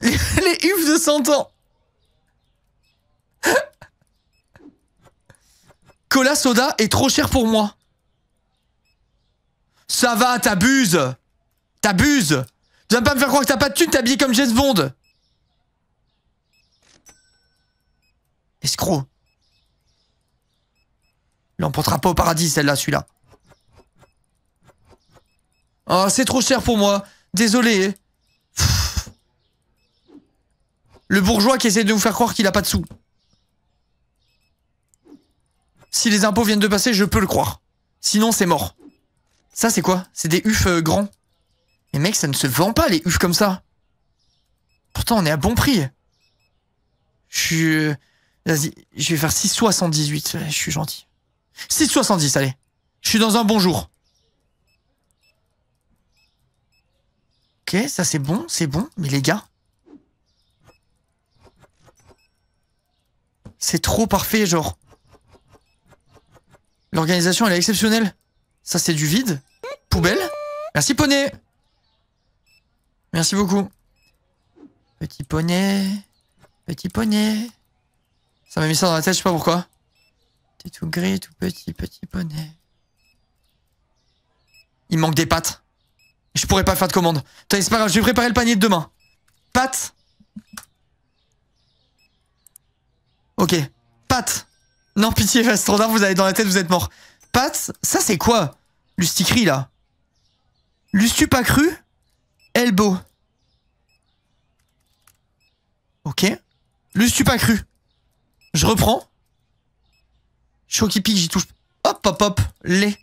Les, les de 100 ans. Cola soda est trop cher pour moi. Ça va, t'abuses. T'abuses. Tu vas pas me faire croire que t'as pas de thune, t'habilles comme James Bond. Escroc. L'emportera pas au paradis, celle-là, celui-là. Oh, c'est trop cher pour moi. Désolé. Hein. Le bourgeois qui essaie de nous faire croire qu'il a pas de sous. Si les impôts viennent de passer, je peux le croire. Sinon, c'est mort. Ça, c'est quoi C'est des ufs euh, grands. Mais mec, ça ne se vend pas, les ufs comme ça. Pourtant, on est à bon prix. Je suis... Euh, vas-y, je vais faire 6,78. Je suis gentil. 6,70, allez. Je suis dans un bon jour. Ok, ça c'est bon, c'est bon. Mais les gars... C'est trop parfait, genre. L'organisation, elle est exceptionnelle. Ça, c'est du vide. Poubelle. Merci, poney. Merci beaucoup. Petit poney. Petit poney. Ça m'a mis ça dans la tête, je sais pas pourquoi. T'es tout gris, tout petit, petit poney. Il manque des pattes. Je pourrais pas faire de commande. T'as c'est pas grave, je vais préparer le panier de demain. Pattes. Ok. Pâtes. Non, pitié, standard, vous avez dans la tête, vous êtes mort. Pat, ça c'est quoi cri là. Lustu pas cru Elbow. Ok. Lustu pas cru. Je reprends. Choc qui pique, j'y touche. Hop, hop, hop. Lait.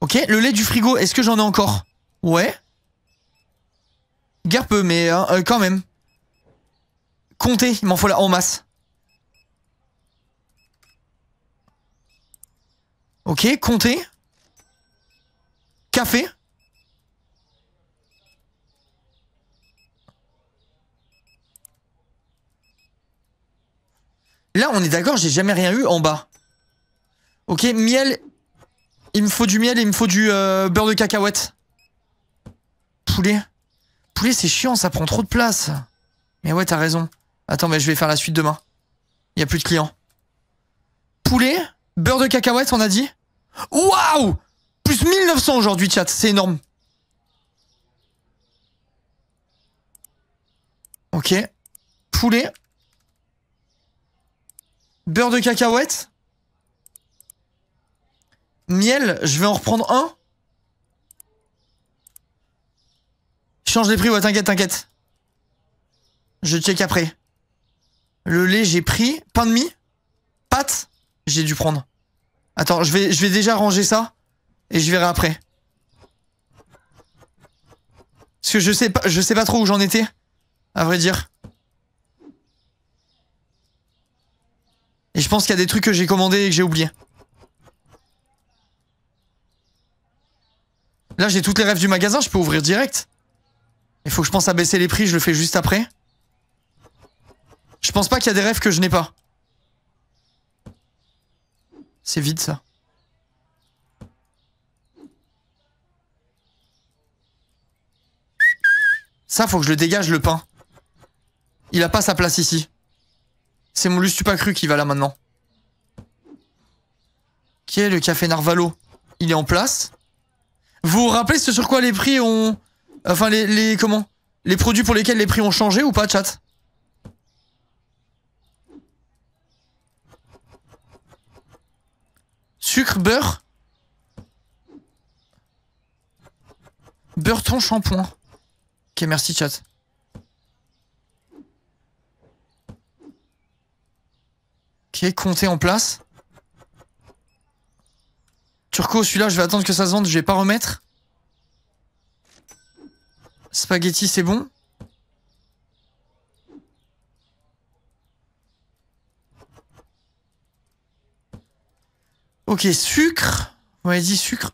Ok, le lait du frigo, est-ce que j'en ai encore Ouais. peu mais hein, euh, quand même. Compter, il m'en faut là en masse. Ok, compter. Café. Là, on est d'accord, j'ai jamais rien eu en bas. Ok, miel. Il me faut du miel et il me faut du euh, beurre de cacahuète. Poulet. Poulet, c'est chiant, ça prend trop de place. Mais ouais, t'as raison. Attends, mais je vais faire la suite demain. Il y a plus de clients. Poulet, beurre de cacahuète, on a dit. Waouh Plus 1900 aujourd'hui, chat, c'est énorme. Ok. Poulet. Beurre de cacahuète. Miel, je vais en reprendre un. Change les prix, ouais, t'inquiète, t'inquiète. Je check après. Le lait, j'ai pris. Pain de mie pâte, J'ai dû prendre. Attends, je vais, je vais déjà ranger ça. Et je verrai après. Parce que je sais pas, je sais pas trop où j'en étais. À vrai dire. Et je pense qu'il y a des trucs que j'ai commandés et que j'ai oubliés. Là, j'ai toutes les rêves du magasin, je peux ouvrir direct. Il faut que je pense à baisser les prix, je le fais juste après. Je pense pas qu'il y a des rêves que je n'ai pas. C'est vide ça. Ça, faut que je le dégage, le pain. Il a pas sa place ici. C'est mon cru qui va là maintenant. Qui est le café Narvalo Il est en place. Vous vous rappelez ce sur quoi les prix ont... Enfin, les, les... Comment Les produits pour lesquels les prix ont changé ou pas, chat Sucre, beurre. Beurre, ton shampoing. Ok, merci chat. Ok, compté en place. Turco, celui-là, je vais attendre que ça se vende, je vais pas remettre. Spaghetti, c'est bon. Ok, sucre. On y sucre.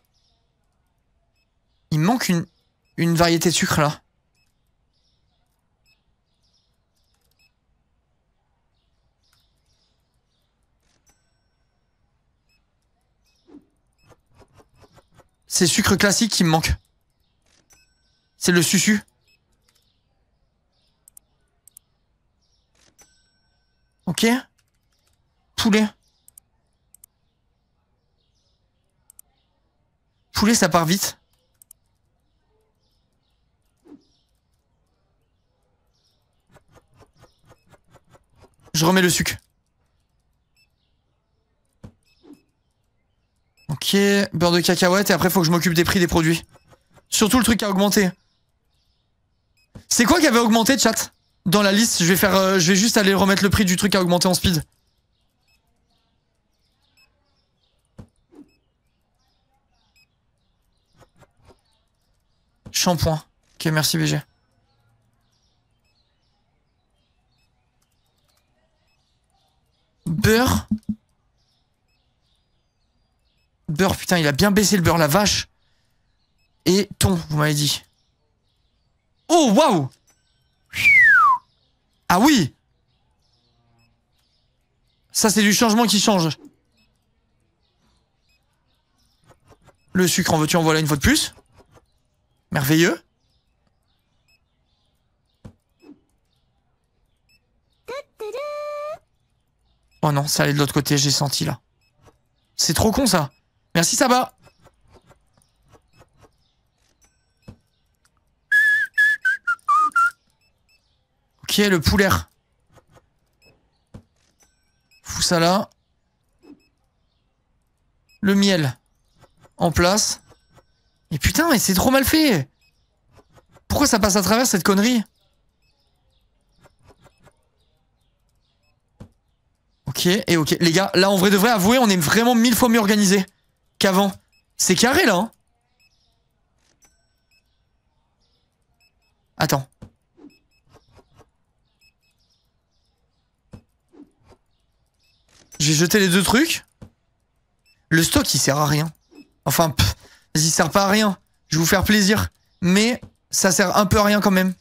Il manque une, une variété de sucre là. C'est sucre classique qui me manque. C'est le susu. Ok. Poulet. poulet, ça part vite. Je remets le sucre. Ok, beurre de cacahuète et après faut que je m'occupe des prix des produits. Surtout le truc a augmenté. C'est quoi qui avait augmenté, chat Dans la liste, je vais faire, euh, je vais juste aller remettre le prix du truc à augmenter en speed. Shampoing. Ok, merci BG. Beurre. Beurre, putain, il a bien baissé le beurre, la vache. Et ton vous m'avez dit. Oh, waouh Ah oui Ça, c'est du changement qui change. Le sucre, en veux-tu en voilà une fois de plus Merveilleux Oh non, ça allait de l'autre côté, j'ai senti là. C'est trop con ça. Merci ça va. Ok, le poulet. Fous ça là. Le miel en place. Mais putain, mais c'est trop mal fait Pourquoi ça passe à travers cette connerie Ok, et ok. Les gars, là, on devrait avouer, on est vraiment mille fois mieux organisé qu'avant. C'est carré, là, hein. Attends. J'ai jeté les deux trucs. Le stock, il sert à rien. Enfin, pfff. Vas-y, sert pas à rien. Je vais vous faire plaisir. Mais ça sert un peu à rien quand même.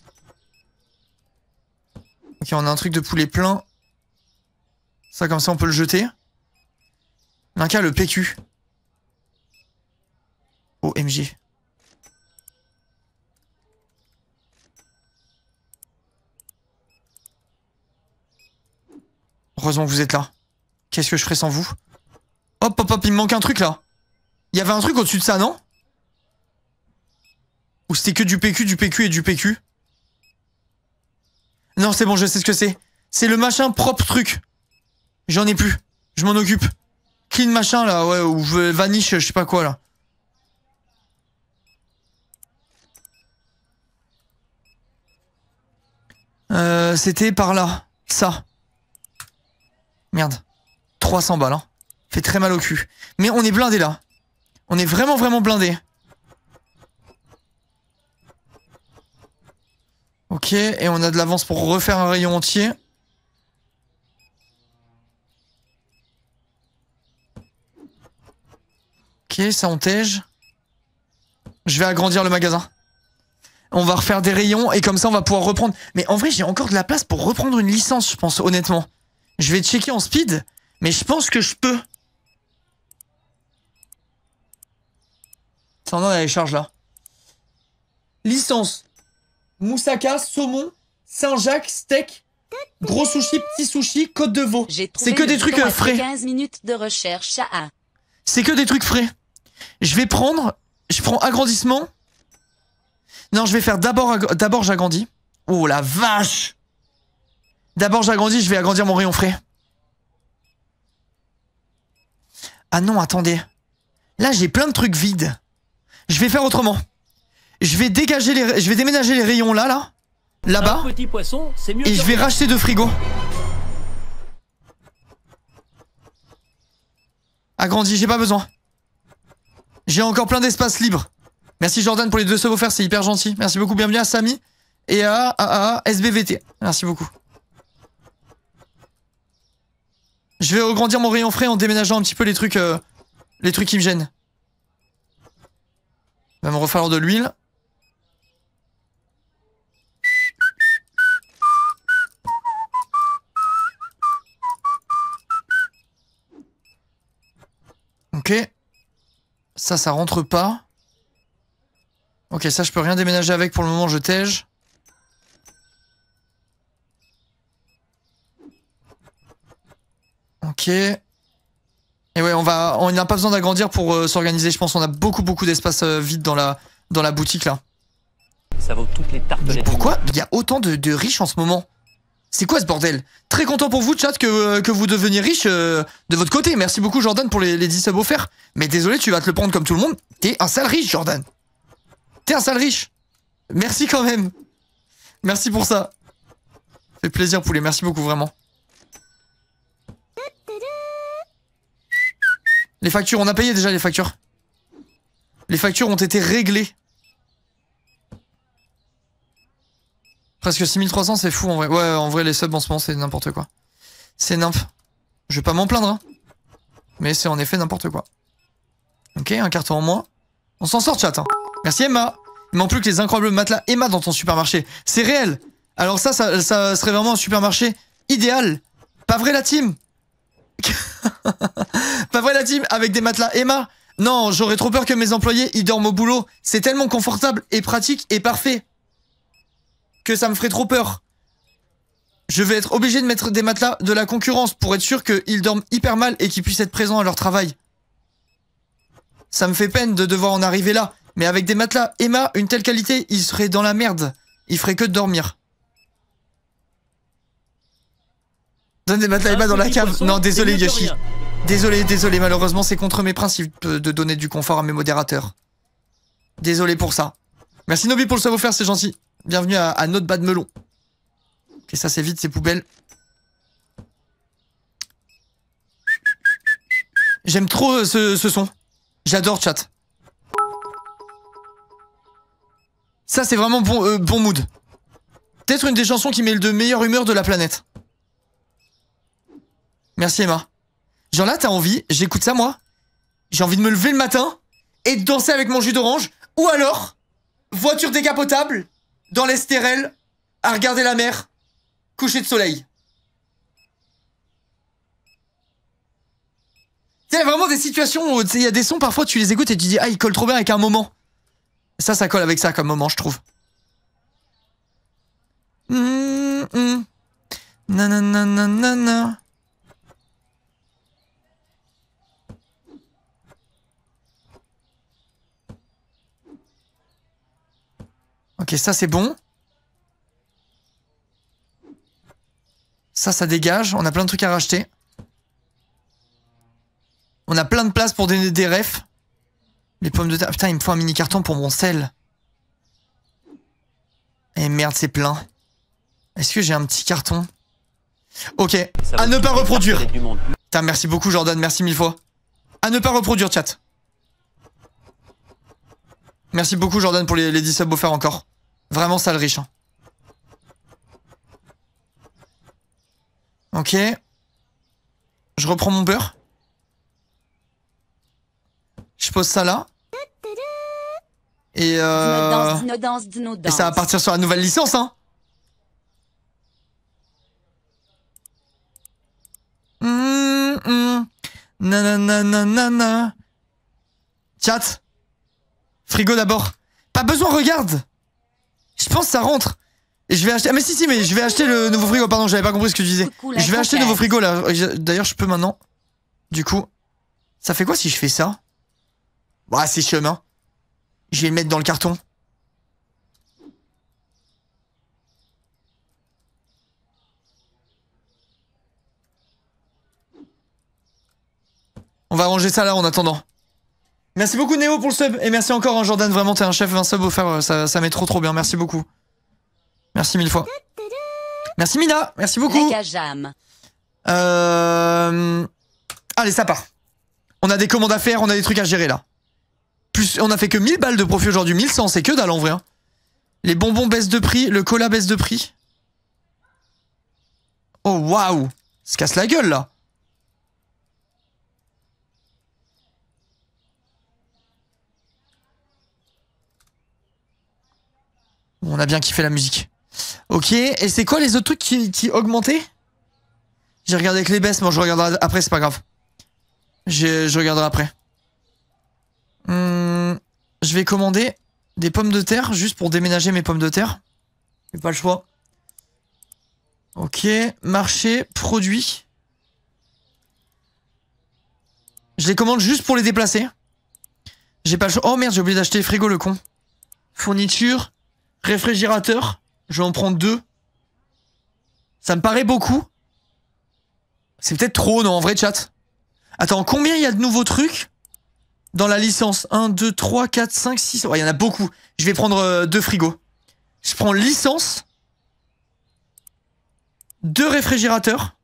Ok, on a un truc de poulet plein. Ça, comme ça, on peut le jeter. cas le PQ. OMG. Heureusement que vous êtes là. Qu'est-ce que je ferais sans vous Hop, hop, hop, il me manque un truc là. Il y avait un truc au-dessus de ça, non ou c'était que du PQ, du PQ et du PQ Non, c'est bon, je sais ce que c'est. C'est le machin propre truc. J'en ai plus. Je m'en occupe. Clean machin, là, ouais, ou vanish, je sais pas quoi, là. Euh, c'était par là. Ça. Merde. 300 balles, hein. Fait très mal au cul. Mais on est blindé là. On est vraiment, vraiment blindé. Ok, et on a de l'avance pour refaire un rayon entier. Ok, ça on Je vais agrandir le magasin. On va refaire des rayons et comme ça on va pouvoir reprendre. Mais en vrai, j'ai encore de la place pour reprendre une licence, je pense, honnêtement. Je vais checker en speed, mais je pense que je peux. Ça en a les charges là. Licence moussaka, saumon, Saint-Jacques, steak, gros sushi, petit sushi, côte de veau. C'est que des trucs euh, frais. minutes de recherche C'est que des trucs frais. Je vais prendre, je prends agrandissement. Non, je vais faire d'abord, d'abord j'agrandis. Oh la vache D'abord j'agrandis, je vais agrandir mon rayon frais. Ah non, attendez. Là, j'ai plein de trucs vides. Je vais faire autrement. Je vais dégager les... Je vais déménager les rayons là, là. Là-bas. Et je vais racheter deux frigo. Agrandi, j'ai pas besoin. J'ai encore plein d'espace libre. Merci Jordan pour les deux subs offerts, c'est hyper gentil. Merci beaucoup, bienvenue à Samy et à, SBVT. Merci beaucoup. Je vais agrandir mon rayon frais en déménageant un petit peu les trucs, euh, les trucs qui me gênent. Va me refaire de l'huile. Ok. Ça, ça rentre pas. Ok, ça, je peux rien déménager avec pour le moment, je tège. Ok. Et ouais, on va, on n'a pas besoin d'agrandir pour euh, s'organiser, je pense. On a beaucoup, beaucoup d'espace euh, vide dans la, dans la boutique, là. Ça vaut toutes les pourquoi il y a autant de riches en ce moment c'est quoi ce bordel Très content pour vous, chat, que, euh, que vous deveniez riche euh, de votre côté. Merci beaucoup, Jordan, pour les, les 10 subs offerts. Mais désolé, tu vas te le prendre comme tout le monde. T'es un sale riche, Jordan. T'es un sale riche. Merci quand même. Merci pour ça. Fait plaisir, poulet. Merci beaucoup, vraiment. Les factures, on a payé déjà les factures. Les factures ont été réglées. que 6300, c'est fou en vrai. Ouais, en vrai, les subs en ce moment, c'est n'importe quoi. C'est nymphe Je vais pas m'en plaindre, hein. Mais c'est en effet n'importe quoi. Ok, un carton en moins. On s'en sort, chat. Hein. Merci, Emma. Il manque plus que les incroyables matelas Emma dans ton supermarché. C'est réel. Alors ça, ça, ça serait vraiment un supermarché idéal. Pas vrai, la team Pas vrai, la team Avec des matelas Emma Non, j'aurais trop peur que mes employés, ils dorment au boulot. C'est tellement confortable et pratique et parfait que ça me ferait trop peur. Je vais être obligé de mettre des matelas de la concurrence pour être sûr qu'ils dorment hyper mal et qu'ils puissent être présents à leur travail. Ça me fait peine de devoir en arriver là, mais avec des matelas Emma, une telle qualité, ils seraient dans la merde. Ils ferait que de dormir. Donne des matelas ah, Emma dans la cave. Non, désolé Yoshi. Désolé, désolé, malheureusement c'est contre mes principes de donner du confort à mes modérateurs. Désolé pour ça. Merci Nobi pour le savoir faire, c'est gentil. Bienvenue à, notre bas de melon. Ok, ça c'est vite ces poubelles. J'aime trop euh, ce, son. J'adore chat. Ça c'est vraiment bon, euh, mood. Peut-être une des chansons qui le de meilleure humeur de la planète. Merci Emma. Genre là, t'as envie, j'écoute ça moi. J'ai envie de me lever le matin et de danser avec mon jus d'orange. Ou alors, voiture décapotable dans l'Estérel, à regarder la mer, coucher de soleil. Il y a vraiment des situations où il y a des sons, parfois tu les écoutes et tu dis Ah, il colle trop bien avec un moment. Ça, ça colle avec ça comme moment, je trouve. Mmh, non, non. Ok, ça c'est bon. Ça, ça dégage. On a plein de trucs à racheter. On a plein de place pour donner des refs. Les pommes de terre. Putain, il me faut un mini carton pour mon sel. Et eh, merde, c'est plein. Est-ce que j'ai un petit carton Ok. à ne pas reproduire. Putain, merci beaucoup, Jordan. Merci mille fois. À ne pas reproduire, chat. Merci beaucoup, Jordan, pour les, les 10 subs offerts encore. Vraiment sale riche. Hein. Ok. Je reprends mon beurre. Je pose ça là. Et, euh... Et ça va partir sur la nouvelle licence, hein hum, hum. na Chat. Frigo d'abord. Pas besoin, regarde je pense ça rentre. Et je vais acheter. Ah, mais si, si, mais je vais acheter le nouveau frigo. Pardon, j'avais pas compris ce que tu disais. Je vais acheter le nouveau frigo là. D'ailleurs, je peux maintenant. Du coup, ça fait quoi si je fais ça Bah, c'est chemin. Je vais le mettre dans le carton. On va ranger ça là en attendant. Merci beaucoup Néo pour le sub et merci encore en hein, Jordan, vraiment t'es un chef, un sub offert, euh, ça, ça m'est trop trop bien, merci beaucoup. Merci mille fois. Merci Mina, merci beaucoup. Euh, allez, ça part. On a des commandes à faire, on a des trucs à gérer là. Plus, on a fait que 1000 balles de profit aujourd'hui, 1100, c'est que dalle en vrai. Hein. Les bonbons baissent de prix, le cola baisse de prix. Oh waouh, se casse la gueule là. On a bien kiffé la musique. Ok, et c'est quoi les autres trucs qui, qui augmentaient J'ai regardé avec les baisses, moi je regarderai après, c'est pas grave. Je, je regarderai après. Hmm, je vais commander des pommes de terre juste pour déménager mes pommes de terre. J'ai pas le choix. Ok, marché, produits. Je les commande juste pour les déplacer. J'ai pas le choix. Oh merde, j'ai oublié d'acheter frigo le con. Fourniture, Réfrigérateur, je vais en prendre deux. Ça me paraît beaucoup. C'est peut-être trop, non, en vrai chat. Attends, combien il y a de nouveaux trucs dans la licence 1, 2, 3, 4, 5, 6. Il y en a beaucoup. Je vais prendre euh, deux frigos. Je prends licence, deux réfrigérateurs,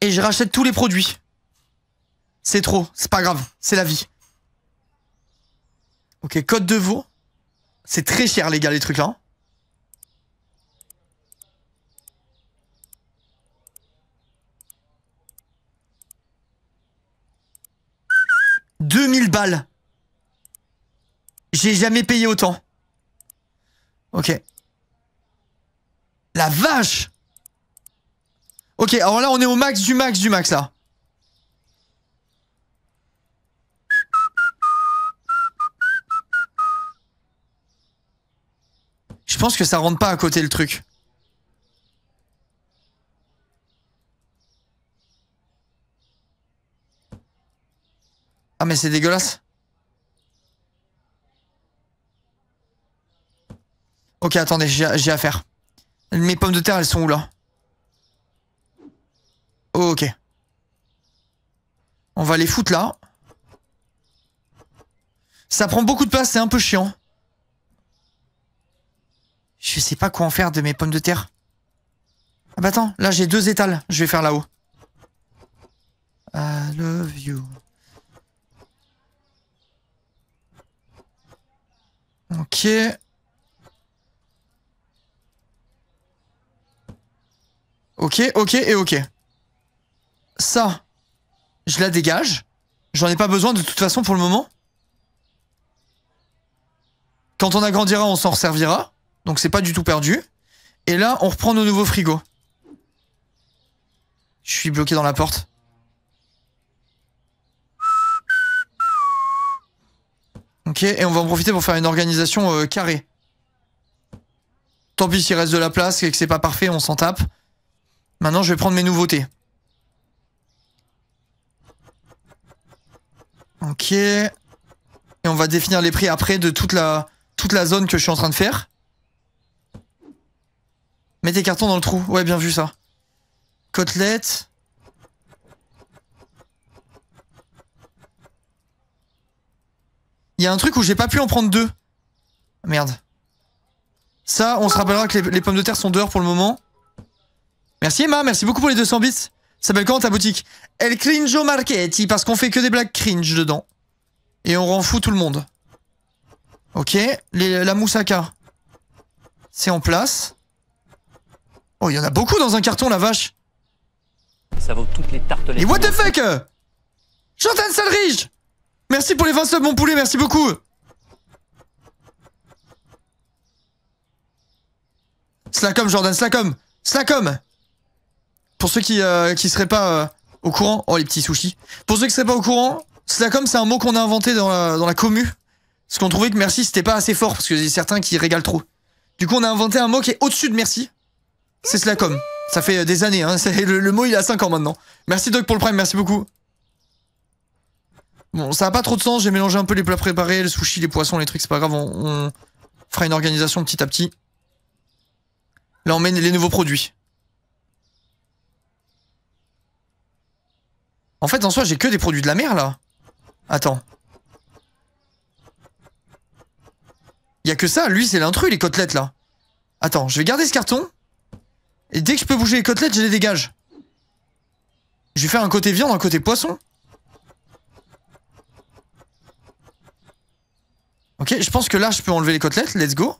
et je rachète tous les produits. C'est trop, c'est pas grave, c'est la vie. Ok, code de veau. C'est très cher, les gars, les trucs là. Hein. « 2000 balles J'ai jamais payé autant. Ok. La vache Ok, alors là, on est au max du max du max, là. Je pense que ça rentre pas à côté le truc. Ah mais c'est dégueulasse. Ok, attendez, j'ai affaire. Mes pommes de terre, elles sont où là oh, Ok. On va les foutre là. Ça prend beaucoup de place, c'est un peu chiant. Je sais pas quoi en faire de mes pommes de terre. Ah bah attends, là j'ai deux étals. Je vais faire là-haut. I love you. Ok. Ok, ok et ok. Ça, je la dégage. J'en ai pas besoin de toute façon pour le moment. Quand on agrandira, on s'en resservira. Donc c'est pas du tout perdu. Et là, on reprend nos nouveaux frigos. Je suis bloqué dans la porte. Ok, et on va en profiter pour faire une organisation euh, carrée. Tant pis s'il reste de la place et que c'est pas parfait, on s'en tape. Maintenant, je vais prendre mes nouveautés. Ok. Et on va définir les prix après de toute la, toute la zone que je suis en train de faire. Mets tes cartons dans le trou. Ouais, bien vu ça. Côtelette. Il y a un truc où j'ai pas pu en prendre deux. Ah, merde. Ça, on se rappellera que les, pommes de terre sont dehors pour le moment. Merci Emma, merci beaucoup pour les 200 bits. Ça s'appelle quand ta boutique El Cringe Marchetti, parce qu'on fait que des blagues cringe dedans. Et on rend fou tout le monde. Ok, la moussaka, c'est en place. Oh, il y en a beaucoup dans un carton, la vache. Ça vaut toutes les tartelettes. Et what the fuck Jordan Salrige Merci pour les 20 subs, mon poulet, merci beaucoup. Slacom, Jordan, Slacom. Slacom Pour ceux qui, euh, seraient pas euh, au courant... Oh, les petits sushis. Pour ceux qui seraient pas au courant, Slacom, c'est un mot qu'on a inventé dans la, dans la commu. Parce qu'on trouvait que merci, c'était pas assez fort, parce que certains qui régalent trop. Du coup, on a inventé un mot qui est au-dessus de merci. C'est cela Ça fait euh, des années, hein. Le, mot il a 5 ans maintenant. Merci Doc pour le prime, merci beaucoup. Bon, ça a pas trop de sens, j'ai mélangé un peu les plats préparés, le sushi, les poissons, les trucs, c'est pas grave, on, fera une organisation petit à petit. Là, on mène les nouveaux produits. En fait, en soi, j'ai que des produits de la mer, là. Attends. Y a que ça, lui, c'est l'intrus, les côtelettes, là. Attends, je vais garder ce carton, et dès que je peux bouger les côtelettes, je les dégage. Je vais faire un côté viande, un côté poisson. Ok, je pense que là, je peux enlever les côtelettes. Let's go.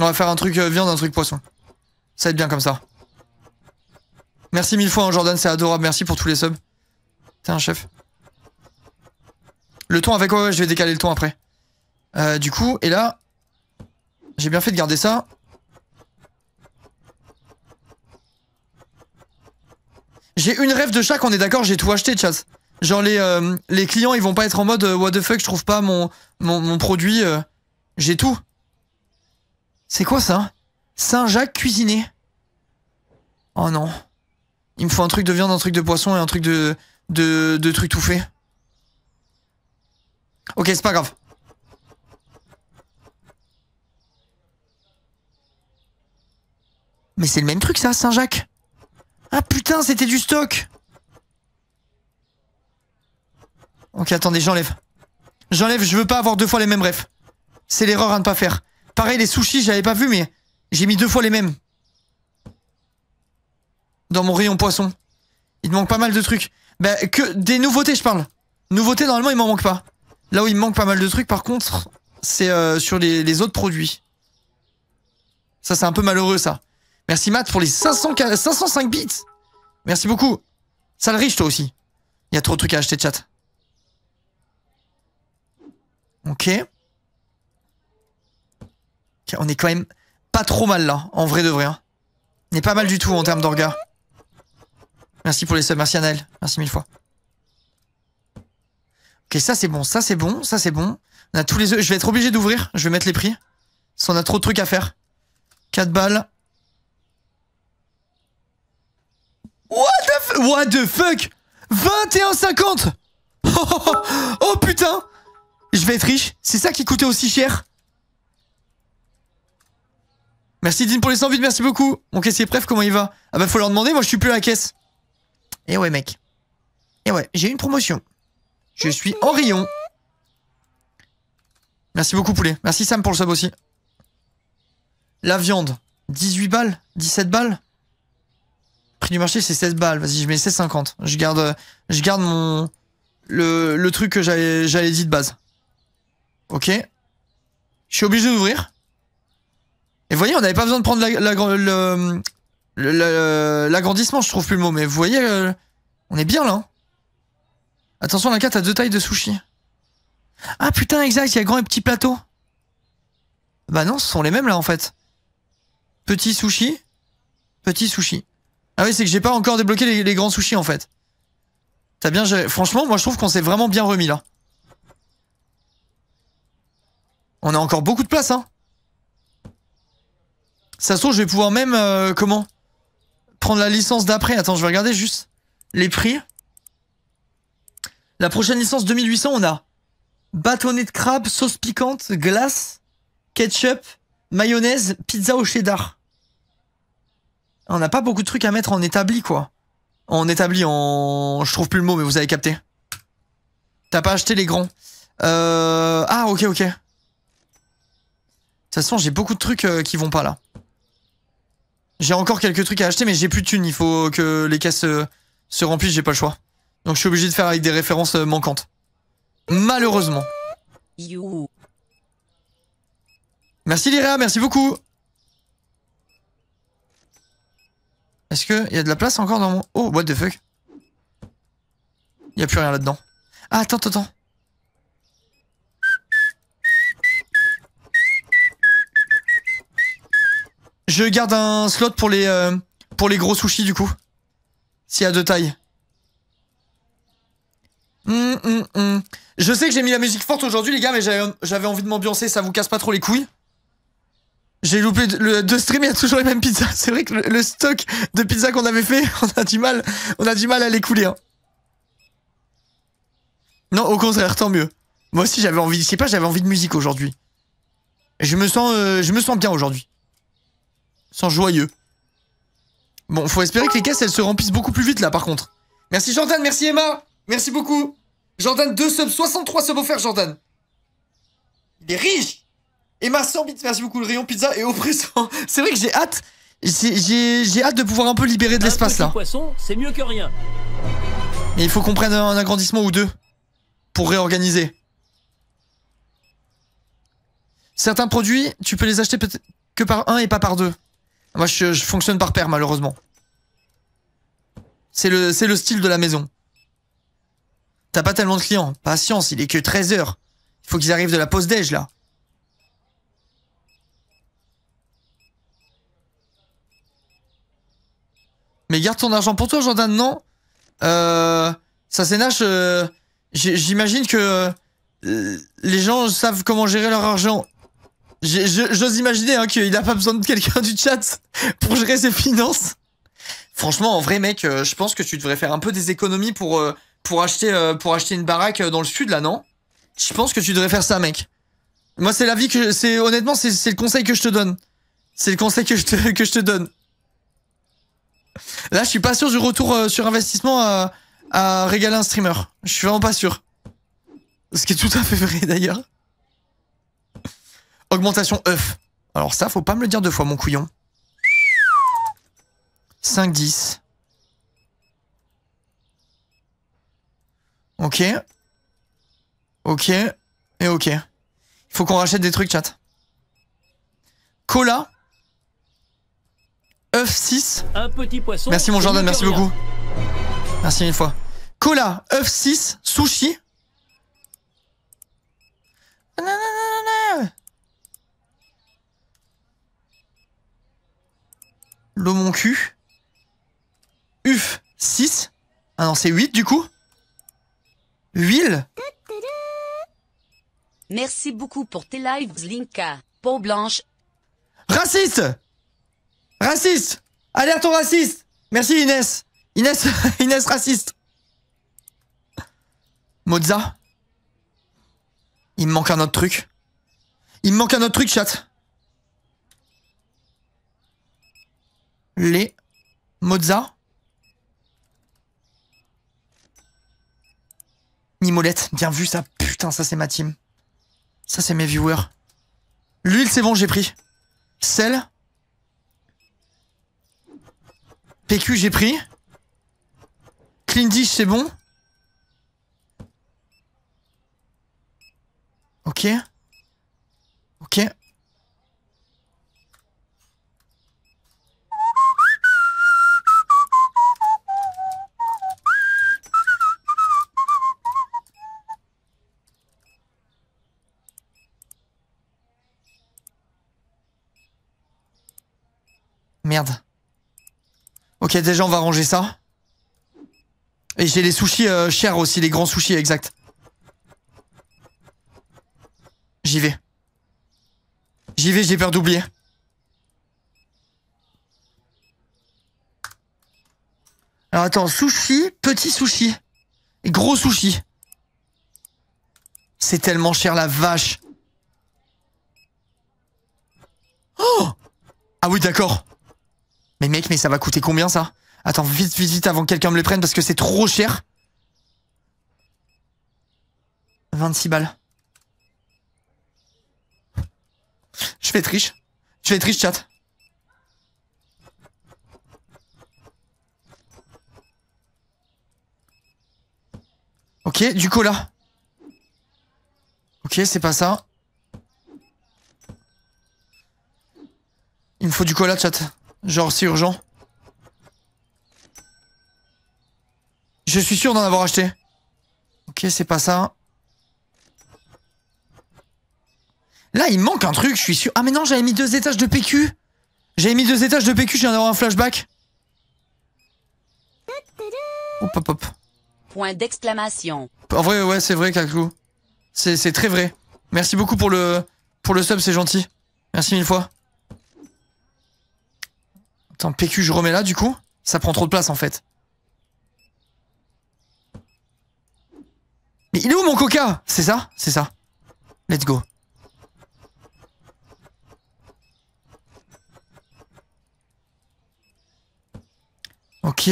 On va faire un truc euh, viande, un truc poisson. Ça va être bien comme ça. Merci mille fois, hein, Jordan, c'est adorable. Merci pour tous les subs. T'es un chef. Le ton avec... quoi je vais décaler le ton après. Euh, du coup, et là, j'ai bien fait de garder ça. J'ai une rêve de chaque, on est d'accord, j'ai tout acheté, chat. Genre les, euh, les clients, ils vont pas être en mode euh, What the fuck, je trouve pas mon, mon, produit. Euh. j'ai tout. C'est quoi ça Saint-Jacques cuisiné. Oh non. Il me faut un truc de viande, un truc de poisson et un truc de, de, de truc tout fait. Ok, c'est pas grave. Mais c'est le même truc, ça, Saint-Jacques. Ah putain, c'était du stock. Ok, attendez, j'enlève. J'enlève, je veux pas avoir deux fois les mêmes refs. C'est l'erreur à ne pas faire. Pareil, les sushis, j'avais pas vu, mais j'ai mis deux fois les mêmes. Dans mon rayon poisson. Il me manque pas mal de trucs. Bah, que des nouveautés, je parle. Nouveautés, normalement, il m'en manque pas. Là où il me manque pas mal de trucs, par contre, c'est euh, sur les autres produits. Ça, c'est un peu malheureux, ça. Merci Matt pour les 500, 505 bits. Merci beaucoup. Sale riche toi aussi. Il y a trop de trucs à acheter chat. Ok. On est quand même pas trop mal là, en vrai de vrai. Hein. On est pas mal du tout en termes d'orgas. Merci pour les subs, merci Anaël, merci mille fois. Ok, ça c'est bon, ça c'est bon, ça c'est bon. On a tous les œufs, je vais être obligé d'ouvrir, je vais mettre les prix. Si on a trop de trucs à faire. 4 balles, What the, fuck 21,50 oh, putain Je vais être riche, c'est ça qui coûtait aussi cher Merci Dean pour les 100 vides, merci beaucoup. Mon caissier bref, comment il va Ah bah faut leur demander, moi je suis plus à la caisse. Et eh ouais mec. Et eh ouais, j'ai une promotion. Je suis en rayon. Merci beaucoup poulet. Merci Sam pour le sub aussi. La viande, 18 balles, 17 balles. Prix du marché, c'est 16 balles. Vas-y, je mets 16,50. Je garde, je garde mon, le, le truc que j'avais dit de base. Ok. Je suis obligé d'ouvrir. Et vous voyez, on n'avait pas besoin de prendre l'agrandissement, la, le je trouve plus le mot. Mais vous voyez, euh, on est bien là. Hein. Attention, la carte a deux tailles de sushi. Ah putain, exact, il y a grand et petit plateau. Bah non, ce sont les mêmes là en fait. Petit sushi, petit sushi. Ah oui, c'est que j'ai pas encore débloqué les, grands sushis en fait. T'as bien Franchement, moi je trouve qu'on s'est vraiment bien remis là. On a encore beaucoup de place, hein. Ça se trouve, je vais pouvoir même. Euh, comment Prendre la licence d'après. Attends, je vais regarder juste les prix. La prochaine licence 2800, on a bâtonnet de crabe, sauce piquante, glace, ketchup, mayonnaise, pizza au cheddar on n'a pas beaucoup de trucs à mettre en établi, quoi. En établi, en... Je trouve plus le mot, mais vous avez capté. T'as pas acheté les grands. Euh, ah, ok, ok. De toute façon, j'ai beaucoup de trucs euh, qui vont pas, là. J'ai encore quelques trucs à acheter, mais j'ai plus de thunes. Il faut que les caisses euh, se remplissent, j'ai pas le choix. Donc je suis obligé de faire avec des références manquantes. Malheureusement. Merci Lyra, merci beaucoup. Est-ce qu'il y a de la place encore dans mon... Oh, what the fuck Il n'y a plus rien là-dedans. Ah, attends, attends, attends. Je garde un slot pour les, euh, pour les gros sushis du coup. S'il y a deux tailles. Hum, hum, hum. Je sais que j'ai mis la musique forte aujourd'hui les gars, mais j'avais envie de m'ambiancer, ça vous casse pas trop les couilles. J'ai loupé le, deux il y a toujours les mêmes pizzas. C'est vrai que le, stock de pizzas qu'on avait fait, on a du mal, on a du mal à les couler. Hein. Non, au contraire, tant mieux. Moi aussi, j'avais envie, je sais pas, j'avais envie de musique aujourd'hui. Je me sens, euh, je me sens bien aujourd'hui. Sans joyeux. Bon, faut espérer que les caisses, elles se remplissent beaucoup plus vite là, par contre. Merci Jordan, merci Emma, merci beaucoup. Jordan, 2 subs, 63 subs offerts, Jordan. Il est riche et ma bits, merci beaucoup le rayon pizza et au présent. C'est vrai que j'ai hâte. J'ai hâte de pouvoir un peu libérer de ah, l'espace là. poisson, c'est mieux que rien. Mais il faut qu'on prenne un agrandissement ou deux pour réorganiser. Certains produits, tu peux les acheter peut-être que par un et pas par deux. Moi, je, fonctionne par paire malheureusement. C'est le, le style de la maison. T'as pas tellement de clients. Patience, il est que 13h. Il faut qu'ils arrivent de la pause déj là. Mais garde ton argent pour toi, Jordan, non Euh... Ça c'est nache euh, J'imagine que... Euh, les gens savent comment gérer leur argent. J'ose imaginer hein, qu'il n'a pas besoin de quelqu'un du chat pour gérer ses finances. Franchement, en vrai, mec, euh, je pense que tu devrais faire un peu des économies pour, pour, acheter, pour acheter une baraque dans le sud, là, non Je pense que tu devrais faire ça, mec. Moi, c'est l'avis que... c'est Honnêtement, c'est le conseil que je te donne. C'est le conseil que que je te donne. Là, je suis pas sûr du retour euh, sur investissement à, régaler un streamer. Je suis vraiment pas sûr. Ce qui est tout à fait vrai d'ailleurs. Augmentation œuf. Alors ça, faut pas me le dire deux fois, mon couillon. 5, 10. Ok. Ok. Et ok. Il faut qu'on rachète des trucs, chat. Cola œuf 6. Un petit poisson. Merci mon Jordan, merci beaucoup. Merci une fois. Cola, œuf 6, sushi. L'eau mon cul. Uf 6. Ah non, c'est 8 du coup. Huile. Merci beaucoup pour tes lives, Linka. Peau blanche. Raciste Raciste Alerte ton raciste Merci Inès Inès, Inès raciste Mozza Il me manque un autre truc. Il me manque un autre truc, chat. Les Mozza Nimolette, bien vu ça. Putain, ça c'est ma team. Ça c'est mes viewers. L'huile, c'est bon, j'ai pris. Sel PQ, j'ai pris. Clean dish, c'est bon. Ok. Ok. Merde. Ok, déjà, on va ranger ça. Et j'ai les sushis euh, chers aussi, les grands sushis, exact. J'y vais. J'y vais, j'ai peur d'oublier. Alors attends, sushis, petit sushi. gros sushi. C'est tellement cher la vache. Oh Ah oui, d'accord. Mais mec, mais ça va coûter combien ça Attends, vite, vite, vite, avant que quelqu'un me le prenne parce que c'est trop cher. 26 balles. Je vais triche. riche. Je vais être chat. Ok, du cola. Ok, c'est pas ça. Il me faut du cola, chat. Genre, si urgent. Je suis sûr d'en avoir acheté. Ok, c'est pas ça. Là, il manque un truc, je suis sûr. Ah, mais non, j'avais mis deux étages de PQ. J'avais mis deux étages de PQ, je viens d'avoir un flashback. Hop, hop, Point d'exclamation. En vrai, ouais, c'est vrai, Kakou. C'est très vrai. Merci beaucoup pour le, pour le sub, c'est gentil. Merci mille fois. Putain PQ, je remets là, du coup Ça prend trop de place, en fait. Mais il est où mon coca C'est ça C'est ça. Let's go. Ok.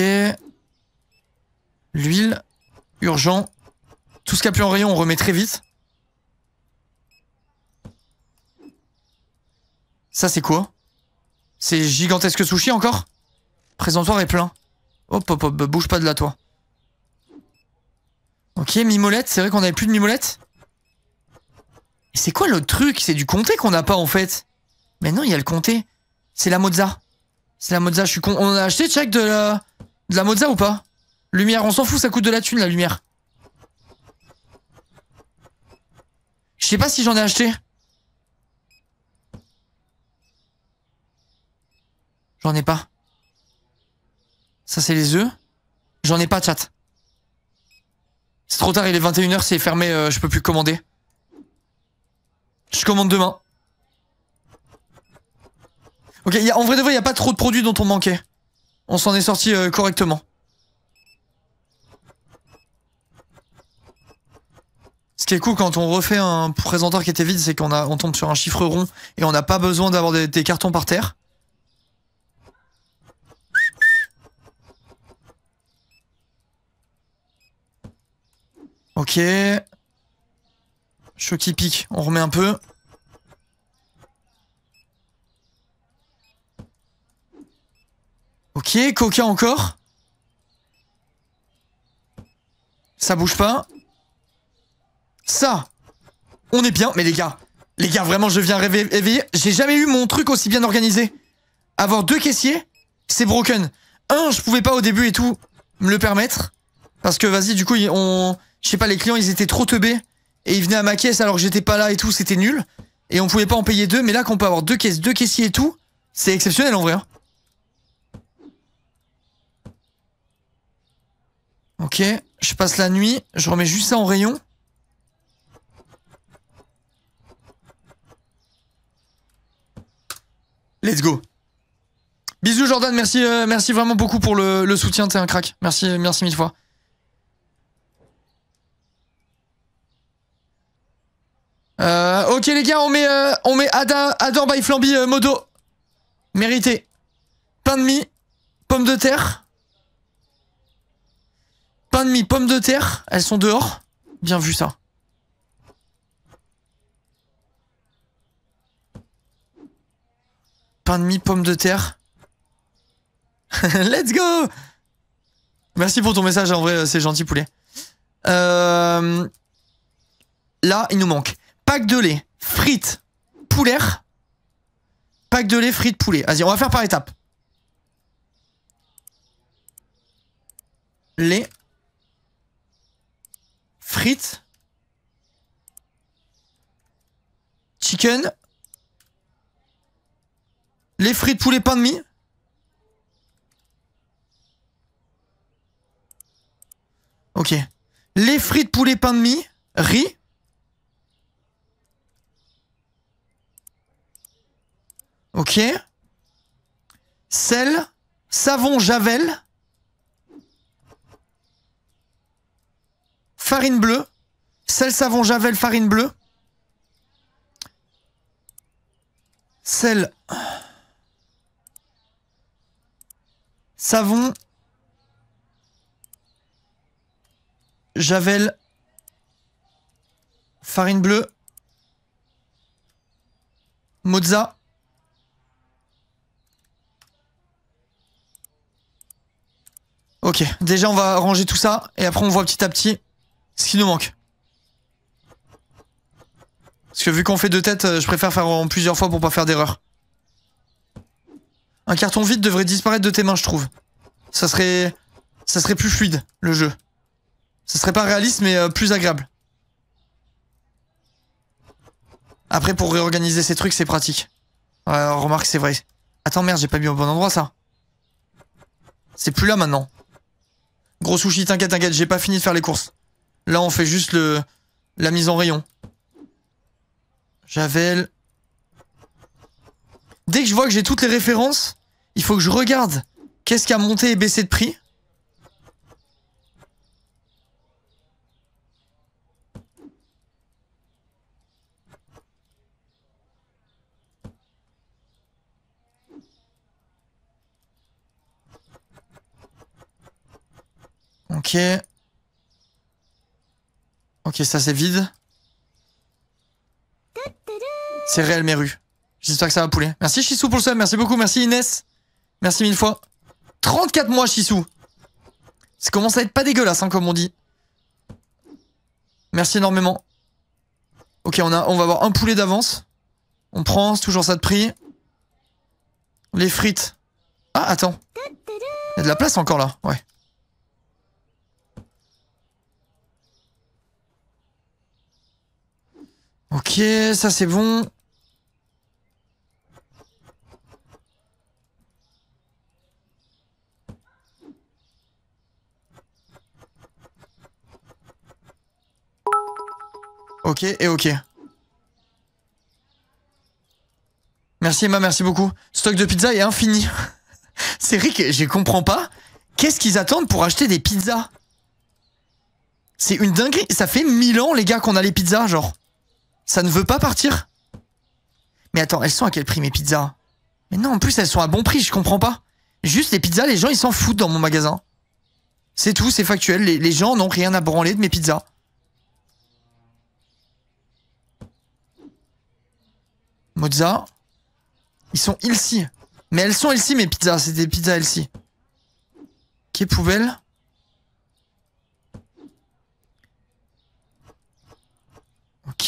L'huile. Urgent. Tout ce qu'il a plus en rayon, on remet très vite. Ça, c'est quoi c'est gigantesque sushi encore Présentoir est plein. Hop, hop, hop, bouge pas de là, toi. Ok, mimolette, c'est vrai qu'on avait plus de mimolette C'est quoi le truc C'est du comté qu'on n'a pas, en fait. Mais non, il y a le comté. C'est la mozza. C'est la mozza, je suis con. On a acheté, check de la, de la mozza ou pas Lumière, on s'en fout, ça coûte de la thune, la lumière. Je sais pas si j'en ai acheté. J'en ai pas. Ça, c'est les oeufs. J'en ai pas, chat. C'est trop tard, il est 21h, c'est fermé, euh, je peux plus commander. Je commande demain. Ok, y a, en vrai de vrai, il n'y a pas trop de produits dont on manquait. On s'en est sorti euh, correctement. Ce qui est cool quand on refait un présentoir qui était vide, c'est qu'on on tombe sur un chiffre rond et on n'a pas besoin d'avoir des cartons par terre. Ok. Choc qui pique, on remet un peu. Ok, Coca encore. Ça bouge pas. Ça. On est bien, mais les gars, les gars, vraiment, je viens réveiller. J'ai jamais eu mon truc aussi bien organisé. Avoir deux caissiers, c'est broken. Un, je pouvais pas au début et tout me le permettre. Parce que, vas-y, du coup, on je sais pas, les clients, ils étaient trop teubés et ils venaient à ma caisse alors que j'étais pas là et tout, c'était nul. Et on pouvait pas en payer deux, mais là qu'on peut avoir deux caisses, deux caissiers et tout, c'est exceptionnel en vrai. Hein. Ok, je passe la nuit, je remets juste ça en rayon. Let's go. Bisous Jordan, merci, euh, merci vraiment beaucoup pour le, le soutien, t'es un crack. Merci, merci mille fois. Euh, ok les gars, on met, euh, on met Ada, Adam by Flamby euh, Modo. Mérité. Pain de mie, pomme de terre. Pain de mie, pomme de terre. Elles sont dehors. Bien vu ça. Pain de mie, pomme de terre. Let's go Merci pour ton message, en vrai, euh, c'est gentil poulet. Euh, là, il nous manque. Pack de lait, frites, poulet, Pack de lait, frites, poulet. Vas-y, on va faire par étapes. Lait. Frites. Chicken. Les frites, poulet, pain de mie. Ok. Les frites, poulet, pain de mie, riz. Ok. Sel, savon Javel, farine bleue, sel, savon Javel, farine bleue, sel, savon, Javel, farine bleue, mozza, Ok, déjà on va ranger tout ça et après on voit petit à petit ce qui nous manque. Parce que vu qu'on fait deux têtes, euh, je préfère faire en plusieurs fois pour pas faire d'erreur. Un carton vide devrait disparaître de tes mains, je trouve. Ça serait, ça serait plus fluide, le jeu. Ça serait pas réaliste, mais euh, plus agréable. Après, pour réorganiser ces trucs, c'est pratique. Ouais, remarque, c'est vrai. Attends, merde, j'ai pas mis au bon endroit, ça. C'est plus là, maintenant. Gros sushi, t'inquiète, t'inquiète, j'ai pas fini de faire les courses. Là, on fait juste le la mise en rayon. Javel. Dès que je vois que j'ai toutes les références, il faut que je regarde qu'est-ce qui a monté et baissé de prix. Ok. Ok, ça c'est vide. C'est réel mes rues. J'espère que ça va pouler. Merci Chissou pour le merci beaucoup, merci Inès. Merci mille fois. 34 mois Chissou. Ça commence à être pas dégueulasse, hein, comme on dit. Merci énormément. Ok, on, a, on va avoir un poulet d'avance. On prend, c'est toujours ça de prix. Les frites. Ah, attends. Il y a de la place encore là, ouais. Ok, ça c'est bon. Ok et ok. Merci Emma, merci beaucoup. Stock de pizza est infini. c'est vrai je comprends pas. Qu'est-ce qu'ils attendent pour acheter des pizzas C'est une dinguerie. Ça fait mille ans les gars qu'on a les pizzas, genre. Ça ne veut pas partir Mais attends, elles sont à quel prix mes pizzas Mais non, en plus elles sont à bon prix, je comprends pas. Juste les pizzas, les gens ils s'en foutent dans mon magasin. C'est tout, c'est factuel. Les, gens n'ont rien à branler de mes pizzas. Mozza. Ils sont ici. Mais elles sont ici mes pizzas, c'est des pizzas ici. Qui poubelle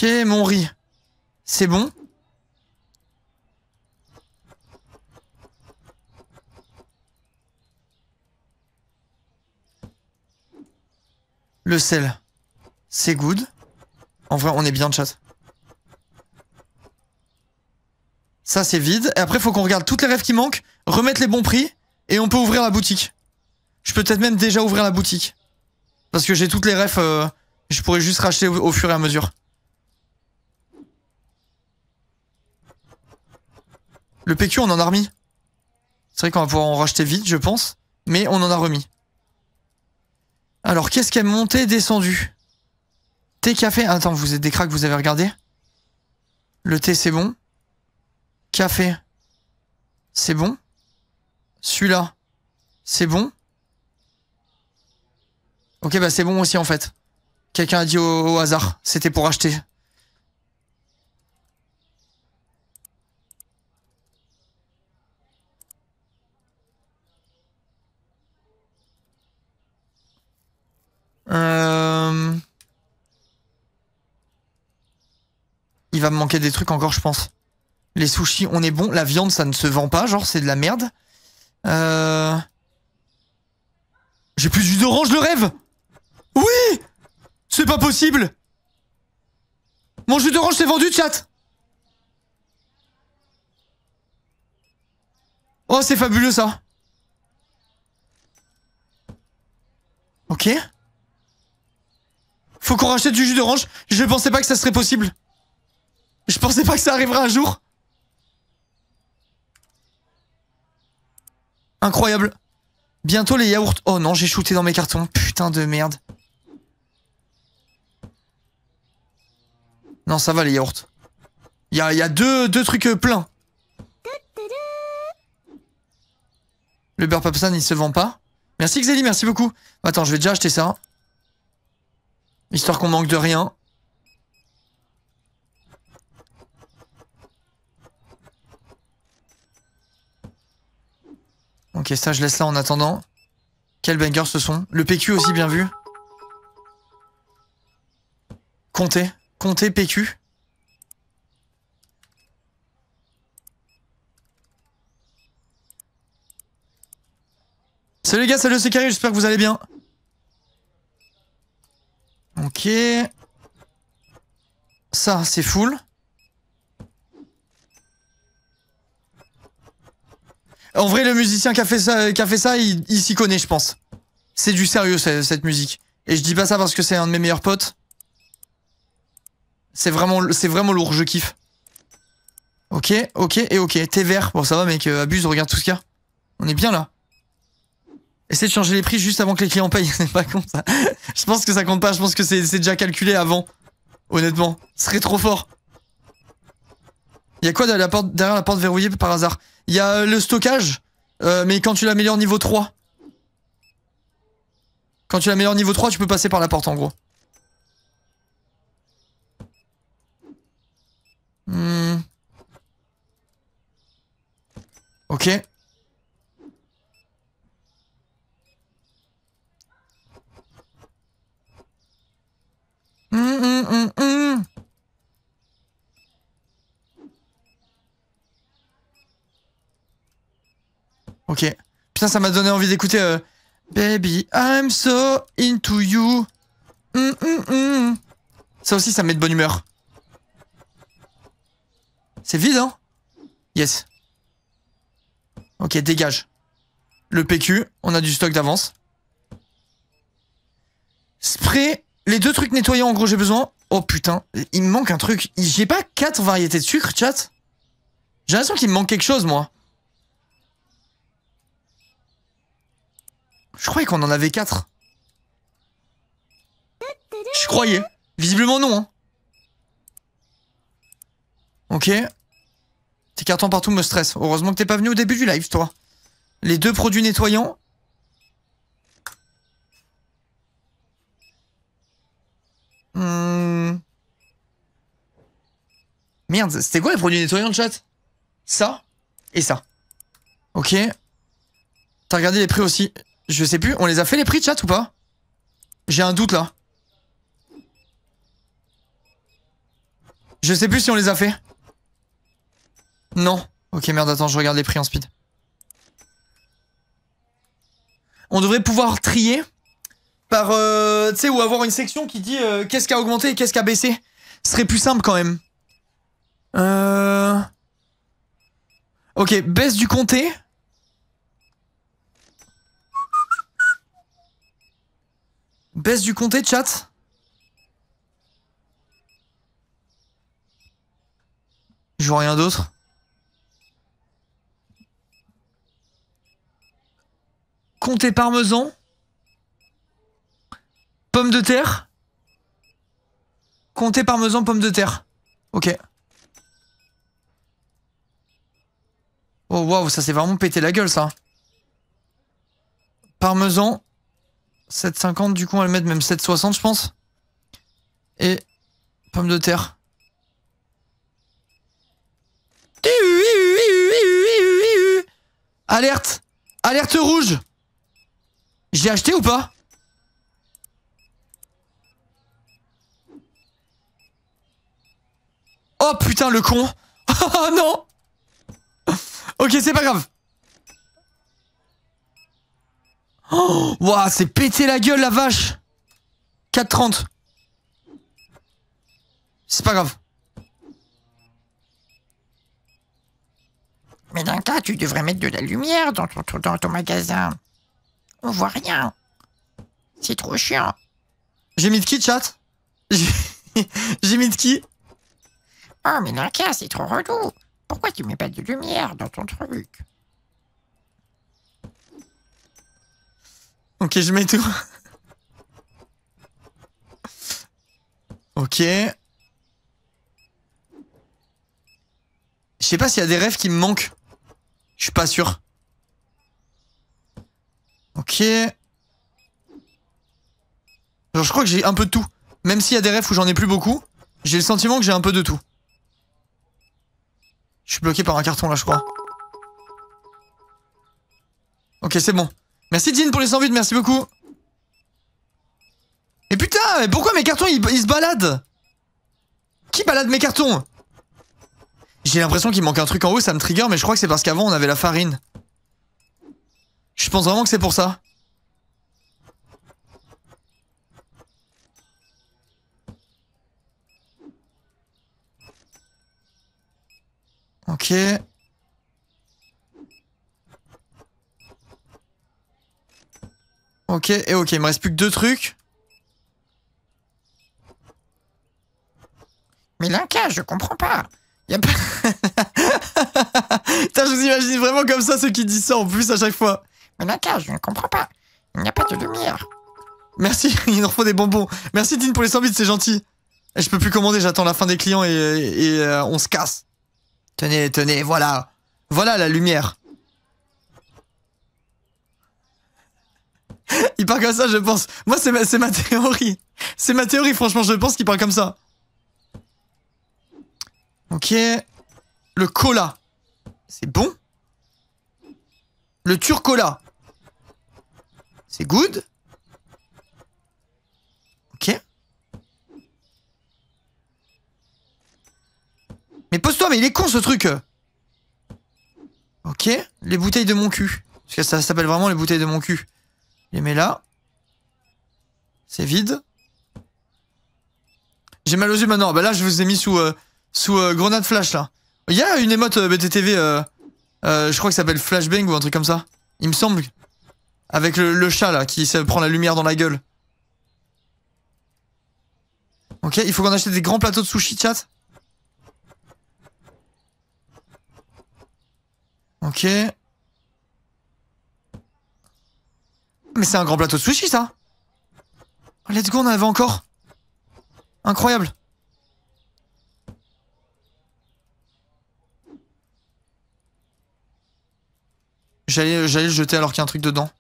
Ok, mon riz. C'est bon Le sel, c'est good. En vrai, on est bien, chat. Ça, c'est vide. Et après, faut qu'on regarde toutes les rêves qui manquent, remettre les bons prix, et on peut ouvrir la boutique. Je peux peut-être même déjà ouvrir la boutique. Parce que j'ai toutes les rêves, euh, je pourrais juste racheter au fur et à mesure. Le PQ, on en a remis. C'est vrai qu'on va pouvoir en racheter vite, je pense. Mais on en a remis. Alors, qu'est-ce qui a monté, descendu Thé, café. E, attends, vous êtes des cracks, vous avez regardé Le thé, c'est bon. Café, e, c'est bon. Celui-là, c'est bon. Ok, bah c'est bon aussi en fait. Quelqu'un a dit au, au hasard, c'était pour acheter. va me manquer des trucs encore, je pense. Les sushis, on est bon. La viande, ça ne se vend pas, genre, c'est de la merde. Euh, j'ai plus jus d'orange, le rêve Oui C'est pas possible Mon jus d'orange s'est vendu, chat Oh, c'est fabuleux, ça Ok Faut qu'on rachète du jus d'orange. Je pensais pas que ça serait possible. Je pensais pas que ça arriverait un jour. Incroyable. Bientôt les yaourts. Oh non, j'ai shooté dans mes cartons. Putain de merde. Non, ça va les yaourts. Il y a, deux, trucs euh, pleins. Le beurre ça il se vend pas. Merci Xelly, merci beaucoup. Attends, je vais déjà acheter ça. Histoire qu'on manque de rien. Ok, ça je laisse là en attendant. Quel banger ce sont Le PQ aussi bien vu. Comptez. Comptez PQ. Salut les gars, salut c'est Carré, j'espère que vous allez bien. Ok. Ça, c'est full. En vrai, le musicien qui a fait ça, qui a fait ça il, s'y connaît, je pense. C'est du sérieux, cette musique. Et je dis pas ça parce que c'est un de mes meilleurs potes. C'est vraiment, c'est vraiment lourd, je kiffe. Ok, ok et ok. T'es vert. Bon, ça va, mec, euh, abuse, regarde tout ce qu'il y a. On est bien là. Essaye de changer les prix juste avant que les clients payent. C'est pas con ça. je pense que ça compte pas. Je pense que c'est déjà calculé avant. Honnêtement, ce serait trop fort. Il y a quoi la porte, derrière la porte verrouillée par hasard il y a euh, le stockage, euh, mais quand tu l'améliores niveau 3. Quand tu l'améliores niveau 3, tu peux passer par la porte en gros. Hmm. Ok. Hmm, hmm, hmm, Ok. Putain, ça m'a donné envie d'écouter euh, Baby, I'm so into you. Mm, mm, mm. Ça aussi, ça me met de bonne humeur. C'est vide, hein Yes. Ok, dégage. Le PQ, on a du stock d'avance. Spray, les deux trucs nettoyants, en gros, j'ai besoin. Oh putain, il me manque un truc. J'ai pas quatre variétés de sucre, chat J'ai l'impression qu'il me manque quelque chose, moi. Je croyais qu'on en avait 4. Je croyais. Visiblement non. Hein. Ok. Tes cartons partout me stressent. Heureusement que t'es pas venu au début du live, toi. Les deux produits nettoyants. Hum... Merde, c'était quoi les produits nettoyants, de chat Ça et ça. Ok. T'as regardé les prix aussi. Je sais plus, on les a fait les prix de chat ou pas J'ai un doute là. Je sais plus si on les a fait. Non. Ok, merde, attends, je regarde les prix en speed. On devrait pouvoir trier par... Euh, tu sais, ou avoir une section qui dit euh, qu'est-ce qui a augmenté et qu'est-ce qui a baissé. Ce serait plus simple quand même. Euh... Ok, baisse du comté. Baisse du comté, chat Je vois rien d'autre. Comté parmesan Pomme de terre Comté parmesan, pomme de terre. Ok. Oh waouh, ça s'est vraiment pété la gueule ça. Parmesan, 7,50 du coup, on va le mettre même 7,60 je pense. Et pommes de terre. Alerte Alerte rouge j'ai acheté ou pas Oh putain le con Oh non Ok c'est pas grave Oh c'est pété la gueule la vache 4,30. C'est pas grave. Mais d'un tu devrais mettre de la lumière dans ton, dans ton magasin. On voit rien. C'est trop chiant. J'ai mis de qui, chat J'ai mis de qui Oh, mais d'un c'est trop relou. Pourquoi tu mets pas de lumière dans ton truc Ok, je mets tout. ok. Je sais pas s'il y a des rêves qui me manquent. Je suis pas sûr. Ok. Genre, je crois que j'ai un peu de tout. Même s'il y a des rêves où j'en ai plus beaucoup, j'ai le sentiment que j'ai un peu de tout. Je suis bloqué par un carton là, je crois. Ok, c'est bon. Merci Jean pour les 100 merci beaucoup. Et putain, mais pourquoi mes cartons ils, ils se baladent Qui balade mes cartons J'ai l'impression qu'il manque un truc en haut, ça me trigger, mais je crois que c'est parce qu'avant on avait la farine. Je pense vraiment que c'est pour ça. Ok. Ok, et ok, il me reste plus que deux trucs. Mais Linka, je comprends pas. Y a pas... Putain, je vous imagine vraiment comme ça ceux qui disent ça en plus à chaque fois. Mais Linka, je ne comprends pas. Il n'y a pas de lumière. Merci, il nous faut des bonbons. Merci Dean pour les 100 bits, c'est gentil. je peux plus commander, j'attends la fin des clients et, euh, on se casse. Tenez, tenez, voilà. Voilà la lumière. il part comme ça, je pense. Moi, c'est ma, ma théorie. C'est ma théorie, franchement, je pense qu'il parle comme ça. Ok. Le cola. C'est bon. Le turcola. C'est good. Ok. Mais pose-toi, mais il est con ce truc. Ok. Les bouteilles de mon cul. Parce que ça s'appelle vraiment les bouteilles de mon cul. Je les mets là. C'est vide. J'ai mal aux yeux maintenant. Bah là, je vous ai mis sous, euh, sous euh, grenade flash, là. Il y a une émote euh, BTTV, je crois que ça s'appelle Flashbang ou un truc comme ça. Il me semble. Avec le, chat, là, qui se prend la lumière dans la gueule. Ok, il faut qu'on achète des grands plateaux de sushi, chat. Ok. Mais c'est un grand plateau de sushi, ça Let's go, on en avait encore Incroyable J'allais le jeter alors qu'il y a un truc dedans.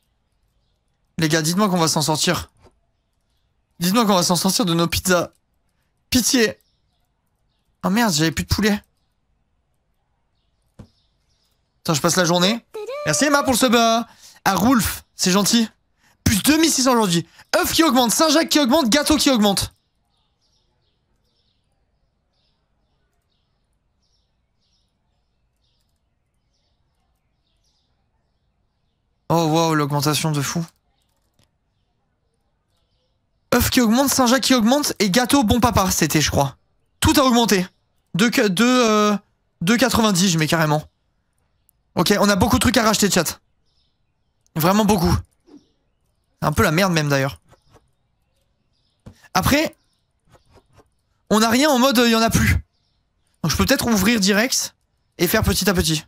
Les gars, dites-moi qu'on va s'en sortir. Dites-moi qu'on va s'en sortir de nos pizzas. Pitié Oh merde, j'avais plus de poulet. Attends, je passe la journée. Merci Emma pour ce bain. Euh, à Rolf, c'est gentil. Plus 2600 aujourd'hui. œuf qui augmente, Saint-Jacques qui augmente, gâteau qui augmente. Oh wow, l'augmentation de fou. œuf qui augmente, Saint-Jacques qui augmente et gâteau bon papa, c'était je crois. Tout a augmenté. De, de, 2,90 je mets carrément. Ok, on a beaucoup de trucs à racheter chat. Vraiment beaucoup. Un peu la merde même d'ailleurs. Après, on n'a rien en mode il euh, n'y en a plus. Donc je peux peut-être ouvrir direct et faire petit à petit.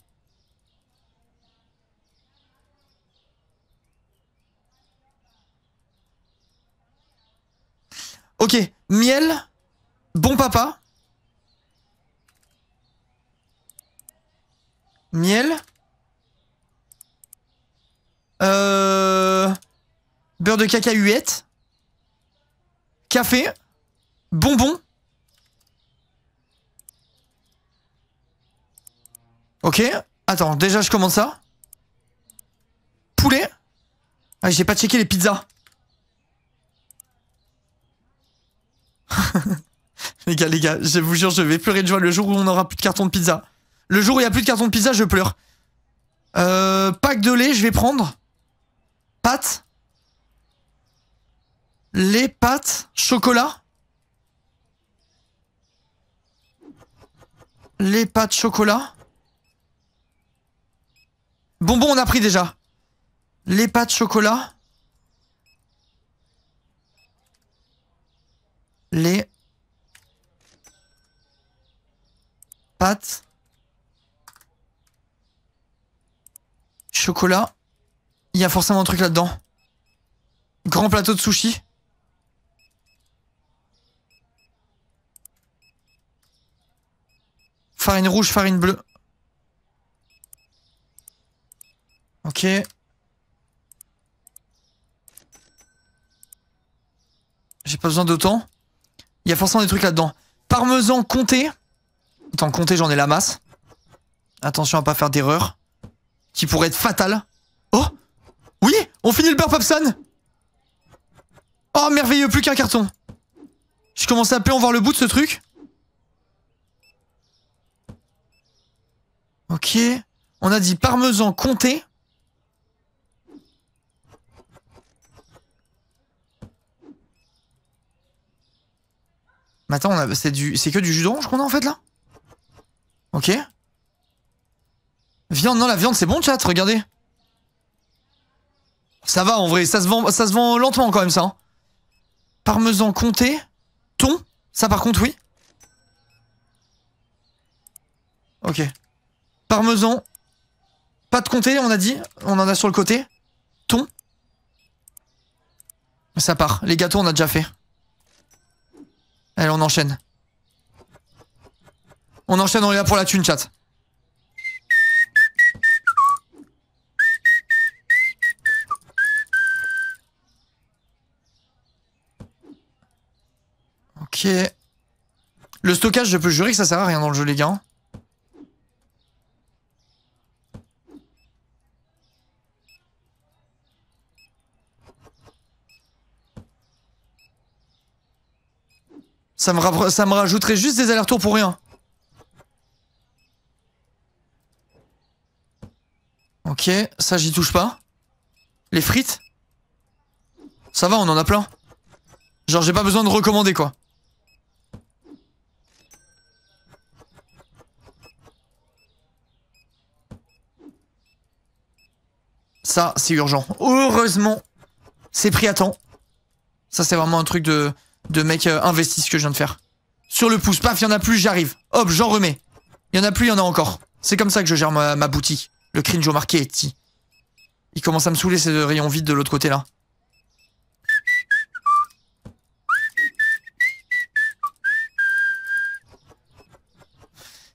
Ok, miel, bon papa. Miel. Euh beurre de cacahuète, café, bonbon. Ok, attends, déjà je commence ça. Poulet. Ah, j'ai pas checké les pizzas. les gars, les gars, je vous jure, je vais pleurer de joie le jour où on aura plus de carton de pizza. Le jour où il y a plus de carton de pizza, je pleure. Euh, pack de lait, je vais prendre. Pâtes les pâtes chocolat. Les pâtes chocolat. Bonbon, on a pris déjà. Les pâtes chocolat. Les pâtes chocolat. Il y a forcément un truc là-dedans. Grand plateau de sushi. Farine rouge, farine bleue. Ok. J'ai pas besoin d'autant. Il y a forcément des trucs là-dedans. Parmesan compté. Attends, compté, j'en ai la masse. Attention à pas faire d'erreur. Qui pourrait être fatale. Oh Oui On finit le beurre Popson Oh, merveilleux, plus qu'un carton. Je commence à peu en voir le bout de ce truc. Ok. On a dit parmesan compté Mais attends, c'est que du jus d'orange qu'on a en fait là Ok. Viande, non, la viande c'est bon, chat, regardez. Ça va en vrai, ça se vend, ça se vend lentement quand même ça. Hein. Parmesan compté Ton, ça par contre oui. Ok. Parmesan. Pas de comté, on a dit. On en a sur le côté. Thon. Ça part. Les gâteaux, on a déjà fait. Allez, on enchaîne. On enchaîne, on est là pour la thune, chat. Ok. Le stockage, je peux jurer que ça sert à rien dans le jeu, les gars. Hein. Ça me, rajouterait juste des allers-retours pour rien. Ok, ça j'y touche pas. Les frites Ça va, on en a plein. Genre j'ai pas besoin de recommander quoi. Ça, c'est urgent. Heureusement, c'est pris à temps. Ça, c'est vraiment un truc de de mec euh, investisse ce que je viens de faire. Sur le pouce, paf, il y en a plus, j'arrive. Hop, j'en remets. Il y en a plus, il y en a encore. C'est comme ça que je gère ma, ma boutique. Le cringe au marqué Il commence à me saouler ces rayons vides de l'autre côté là.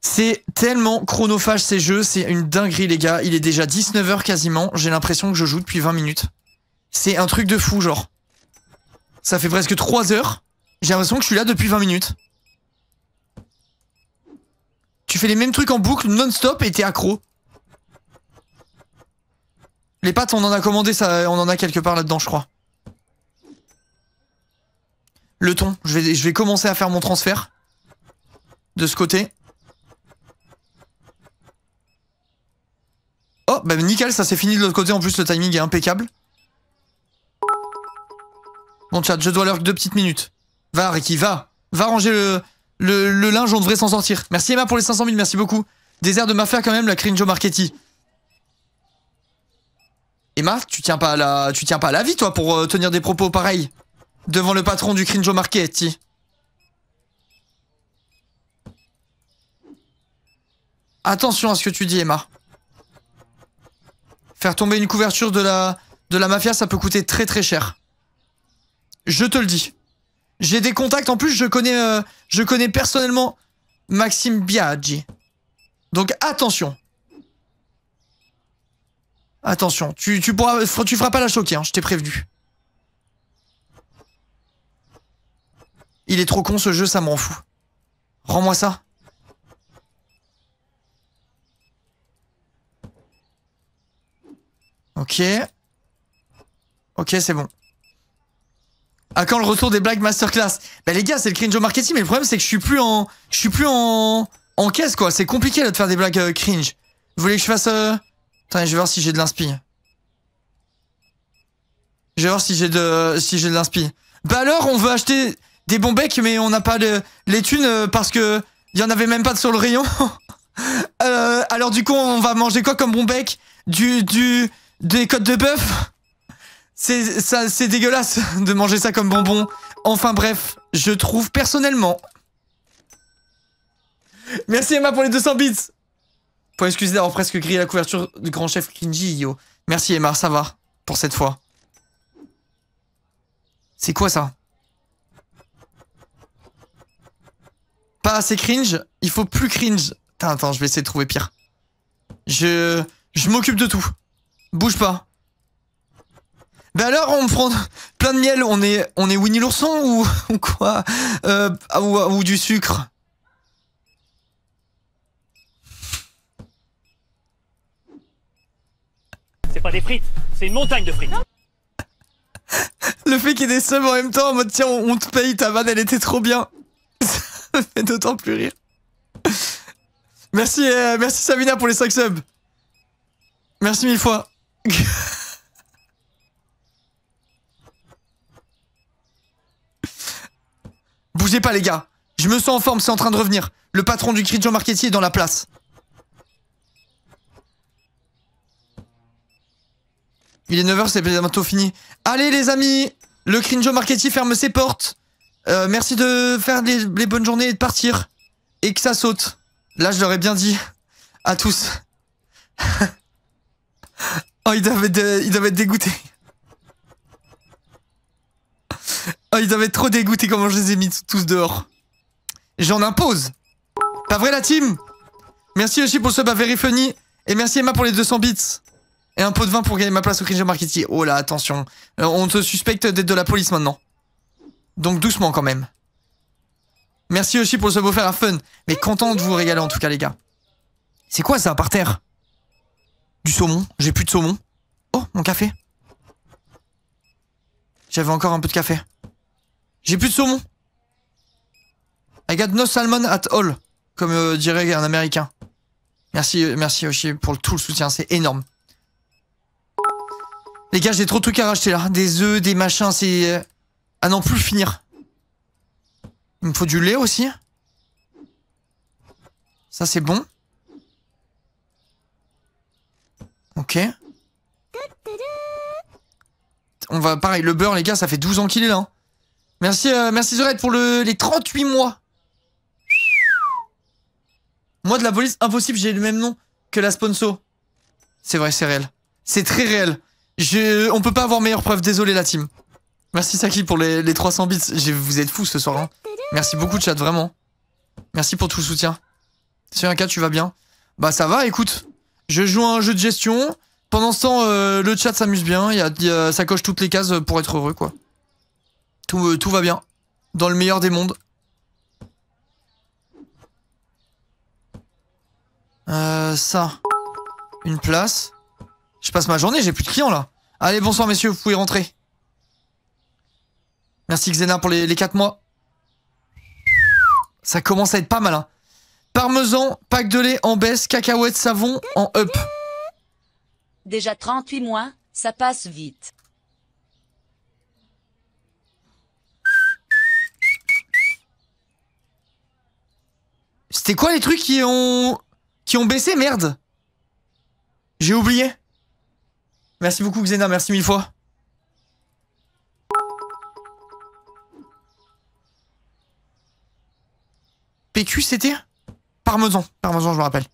C'est tellement chronophage ces jeux, c'est une dinguerie les gars. Il est déjà 19h quasiment, j'ai l'impression que je joue depuis 20 minutes. C'est un truc de fou genre. Ça fait presque 3 heures. J'ai l'impression que je suis là depuis 20 minutes. Tu fais les mêmes trucs en boucle non-stop et t'es accro. Les pâtes, on en a commandé, ça, on en a quelque part là-dedans, je crois. Le ton, je vais, je vais commencer à faire mon transfert. De ce côté. Oh, bah nickel, ça s'est fini de l'autre côté, en plus le timing est impeccable. Mon chat, je dois leur deux petites minutes. Va, Ricky, va. Va ranger le, le, linge, on devrait s'en sortir. Merci Emma pour les 500 000, merci beaucoup. Désert de mafia quand même, la Cringeo Marchetti. Emma, tu tiens pas à la, tu tiens pas la vie, toi, pour euh, tenir des propos pareils. Devant le patron du Cringeo Marchetti. Attention à ce que tu dis, Emma. Faire tomber une couverture de la, de la mafia, ça peut coûter très très cher. Je te le dis. J'ai des contacts. En plus, je connais, euh, je connais personnellement Maxime Biaggi. Donc attention. Attention. Tu, tu, pourras, tu feras pas la choquer, hein, je t'ai prévenu. Il est trop con ce jeu, ça m'en fout. Rends-moi ça. Ok. Ok, c'est bon. À quand le retour des blagues masterclass Bah les gars, c'est le cringe au marketing, mais le problème c'est que je suis plus en je suis plus en en caisse quoi, c'est compliqué là de faire des blagues euh, cringe. Vous voulez que je fasse euh... je vais voir si j'ai de l'inspi. Je vais voir si j'ai de si j'ai de l'inspi. Bah alors, on veut acheter des bons becs mais on n'a pas de... les thunes euh, parce que il y en avait même pas sur le rayon. Euh, alors du coup, on va manger quoi comme bon bec Du du des côtes de bœuf c'est dégueulasse de manger ça comme bonbon. Enfin bref, je trouve personnellement... Merci Emma pour les 200 bits Pour excuser d'avoir presque grillé la couverture du grand chef Kinji yo. Merci Emma, ça va. Pour cette fois. C'est quoi ça Pas assez cringe Il faut plus cringe. Attends, attends, je vais essayer de trouver pire. Je... Je m'occupe de tout. Bouge pas. Ben alors, on prend plein de miel, on est, on est Winnie l'ourson ou, quoi euh, ou, du sucre C'est pas des frites, c'est une montagne de frites. Le fait qu'il y ait des subs en même temps en mode tiens, on, te paye, ta vanne elle était trop bien. Ça fait d'autant plus rire. Merci, euh, merci Sabina pour les 5 subs. Merci mille fois. pas les gars. Je me sens en forme, c'est en train de revenir. Le patron du Cringeo Marketi est dans la place. Il est 9h, c'est bientôt fini. Allez les amis, le Cringeo marketing ferme ses portes. Euh, merci de faire les, bonnes journées et de partir. Et que ça saute. Là, je leur ai bien dit. À tous. oh, ils être, ils doivent être dégoûtés. Oh, ils avaient trop dégoûté comment je les ai mis tous dehors. J'en impose. Pas vrai, la team Merci aussi pour ce à Et merci Emma pour les 200 bits. Et un pot de vin pour gagner ma place au Cringe Marketing. Oh là, attention. Euh, on te suspecte d'être de la police maintenant. Donc doucement quand même. Merci aussi pour ce beau faire à fun. Mais content de vous régaler en tout cas, les gars. C'est quoi ça par terre Du saumon J'ai plus de saumon. Oh, mon café. J'avais encore un peu de café. J'ai plus de saumon. I got no salmon at all, comme euh, dirait un américain. Merci, euh, merci Yoshi pour tout le soutien, c'est énorme. Les gars, j'ai trop de trucs à racheter là. Des œufs, des machins, c'est... Euh, à non, plus finir. Il me faut du lait aussi. Ça, c'est bon. Ok. On va... Pareil, le beurre, les gars, ça fait 12 ans qu'il est là. Hein. Merci, euh, merci Zorette pour le, les 38 mois. Moi de la police, impossible, j'ai le même nom que la sponsor. C'est vrai, c'est réel. C'est très réel. Je, on peut pas avoir meilleure preuve, désolé la team. Merci Saki pour les, les 300 bits, vous êtes fous ce soir. Hein. Merci beaucoup chat, vraiment. Merci pour tout le soutien. C'est un cas, tu vas bien Bah ça va, écoute. Je joue à un jeu de gestion. Pendant ce temps, euh, le chat s'amuse bien, Il ça coche toutes les cases pour être heureux quoi. Euh, tout, va bien. Dans le meilleur des mondes. Euh, ça. Une place. Je passe ma journée, j'ai plus de clients là. Allez, bonsoir messieurs, vous pouvez rentrer. Merci Xena pour les, les 4 mois. Ça commence à être pas mal. Hein. Parmesan, pack de lait en baisse, cacahuètes, savon en up. Déjà 38 mois, ça passe vite. C'était quoi les trucs qui ont. qui ont baissé, merde J'ai oublié. Merci beaucoup, Xena, merci mille fois. PQ, c'était Parmesan. Parmesan, je me rappelle.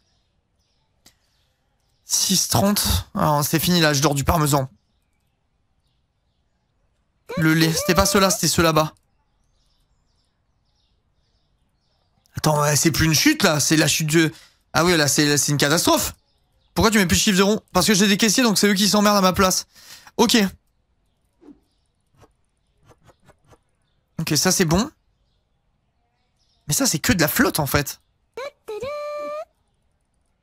6,30. Ah, c'est fini, là, je dors du parmesan. Le lait. C'était pas ceux-là, c'était ceux là-bas. Eh, c'est plus une chute là, c'est la chute de... Ah oui, là c'est une catastrophe. Pourquoi tu mets plus de chiffres de Parce que j'ai des caissiers, donc c'est eux qui s'emmerdent à ma place. Ok. Ok, ça c'est bon. Mais ça c'est que de la flotte en fait.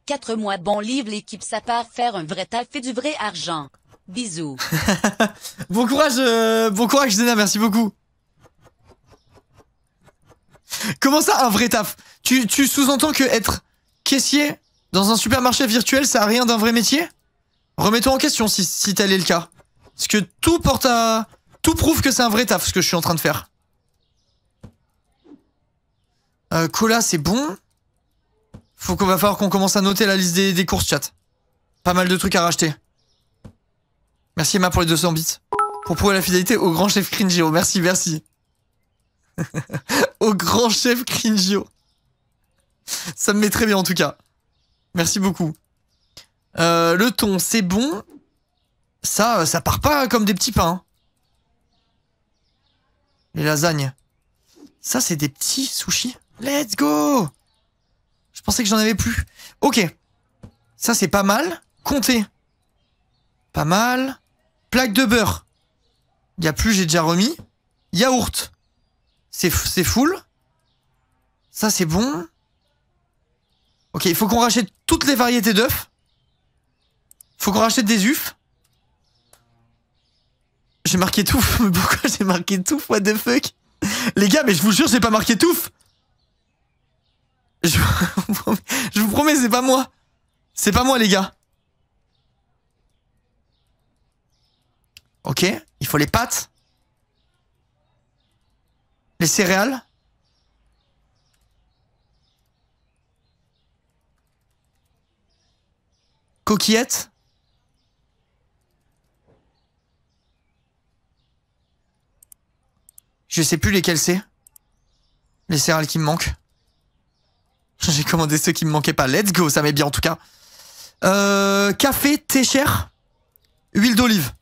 Quatre mois bon livre, l'équipe s'appart, faire un vrai taf, fait du vrai argent. Bisous. bon courage, euh, bon courage Zena, merci beaucoup. Comment ça, un vrai taf Tu, tu sous-entends que être caissier dans un supermarché virtuel, ça a rien d'un vrai métier Remets-toi en question si, si tel est le cas. Parce que tout porte à... Tout prouve que c'est un vrai taf, ce que je suis en train de faire. Euh, cola, c'est bon Faut qu'on va falloir qu'on commence à noter la liste des, des, courses, chat. Pas mal de trucs à racheter. Merci Emma pour les 200 bits. Pour prouver la fidélité au grand chef Cringio. Merci, merci. au grand chef Cringio. Ça me met très bien en tout cas. Merci beaucoup. Euh, le ton, c'est bon. Ça, euh, ça part pas comme des petits pains. Les lasagnes. Ça, c'est des petits sushis. Let's go Je pensais que j'en avais plus. Ok. Ça, c'est pas mal. Comptez. Pas mal. Plaque de beurre. Il y a plus, j'ai déjà remis. Yaourt. C'est full. Ça, c'est bon. Ok, il faut qu'on rachète toutes les variétés d'œufs. Faut qu'on rachète des œufs. J'ai marqué tout. Mais pourquoi j'ai marqué tout What the fuck Les gars, mais je vous jure, j'ai pas marqué tout. Je vous promets, promets c'est pas moi. C'est pas moi, les gars. Ok, il faut les pâtes. Les céréales Coquillettes Je sais plus lesquelles c'est. Les céréales qui me manquent. J'ai commandé ceux qui me manquaient pas. Let's go, ça m'est bien en tout cas. Euh, café, thé cher. Huile d'olive.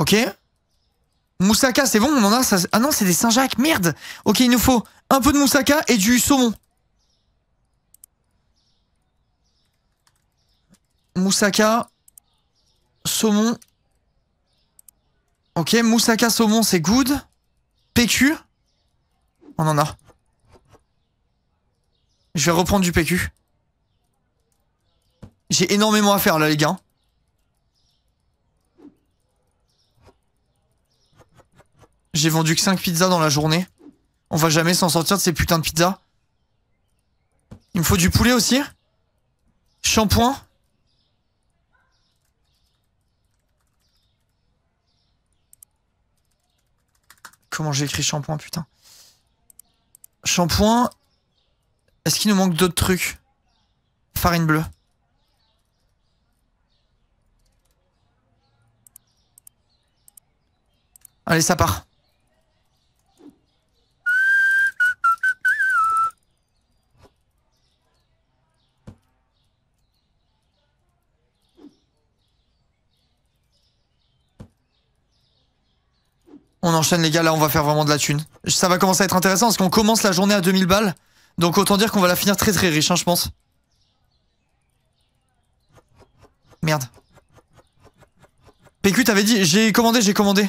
Ok Moussaka, c'est bon, on en a ça... Ah non, c'est des Saint-Jacques, merde Ok, il nous faut un peu de moussaka et du saumon. Moussaka, saumon. Ok, moussaka, saumon, c'est good. PQ. On en a. Je vais reprendre du PQ. J'ai énormément à faire là, les gars. J'ai vendu que 5 pizzas dans la journée. On va jamais s'en sortir de ces putains de pizzas. Il me faut du poulet aussi Shampoing Comment j'ai écrit shampoing, putain Shampoing... Est-ce qu'il nous manque d'autres trucs Farine bleue. Allez, ça part. On enchaîne les gars, là on va faire vraiment de la thune. Ça va commencer à être intéressant parce qu'on commence la journée à 2000 balles. Donc autant dire qu'on va la finir très très riche, hein, je pense. Merde. PQ t'avais dit, j'ai commandé, j'ai commandé.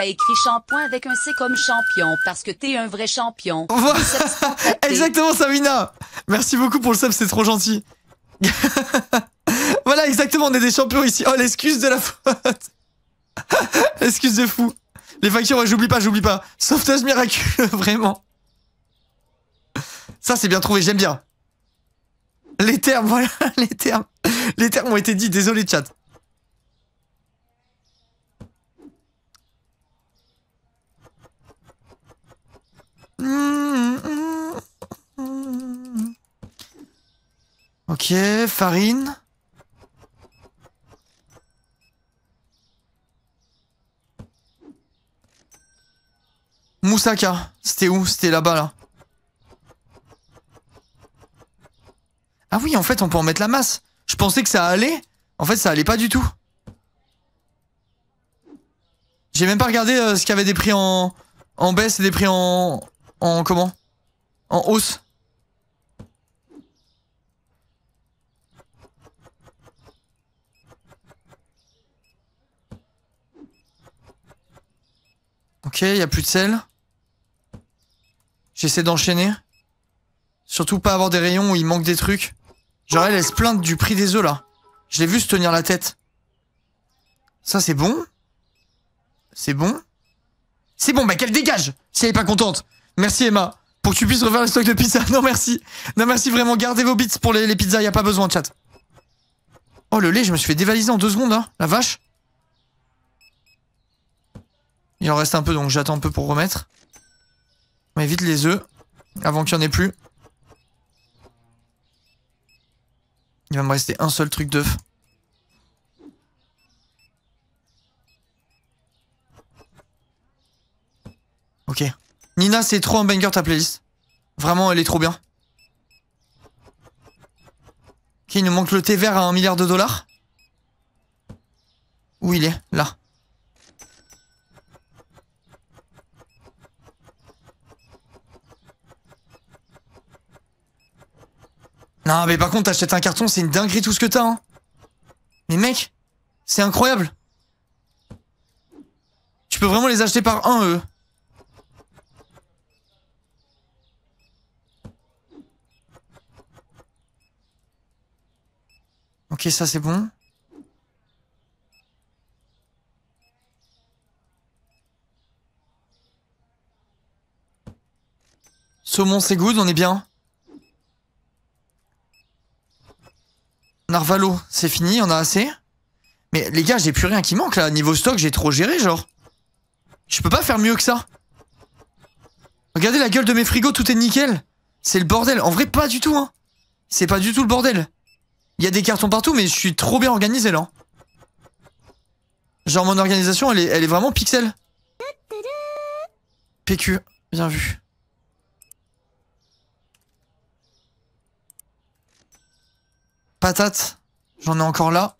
t'as écrit shampoing avec un C comme champion parce que t'es un vrai champion. exactement, Samina. Merci beaucoup pour le sub, c'est trop gentil. voilà, exactement, on est des champions ici. Oh, l'excuse de la faute. Excuse de fou. Les factures, j'oublie pas, j'oublie pas. Sauvetage miraculeux, vraiment. Ça, c'est bien trouvé, j'aime bien. Les termes, voilà, les termes. Les termes ont été dits, désolé chat. Mm, mm, mm. Ok, farine. Moussaka, c'était où C'était là-bas, là. Ah oui, en fait, on peut en mettre la masse. Je pensais que ça allait. En fait, ça allait pas du tout. J'ai même pas regardé euh, ce qu'il y avait des prix en... en baisse et des prix en en comment En hausse Ok, il n'y a plus de sel. J'essaie d'enchaîner. Surtout pas avoir des rayons où il manque des trucs. Genre elle, elle se plaint du prix des œufs là. Je l'ai vu se tenir la tête. Ça c'est bon C'est bon C'est bon, bah qu'elle dégage Si elle est pas contente Merci Emma. Pour que tu puisses refaire le stock de pizza. Non, merci. Non, merci vraiment. Gardez vos bits pour les, pizzas. Y a pas besoin de chat. Oh, le lait, je me suis fait dévaliser en deux secondes, hein. La vache. Il en reste un peu, donc j'attends un peu pour remettre. Mais vite les œufs avant qu'il n'y en ait plus. Il va me rester un seul truc d'œuf. Ok. Nina, c'est trop un banger ta playlist. Vraiment, elle est trop bien. Ok, il nous manque le thé vert à un milliard de dollars. Où il est Là. Non, mais par contre, t'achètes un carton, c'est une dinguerie tout ce que t'as, hein. Mais mec, c'est incroyable. Tu peux vraiment les acheter par un, eux. Ok, ça c'est bon. Saumon, c'est good, on est bien. Narvalo, c'est fini, on a assez. Mais les gars, j'ai plus rien qui manque là. Niveau stock, j'ai trop géré, genre. Je peux pas faire mieux que ça. Regardez la gueule de mes frigos, tout est nickel. C'est le bordel. En vrai, pas du tout, hein. C'est pas du tout le bordel. Il y a des cartons partout, mais je suis trop bien organisé là. Genre mon organisation, elle est, elle est vraiment pixel. PQ, bien vu. Patate, j'en ai encore là.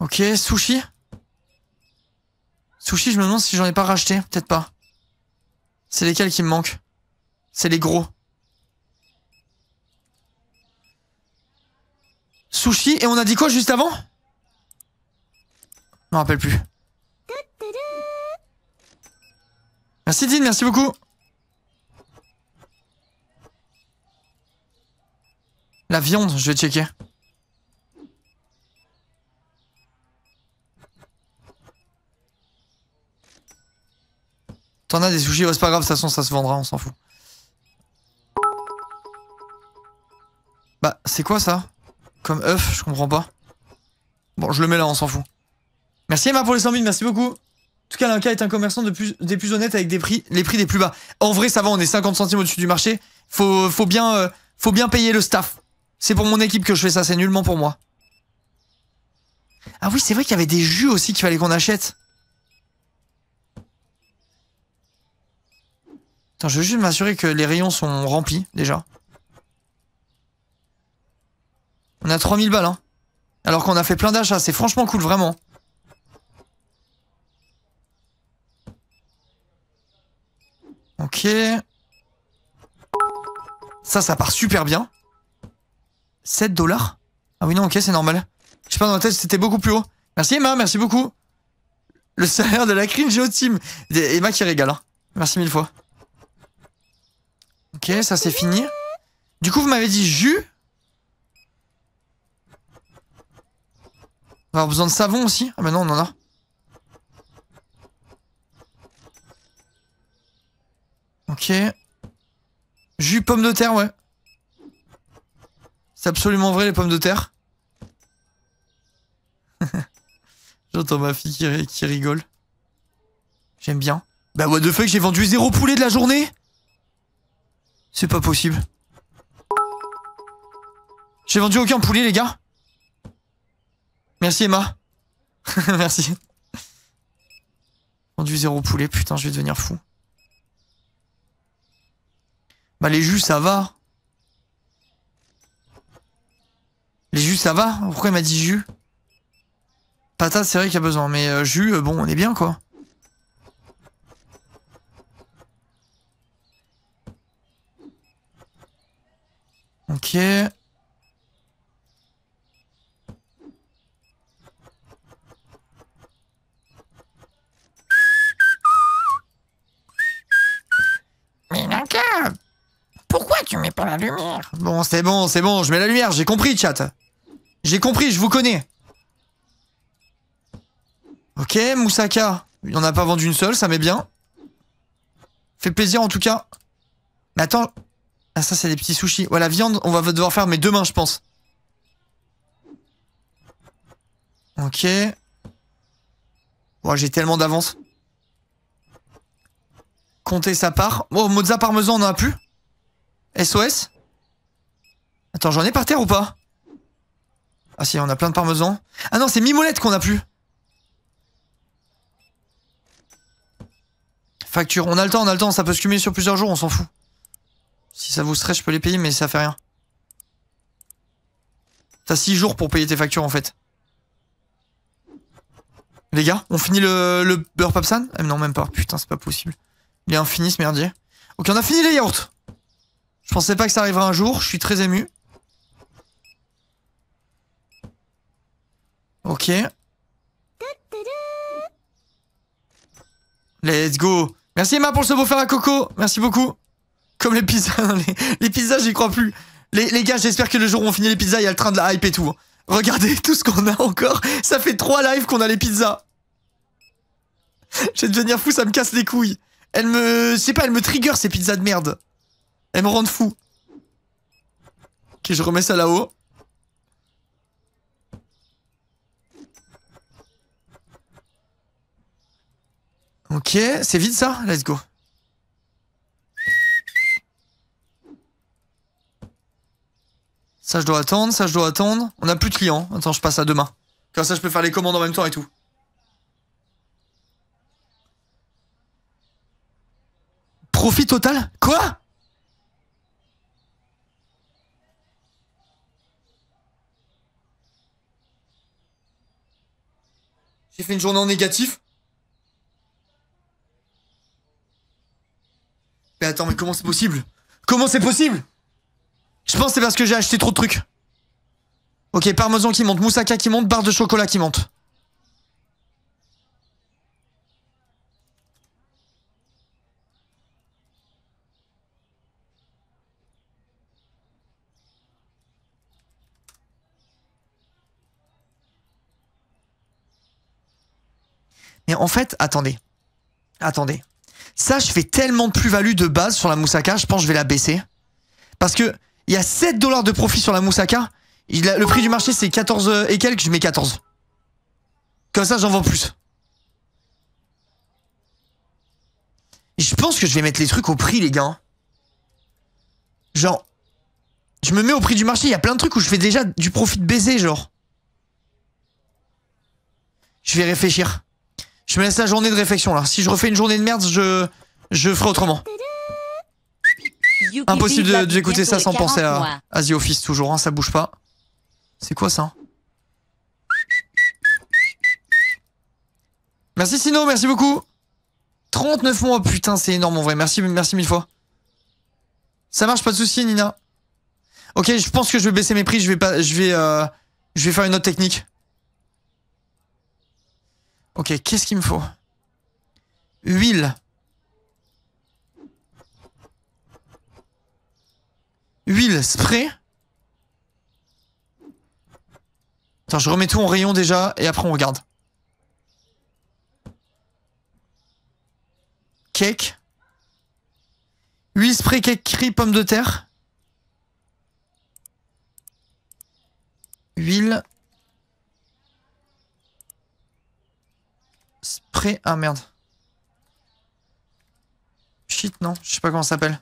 Ok, sushi. Sushi, je me demande si j'en ai pas racheté. Peut-être pas. C'est lesquels qui me manquent C'est les gros. Sushi. Et on a dit quoi juste avant Je me rappelle plus. Merci Dean, merci beaucoup. La viande, je vais checker. T'en as des sushis, oh, c'est pas grave, de toute façon ça se vendra, on s'en fout. Bah, c'est quoi ça comme œuf, je comprends pas. Bon, je le mets là, on s'en fout. Merci Emma pour les 100 000, merci beaucoup. En tout cas, l'Inca est un commerçant plus, des plus honnêtes avec des prix, les prix des plus bas. En vrai, ça va, on est 50 centimes au-dessus du marché. Faut, bien, euh, faut bien payer le staff. C'est pour mon équipe que je fais ça, c'est nullement pour moi. Ah oui, c'est vrai qu'il y avait des jus aussi qu'il fallait qu'on achète. Attends, je veux juste m'assurer que les rayons sont remplis, déjà. On a 3000 balles, hein. Alors qu'on a fait plein d'achats, c'est franchement cool, vraiment. Ok. Ça, ça part super bien. 7 dollars Ah oui, non, ok, c'est normal. Je sais pas, dans ma tête, c'était beaucoup plus haut. Merci Emma, merci beaucoup. Le salaire de la cringe team. Emma qui régale. Hein. Merci mille fois. Ok, ça c'est fini. Du coup, vous m'avez dit jus On avoir besoin de savon aussi Ah bah non, on en a. Ok. Jus pommes de terre, ouais. C'est absolument vrai, les pommes de terre. J'entends ma fille qui, qui rigole. J'aime bien. Bah what the fuck, j'ai vendu zéro poulet de la journée C'est pas possible. J'ai vendu aucun poulet, les gars. Merci Emma. Merci. du zéro poulet, putain, je vais devenir fou. Bah les jus, ça va. Les jus, ça va Pourquoi il m'a dit jus Patate, c'est vrai qu'il y a besoin, mais euh, jus, euh, bon, on est bien, quoi. Ok. pourquoi tu mets pas la lumière Bon, c'est bon, c'est bon, je mets la lumière, j'ai compris, chat. J'ai compris, je vous connais. Ok, Moussaka. Il n'en a pas vendu une seule, ça m'est bien. Fait plaisir en tout cas. Mais attends. Ah, ça, c'est des petits sushis. Ouais, la viande, on va devoir faire, mais demain, je pense. Ok. Moi j'ai tellement d'avance compter sa part. Oh, Mozza Parmesan, on en a plus SOS Attends, j'en ai par terre ou pas Ah si, on a plein de parmesan. Ah non, c'est Mimolette qu'on a plus Facture, on a le temps, on a le temps, ça peut se cumuler sur plusieurs jours, on s'en fout. Si ça vous stresse, je peux les payer, mais ça fait rien. T'as 6 jours pour payer tes factures en fait. Les gars, on finit le, beurre papsan eh Non, même pas. Putain, c'est pas possible. Il est infini ce merdier. Ok, on a fini les yaourts. Je pensais pas que ça arriverait un jour, je suis très ému. Ok. Let's go. Merci Emma pour ce beau faire à coco. Merci beaucoup. Comme les pizzas. les, pizzas, j'y crois plus. Les, les gars, j'espère que le jour où on finit les pizzas, il y a le train de la hype et tout. Regardez tout ce qu'on a encore. Ça fait trois lives qu'on a les pizzas. Je vais devenir fou, ça me casse les couilles. Elle me... c'est pas, elle me trigger ces pizzas de merde. Elle me rend fou. Ok, je remets ça là-haut. Ok, c'est vide ça Let's go. Ça, je dois attendre, ça, je dois attendre. On a plus de clients. Attends, je passe à demain. Comme ça, je peux faire les commandes en même temps et tout. Profit total Quoi J'ai fait une journée en négatif Mais attends, mais comment c'est possible Comment c'est possible Je pense que c'est parce que j'ai acheté trop de trucs. Ok, parmesan qui monte, moussaka qui monte, barre de chocolat qui monte. Mais en fait, attendez. Attendez. Ça, je fais tellement de plus-value de base sur la Moussaka, je pense que je vais la baisser. Parce que il y a 7 dollars de profit sur la Moussaka. le prix du marché, c'est 14 euh, et quelques, je mets 14. Comme ça, j'en vends plus. Je pense que je vais mettre les trucs au prix, les gars. Genre, je me mets au prix du marché. Il y a plein de trucs où je fais déjà du profit de baiser, genre. Je vais réfléchir. Je me laisse la journée de réflexion là. Si je refais une journée de merde, je, je ferai autrement. Impossible d'écouter ça sans penser à, Asie Office toujours, hein, ça bouge pas. C'est quoi ça Merci Sino, merci beaucoup. 39 mois, putain, c'est énorme en vrai. Merci, merci mille fois. Ça marche, pas de souci, Nina. Ok, je pense que je vais baisser mes prix. Je vais pas, je vais, euh, je vais faire une autre technique. Ok, qu'est-ce qu'il me faut Huile. Huile, spray. Attends, je remets tout en rayon déjà et après on regarde. Cake. Huile, spray, cake, cri, pomme de terre. Huile, Spray. Ah merde. Shit, non. Je sais pas comment ça s'appelle.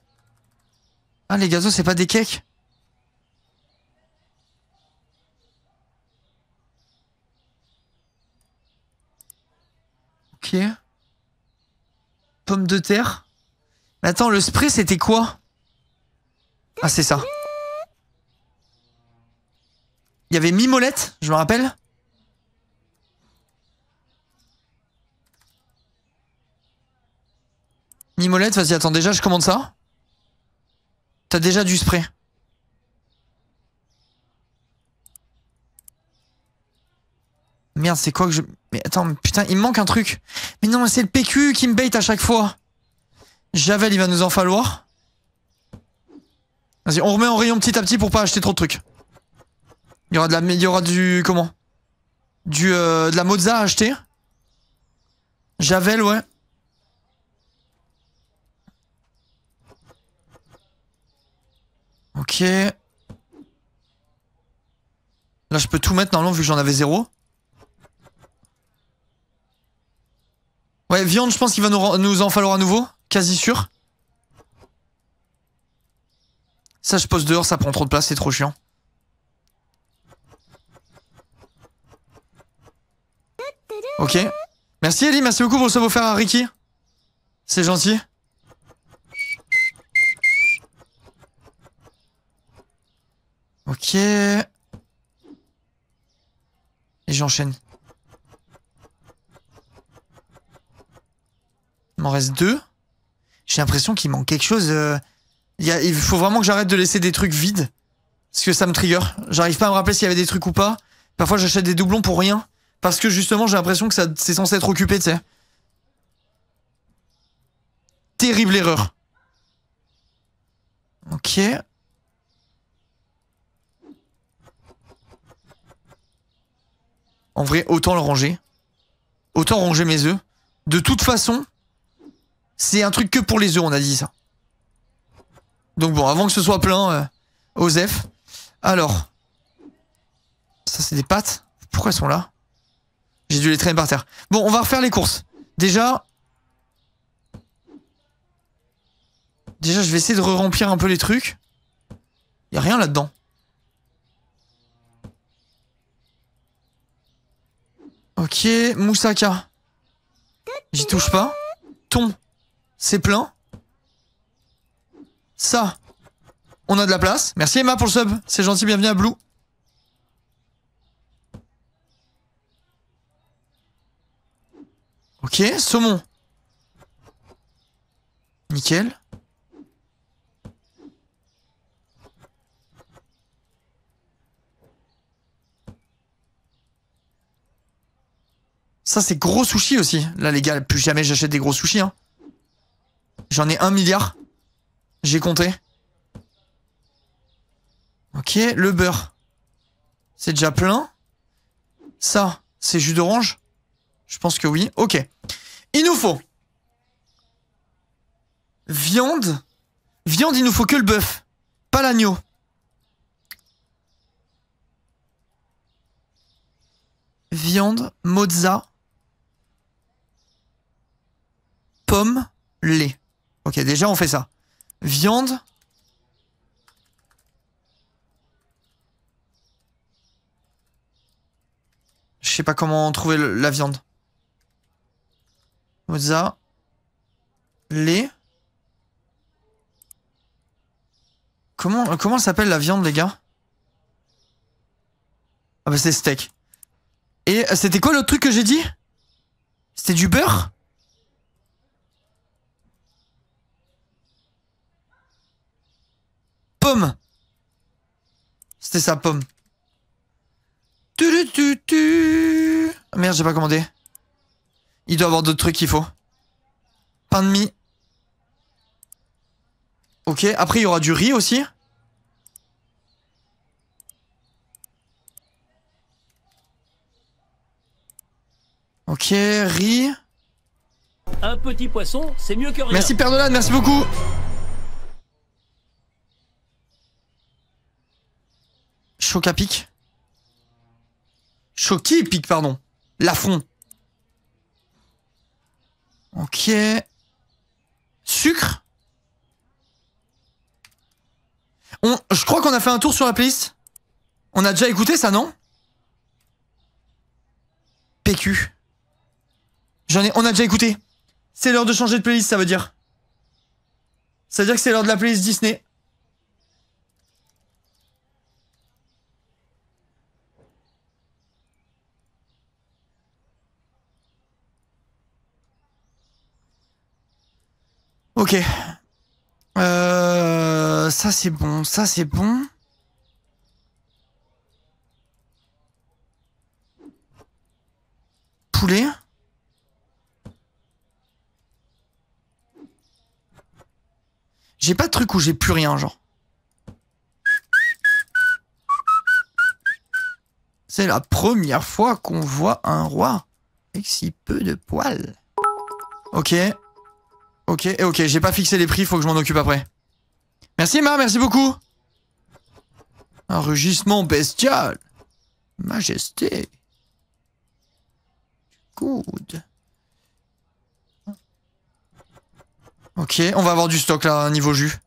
Ah, les gazos, c'est pas des cakes Ok. Pomme de terre. Mais attends, le spray, c'était quoi Ah, c'est ça. Il y avait Mimolette, je me rappelle. Mimolette vas-y, attends, déjà, je commande ça. T'as déjà du spray. Merde, c'est quoi que je... Mais attends, putain, il me manque un truc. Mais non, c'est le PQ qui me bait à chaque fois. Javel, il va nous en falloir. Vas-y, on remet en rayon petit à petit pour pas acheter trop de trucs. Il y aura de la... du... Comment Du... Euh, de la mozza à acheter. Javel, ouais. Ok. Là, je peux tout mettre normalement vu que j'en avais zéro. Ouais, viande, je pense qu'il va nous, en falloir à nouveau. Quasi sûr. Ça, je pose dehors, ça prend trop de place, c'est trop chiant. Ok. Merci Ellie, merci beaucoup pour ce beau faire à Ricky. C'est gentil. Ok. Et j'enchaîne. Il m'en reste deux. J'ai l'impression qu'il manque quelque chose. Euh, il, il faut vraiment que j'arrête de laisser des trucs vides. Parce que ça me trigger. J'arrive pas à me rappeler s'il y avait des trucs ou pas. Parfois j'achète des doublons pour rien. Parce que justement j'ai l'impression que c'est censé être occupé, tu sais. Terrible erreur. Ok. En vrai, autant le ranger. Autant ranger mes œufs. De toute façon, c'est un truc que pour les œufs, on a dit ça. Donc bon, avant que ce soit plein, euh, Osef. Alors, ça c'est des pâtes. Pourquoi elles sont là J'ai dû les traîner par terre. Bon, on va refaire les courses. Déjà, déjà je vais essayer de re-remplir un peu les trucs. Y a rien là-dedans. Ok, moussaka. J'y touche pas. Ton. C'est plein. Ça. On a de la place. Merci Emma pour le sub. C'est gentil, bienvenue à Blue. Ok, saumon. Nickel. Ça, c'est gros sushi aussi. Là, les gars, plus jamais j'achète des gros sushis. Hein. J'en ai un milliard. J'ai compté. Ok, le beurre. C'est déjà plein. Ça, c'est jus d'orange Je pense que oui. Ok. Il nous faut... Viande. Viande, il nous faut que le bœuf. Pas l'agneau. Viande, mozza, pommes, lait. Ok, déjà on fait ça. Viande. Je sais pas comment trouver la viande. Mozza. Lait. Comment, euh, comment s'appelle la viande, les gars Ah bah c'est steak. Et euh, c'était quoi l'autre truc que j'ai dit C'était du beurre pomme. C'était sa pomme. Tu, tu, tu. Ah, merde, j'ai pas commandé. Il doit avoir d'autres trucs qu'il faut. Pain de mie. Ok, après il y aura du riz aussi. Ok, riz. Un petit poisson, c'est mieux que rien. Merci Père merci beaucoup. Chocapic pique. Choki pique, pardon. L'affront. Ok. Sucre On, Je crois qu'on a fait un tour sur la playlist. On a déjà écouté ça, non PQ. J'en ai... On a déjà écouté. C'est l'heure de changer de playlist, ça veut dire. Ça veut dire que c'est l'heure de la playlist Disney. Ok. Euh, ça c'est bon, ça c'est bon. Poulet. J'ai pas de truc où j'ai plus rien, genre. C'est la première fois qu'on voit un roi avec si peu de poils. Ok, Ok, eh, ok, j'ai pas fixé les prix, faut que je m'en occupe après. Merci Emma, merci beaucoup. Un rugissement bestial. Majesté. Good. Ok, on va avoir du stock là, niveau jus.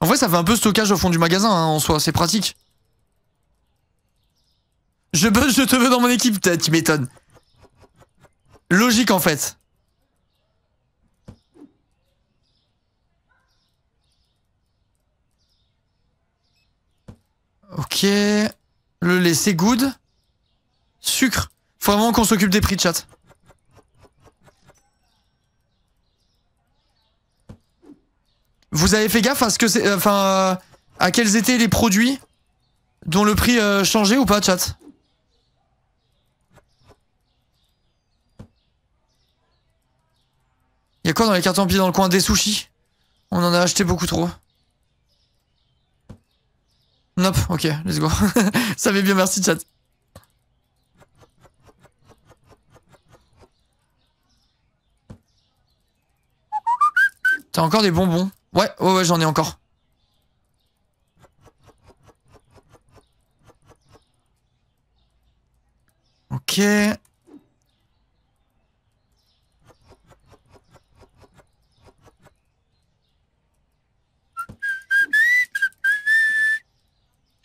En vrai, ça fait un peu stockage au fond du magasin, hein, en soi, c'est pratique. Je, je te veux dans mon équipe, tu m'étonnes. Logique en fait. Ok. Le lait, c'est good. Sucre. Faut vraiment qu'on s'occupe des prix, chat. Vous avez fait gaffe à ce que c'est. Euh, enfin, euh, à quels étaient les produits dont le prix euh, changeait ou pas, chat Y'a quoi dans les en pile dans le coin Des sushis On en a acheté beaucoup trop. Nope, ok, let's go. Ça fait bien, merci chat. T'as encore des bonbons Ouais, ouais, ouais, j'en ai encore. Ok.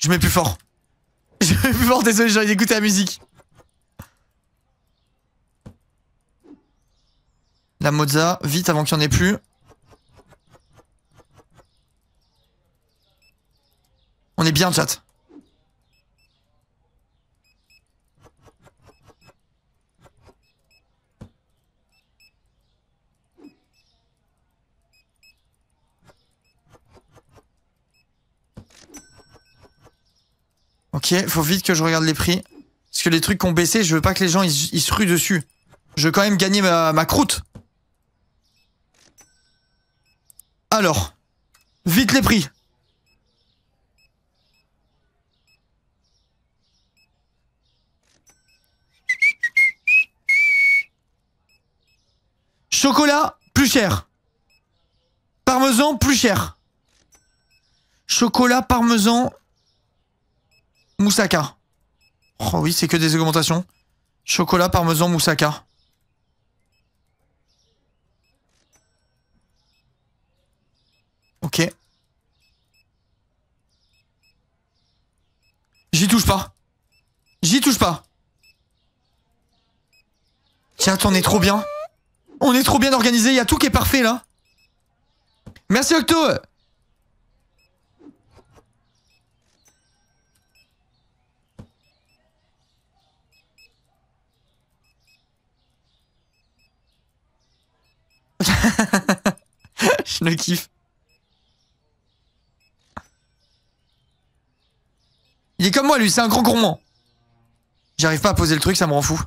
Je mets plus fort. Je mets plus fort, désolé, j'ai d'écouter la musique. La mozza, vite avant qu'il n'y en ait plus. On est bien, chat. Ok, faut vite que je regarde les prix. Parce que les trucs ont baissé, je veux pas que les gens ils, se ruent dessus. Je veux quand même gagner ma croûte. Alors, vite les prix. Chocolat, plus cher. Parmesan, plus cher. Chocolat, parmesan, Moussaka. Oh oui, c'est que des augmentations. Chocolat, parmesan, moussaka. Ok. J'y touche pas. J'y touche pas. Tiens, on est trop bien. On est trop bien organisé. Il y a tout qui est parfait là. Merci Octo. je le kiffe. Il est comme moi, lui, c'est un gros gourmand. J'arrive pas à poser le truc, ça me rend fou.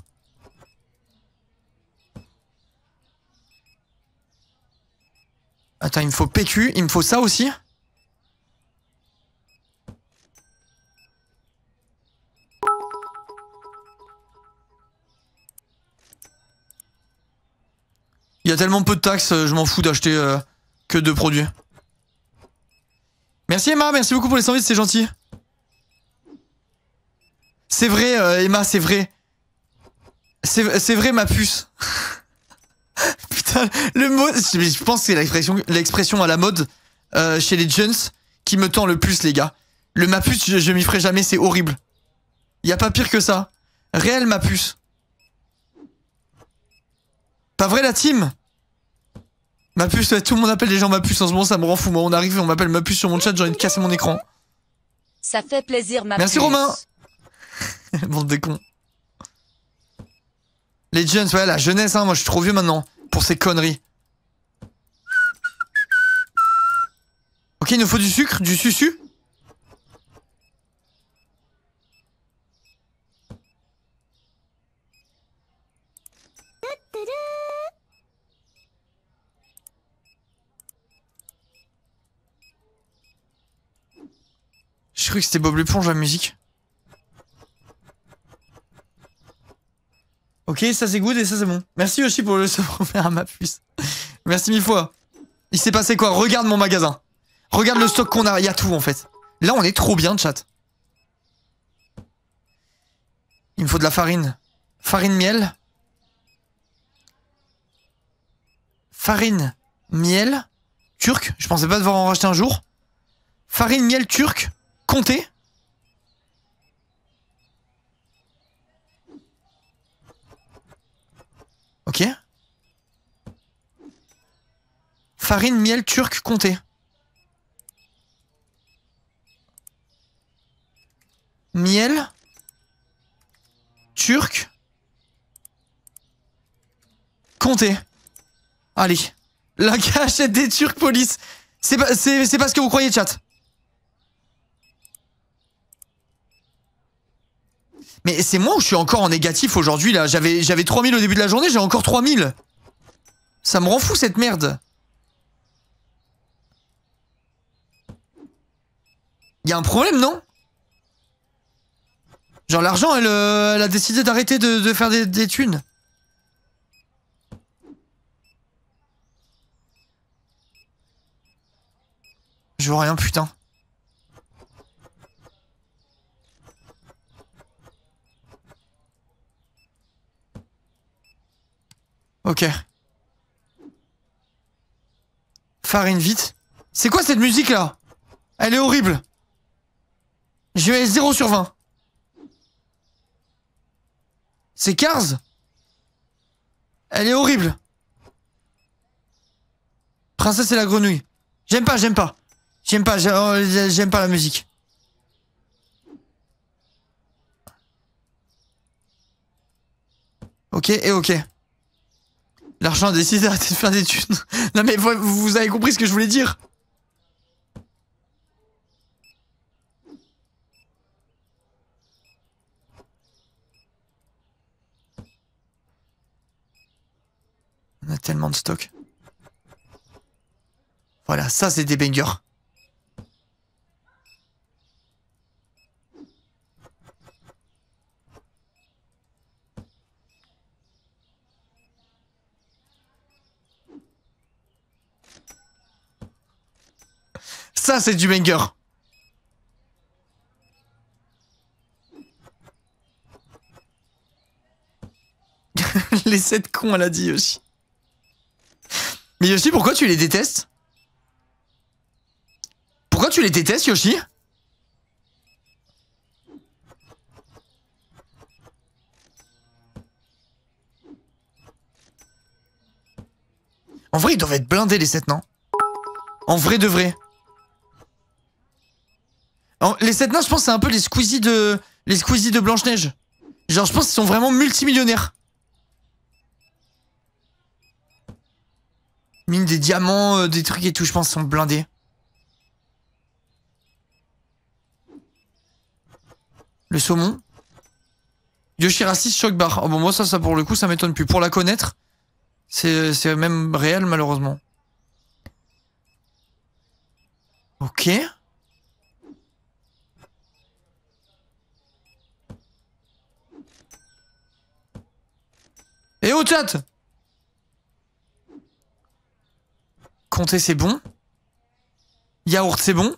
Attends, il me faut PQ, il me faut ça aussi Il y a tellement peu de taxes, euh, je m'en fous d'acheter euh, que deux produits. Merci Emma, merci beaucoup pour les 100 c'est gentil. C'est vrai, euh, Emma, c'est vrai. C'est vrai, ma puce. Putain, le mot. Je pense que c'est l'expression à la mode chez les jeunes qui me tend le plus, les gars. Le ma puce, je, m'y ferai jamais, c'est horrible. Il Y a pas pire que ça. Réel ma puce. Pas vrai la team Ma puce, tout le monde appelle les gens ma puce en ce moment, ça me rend fou. Moi, on arrive, on m'appelle ma puce sur mon chat, j'ai envie de casser mon écran. Ça fait plaisir, ma Merci, Romain Bande de cons. Les jeunes, ouais, la jeunesse, hein, moi je suis trop vieux maintenant pour ces conneries. Ok, il nous faut du sucre, du susu Je croyais que c'était Bob l'éponge la musique. Ok, ça c'est good et ça c'est bon. Merci aussi pour le faire à ma puce. Merci mille fois. Il s'est passé quoi Regarde mon magasin. Regarde le stock qu'on a. Il y a tout en fait. Là on est trop bien chat. Il me faut de la farine. Farine miel. Farine miel turc. Je pensais pas devoir en racheter un jour. Farine miel turc. Comté Ok Farine, miel, turc, comté. Miel, turc, comté. Allez, la gâchette des turcs police. C'est pas, parce que vous croyez, chat. Mais c'est moi ou je suis encore en négatif aujourd'hui là J'avais 3000 au début de la journée, j'ai encore 3000 Ça me rend fou cette merde Il y a un problème, non Genre l'argent, elle, euh, a décidé d'arrêter de, faire des, des thunes. Je vois rien, putain. Ok. Farine, vite. C'est quoi cette musique là Elle est horrible. Je vais 0 sur 20. C'est Cars Elle est horrible. Princesse et la grenouille. J'aime pas, j'aime pas. J'aime pas, j'aime euh, pas la musique. Ok et ok. L'argent a décidé d'arrêter de faire des thunes. non mais vous, vous avez compris ce que je voulais dire. On a tellement de stock. Voilà, ça c'est des bangers. Ça, c'est du banger. les sept cons, elle a dit Yoshi. Mais Yoshi, pourquoi tu les détestes Pourquoi tu les détestes, Yoshi En vrai, ils doivent être blindés, les sept, non En vrai de vrai. Les sept nains, je pense, c'est un peu les Squeezie de, les de Blanche-Neige. Genre, je pense qu'ils sont vraiment multimillionnaires. Mine des diamants, euh, des trucs et tout, je pense, sont blindés. Le saumon. Yoshi choc Bar. Ah, bon, moi, ça, ça pour le coup, ça m'étonne plus. Pour la connaître, c'est même réel, malheureusement. Ok. Et au chat Comté c'est bon. Yaourt, c'est bon.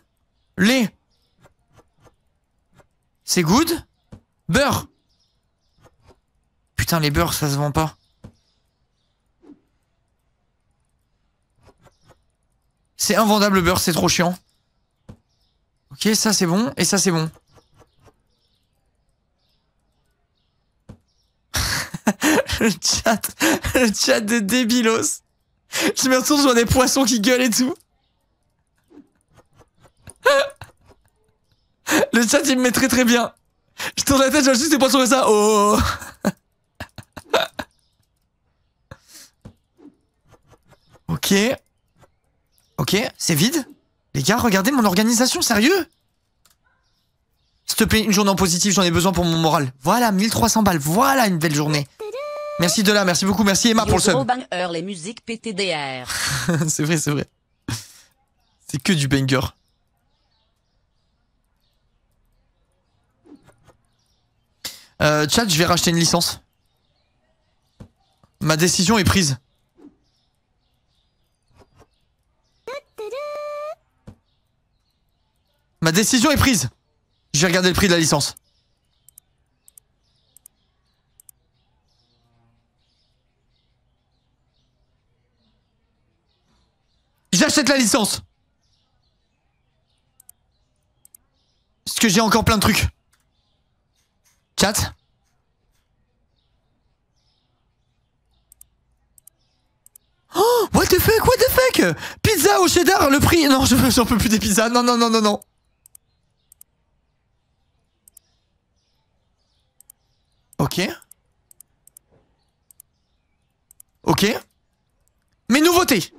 Lait. C'est good. Beurre. Putain, les beurres, ça se vend pas. C'est invendable le beurre, c'est trop chiant. Ok, ça c'est bon, et ça c'est bon. le chat, le chat de débilos. Je me retourne, je des poissons qui gueulent et tout. Le chat, il me met très très bien. Je tourne la tête, je vois juste des poissons comme ça. Oh Ok. Ok, c'est vide. Les gars, regardez mon organisation, sérieux S'il te plaît, une journée en positif, j'en ai besoin pour mon moral. Voilà, 1300 balles, voilà une belle journée. Merci là, merci beaucoup, merci Emma pour le sub. les musiques PTDR. c'est vrai, c'est vrai. C'est que du banger. Euh, je vais racheter une licence. Ma décision est prise. Ma décision est prise. Je vais regarder le prix de la licence. la licence. Parce que j'ai encore plein de trucs. Chat Oh, what the fuck, what the fuck Pizza au cheddar, le prix... Non, j'en peux plus des pizzas, non, non, non, non, non. Ok. Ok. Mes nouveautés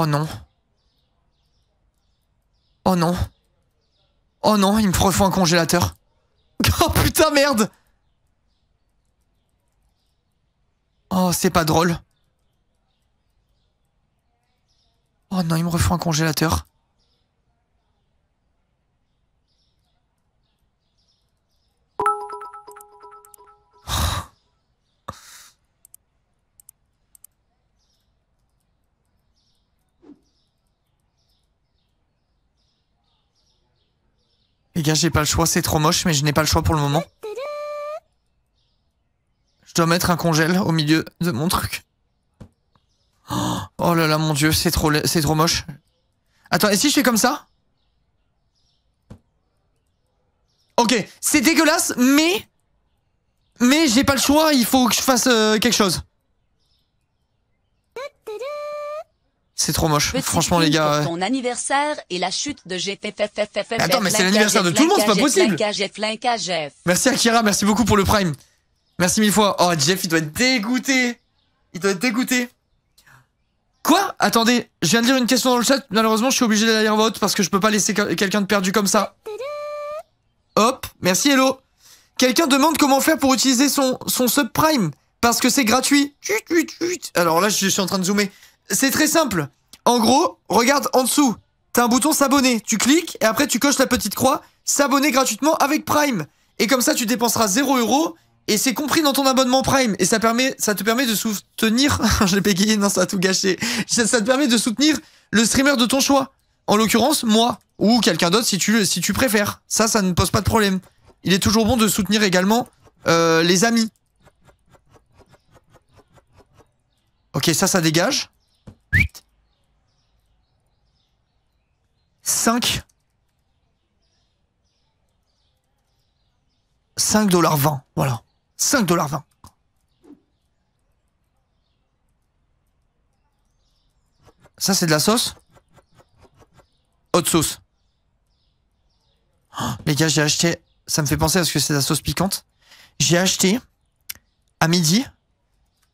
Oh non. Oh non. Oh non, il me refait un congélateur. Oh putain, merde Oh, c'est pas drôle. Oh non, il me refait un congélateur. Les gars, j'ai pas le choix, c'est trop moche, mais je n'ai pas le choix pour le moment. Je dois mettre un congèle au milieu de mon truc. Oh là là, mon dieu, c'est trop, c'est trop moche. Attends, et si je fais comme ça Ok, c'est dégueulasse, mais... Mais j'ai pas le choix, il faut que je fasse euh, quelque chose. C'est trop moche. Franchement, les gars. anniversaire et la chute de Attends, mais c'est l'anniversaire de tout le monde, c'est pas possible. Merci Akira, merci beaucoup pour le prime. Merci mille fois. Oh, Jeff, il doit être dégoûté. Il doit être dégoûté. Quoi Attendez, je viens de lire une question dans le chat. Malheureusement, je suis obligé d'aller en vote parce que je peux pas laisser quelqu'un de perdu comme ça. Hop, merci Hello. Quelqu'un demande comment faire pour utiliser son, son subprime parce que c'est gratuit. Alors là, je suis en train de zoomer. C'est très simple. En gros, regarde en dessous. T'as un bouton s'abonner. Tu cliques et après tu coches la petite croix s'abonner gratuitement avec Prime. Et comme ça, tu dépenseras 0 euros et c'est compris dans ton abonnement Prime. Et ça, permet, ça te permet de soutenir. je l'ai pégayé, non, ça a tout gâché. Ça, te permet de soutenir le streamer de ton choix. En l'occurrence, moi ou quelqu'un d'autre si tu, si tu préfères. Ça, ça ne pose pas de problème. Il est toujours bon de soutenir également euh, les amis. Ok, ça, ça dégage. 5 5 dollars 20, voilà. 5 dollars 20. Ça, c'est de la sauce Haute sauce. Oh, les gars, j'ai acheté... Ça me fait penser à ce que c'est de la sauce piquante. J'ai acheté, à midi,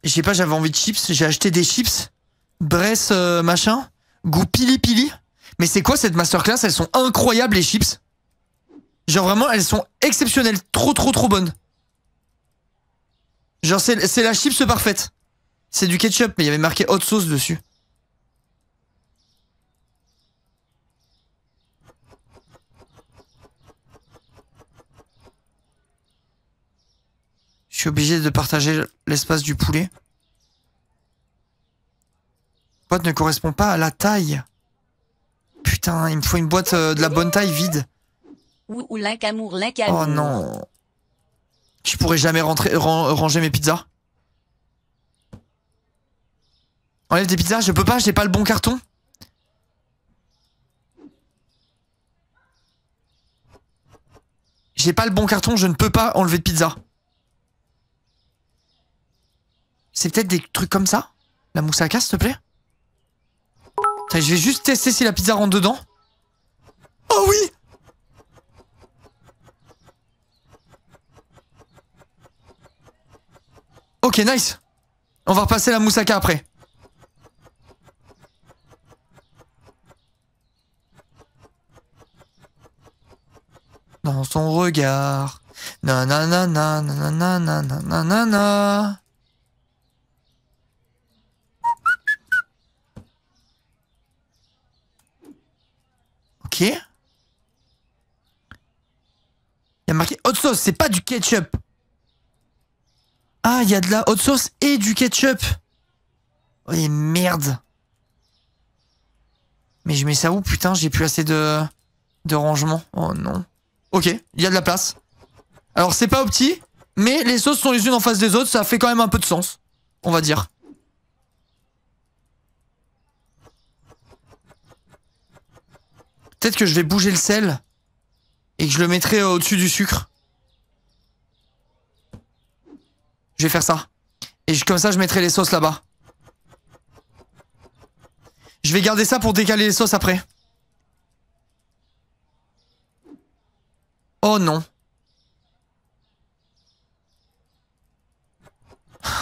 je sais pas, j'avais envie de chips, j'ai acheté des chips Bresse euh, machin, goût pili pili. Mais c'est quoi cette masterclass Elles sont incroyables les chips. Genre vraiment, elles sont exceptionnelles, trop trop trop bonnes. Genre c'est la chips parfaite. C'est du ketchup, mais il y avait marqué hot sauce dessus. Je suis obligé de partager l'espace du poulet ne correspond pas à la taille. Putain, il me faut une boîte euh, de la bonne taille vide. Oh non. Je pourrais jamais rentrer, ranger mes pizzas. Enlève des pizzas, je peux pas, j'ai pas le bon carton. J'ai pas le bon carton, je ne peux pas enlever de pizza. C'est peut-être des trucs comme ça La moussaka, s'il te plaît je vais juste tester si la pizza rentre dedans. Oh oui Ok, nice. On va repasser la moussaka après. Dans son regard. na na na Il y a marqué hot sauce, c'est pas du ketchup. Ah, il y a de la haute sauce et du ketchup. Oh, les merde. Mais je mets ça où Putain, j'ai plus assez de, de rangement. Oh non. Ok, il y a de la place. Alors, c'est pas opti, mais les sauces sont les unes en face des autres, ça fait quand même un peu de sens, on va dire. Peut-être que je vais bouger le sel et que je le mettrai au-dessus du sucre. Je vais faire ça. Et comme ça, je mettrai les sauces là-bas. Je vais garder ça pour décaler les sauces après. Oh non.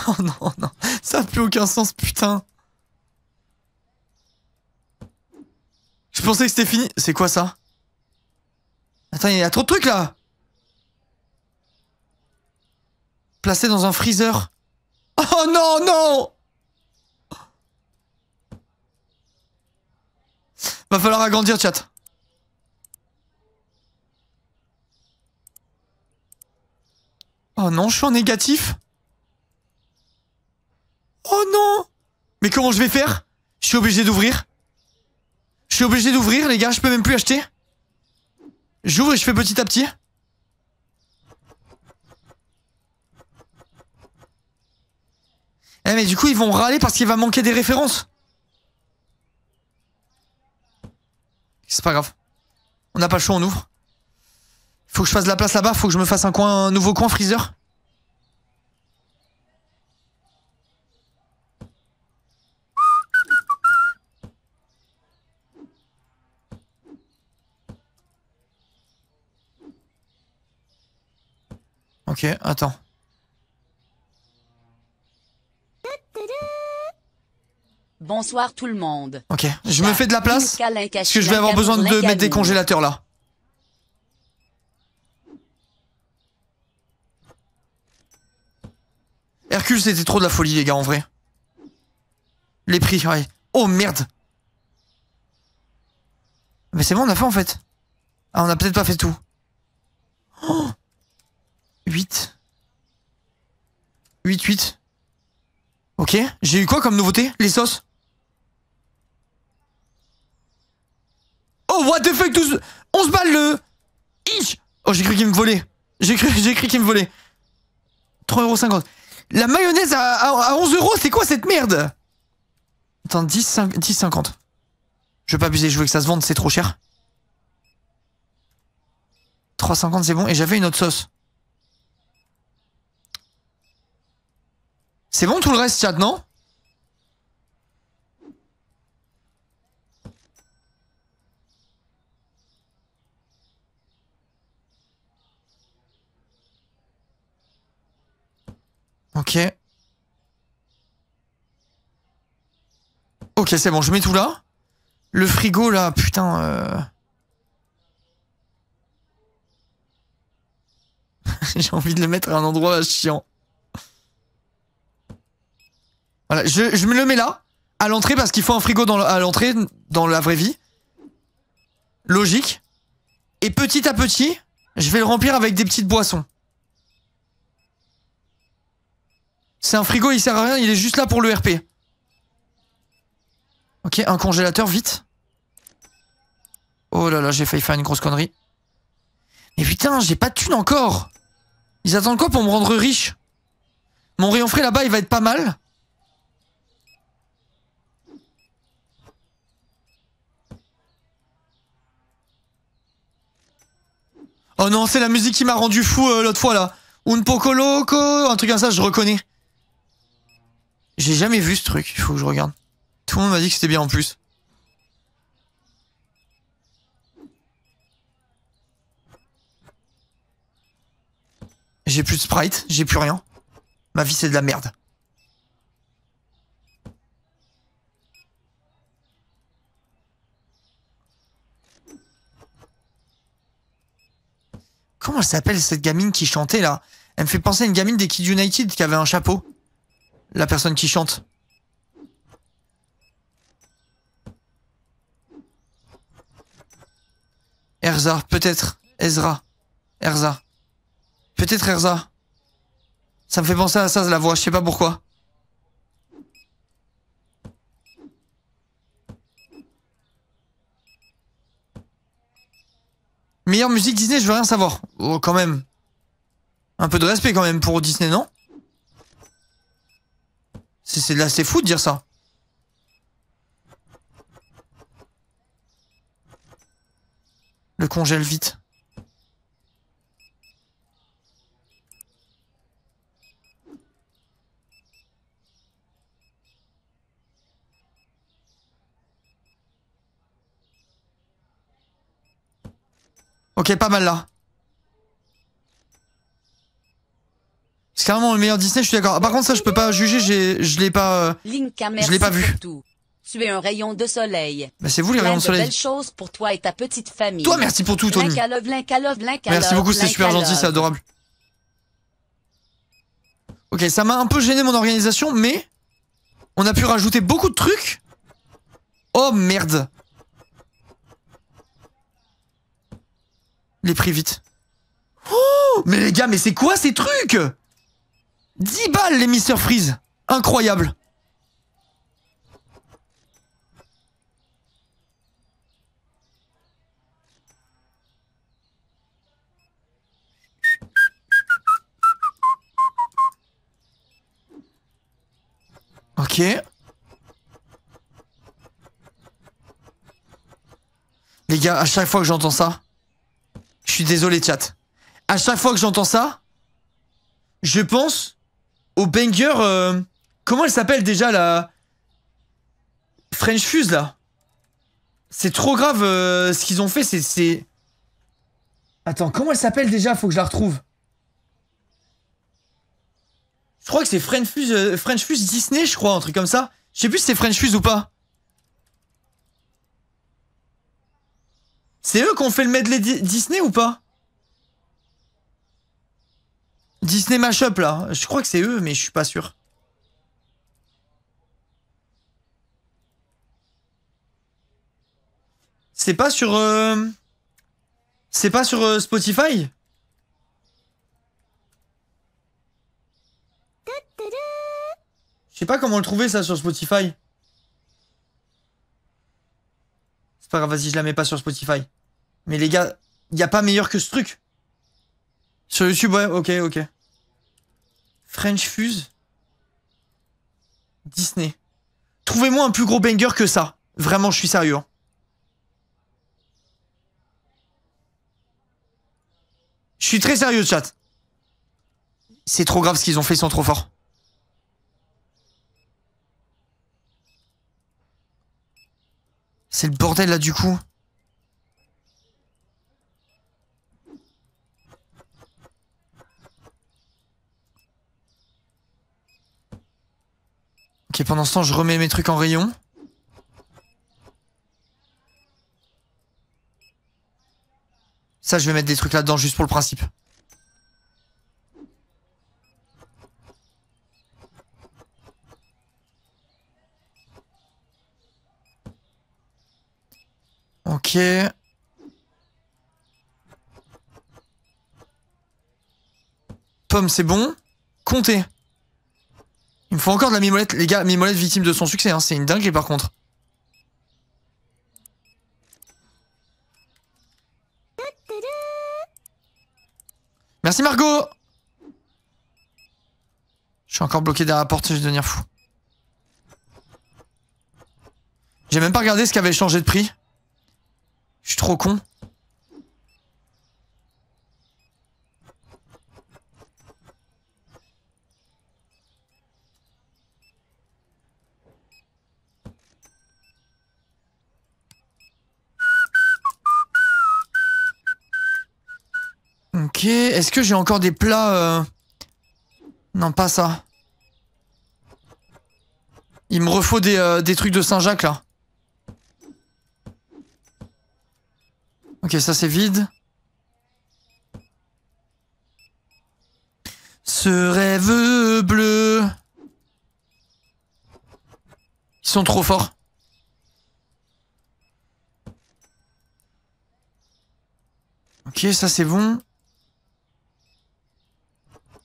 Oh non, non. Ça n'a plus aucun sens, putain. Je pensais que c'était fini. C'est quoi ça Attends, il y a trop de trucs là Placé dans un freezer. Oh non, non Va falloir agrandir, chat. Oh non, je suis en négatif. Oh non Mais comment je vais faire Je suis obligé d'ouvrir je suis obligé d'ouvrir, les gars. Je peux même plus acheter. J'ouvre et je fais petit à petit. Eh mais du coup ils vont râler parce qu'il va manquer des références. C'est pas grave. On n'a pas le choix, on ouvre. Faut que je fasse de la place là-bas, faut que je me fasse un coin, un nouveau coin freezer. Ok, attends. Bonsoir tout le monde. Ok, je me fais de la place parce que je vais avoir besoin de mettre des congélateurs là. Hercule, c'était trop de la folie, les gars, en vrai. Les prix, ouais. Oh merde! Mais c'est bon, on a fait en fait. Ah, on a peut-être pas fait tout. Oh 8. 8, 8. Ok. J'ai eu quoi comme nouveauté Les sauces Oh, what the fuck, 12... 11 balles le... Oh, j'ai cru qu'il me volait. J'ai cru, qu'il me volait. 3,50€. La mayonnaise à, à, 11 c'est quoi cette merde Attends, 10, 50. Je veux pas abuser, je veux que ça se vende, c'est trop cher. 3,50 c'est bon. Et j'avais une autre sauce. C'est bon tout le reste, chat, non Ok. Ok, c'est bon, je mets tout là. Le frigo, là, putain... Euh. J'ai envie de le mettre à un endroit chiant je, me le mets là, à l'entrée, parce qu'il faut un frigo à l'entrée, dans la vraie vie. Logique. Et petit à petit, je vais le remplir avec des petites boissons. C'est un frigo, il sert à rien, il est juste là pour le RP. Ok, un congélateur, vite. Oh là là, j'ai failli faire une grosse connerie. Mais putain, j'ai pas de thunes encore. Ils attendent quoi pour me rendre riche Mon rayon frais là-bas, il va être pas mal. Oh non, c'est la musique qui m'a rendu fou euh, l'autre fois là. Un poco loco, un truc comme ça, je reconnais. J'ai jamais vu ce truc, il faut que je regarde. Tout le monde m'a dit que c'était bien en plus. J'ai plus de sprite, j'ai plus rien. Ma vie c'est de la merde. Comment elle s'appelle cette gamine qui chantait là Elle me fait penser à une gamine des Kids United qui avait un chapeau. La personne qui chante. Erza, peut-être. Ezra. Erza. Peut-être Erza. Ça me fait penser à ça, la voix, je sais pas pourquoi. Meilleure musique Disney, je veux rien savoir. Oh, quand même. Un peu de respect quand même pour Disney, non C'est là, c'est fou de dire ça. Le congèle vite. Ok, pas mal là. C'est carrément le meilleur Disney, je suis d'accord. Par contre, ça, je peux pas juger, je l'ai pas, euh, je l'ai pas vu. Tout. Tu un rayon de soleil. Bah, c'est vous les rayons de soleil. pour toi et ta petite famille. Toi, merci pour tout, Tony. merci beaucoup, c'est super gentil, c'est adorable. Ok, ça m'a un peu gêné mon organisation, mais on a pu rajouter beaucoup de trucs. Oh merde. les prix vite. Oh, mais les gars, mais c'est quoi ces trucs 10 balles les Freeze Incroyable Ok. Les gars, à chaque fois que j'entends ça, je suis désolé, chat. À chaque fois que j'entends ça, je pense au banger. Euh, comment elle s'appelle déjà la French Fuse là C'est trop grave euh, ce qu'ils ont fait. C'est. Attends, comment elle s'appelle déjà Faut que je la retrouve. Je crois que c'est French euh, French Fuse Disney, je crois, un truc comme ça. Je sais plus si c'est French Fuse ou pas. C'est eux qui ont fait le medley Disney ou pas Disney Mashup là. Je crois que c'est eux, mais je suis pas sûr. C'est pas sur. Euh, c'est pas sur euh, Spotify Je sais pas comment le trouver ça sur Spotify. pas vas-y, je la mets pas sur Spotify. Mais les gars, y a pas meilleur que ce truc. Sur YouTube, ouais, ok, ok. French Fuse. Disney. Trouvez-moi un plus gros banger que ça. Vraiment, je suis sérieux. Hein. Je suis très sérieux, chat. C'est trop grave ce qu'ils ont fait, ils sont trop forts. C'est le bordel là du coup. Ok, pendant ce temps, je remets mes trucs en rayon. Ça, je vais mettre des trucs là-dedans juste pour le principe. Pomme, c'est bon. Comptez. Il me faut encore de la mimolette. Les gars, mimolette victime de son succès. Hein. C'est une dinguerie par contre. Merci Margot Je suis encore bloqué derrière la porte, je vais devenir fou. J'ai même pas regardé ce qui avait changé de prix. Je suis trop con. Ok, est-ce que j'ai encore des plats euh? Non, pas ça. Il me refaut des, euh, des trucs de Saint-Jacques, là. Ok, ça c'est vide. Ce rêve bleu. Ils sont trop forts. Ok, ça c'est bon.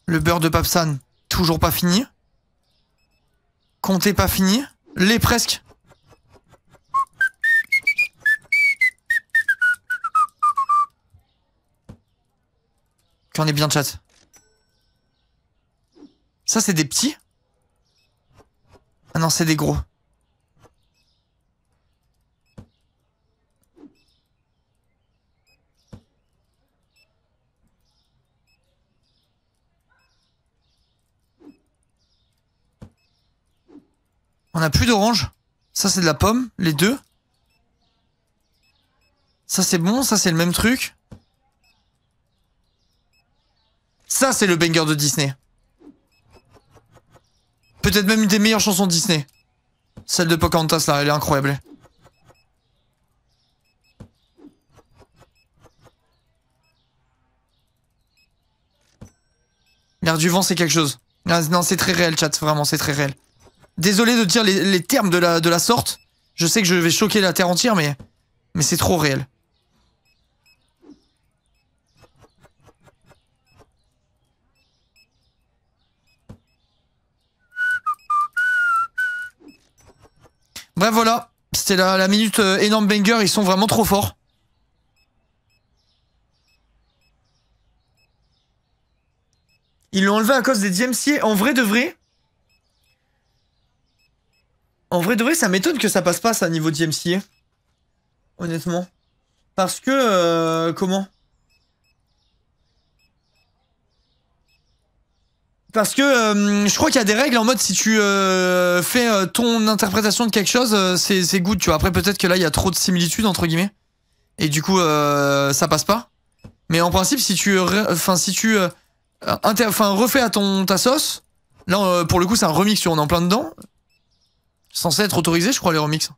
Le beurre de Papsan, toujours pas fini. Comptez pas fini. Les presque. J'en est bien, chat. Ça, c'est des petits Ah non, c'est des gros. On n'a plus d'orange. Ça, c'est de la pomme, les deux. Ça, c'est bon, ça, c'est le même truc. Ça, c'est le banger de Disney. Peut-être même une des meilleures chansons de Disney. Celle de Pocahontas, là, elle est incroyable. L'air du vent, c'est quelque chose. Ah, non, c'est très réel, chat. Vraiment, c'est très réel. Désolé de dire les, les, termes de la, de la sorte. Je sais que je vais choquer la terre entière, mais, mais c'est trop réel. Bref, voilà. C'était la, minute euh, énorme banger. Ils sont vraiment trop forts. Ils l'ont enlevé à cause des DMCA. En vrai de vrai. En vrai de vrai, ça m'étonne que ça passe pas, ça, niveau DMCA. Honnêtement. Parce que. Euh, comment Parce que euh, je crois qu'il y a des règles en mode si tu euh, fais euh, ton interprétation de quelque chose, c'est good, tu vois. Après, peut-être que là, il y a trop de similitudes, entre guillemets. Et du coup, ça passe pas. Mais en principe, si tu, si tu refais à ton, ta sauce, là, pour le coup, c'est un remix, tu on est en plein dedans. Censé être autorisé, je crois, les remix.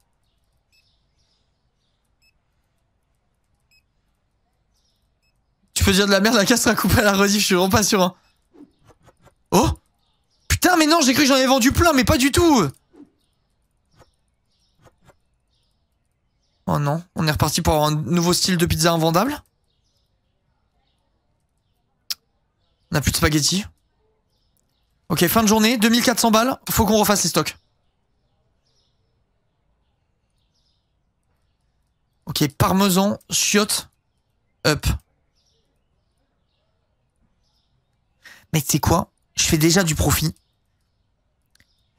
Tu peux dire de la merde, la castre à couper à la rediff, je suis vraiment pas sûr. Hein. Oh Putain, mais non, j'ai cru que j'en avais vendu plein, mais pas du tout Oh non, on est reparti pour un nouveau style de pizza invendable On a plus de spaghetti Ok, fin de journée, 2400 balles, faut qu'on refasse les stocks. Ok, parmesan, chiottes, up. Mais c'est quoi déjà du profit.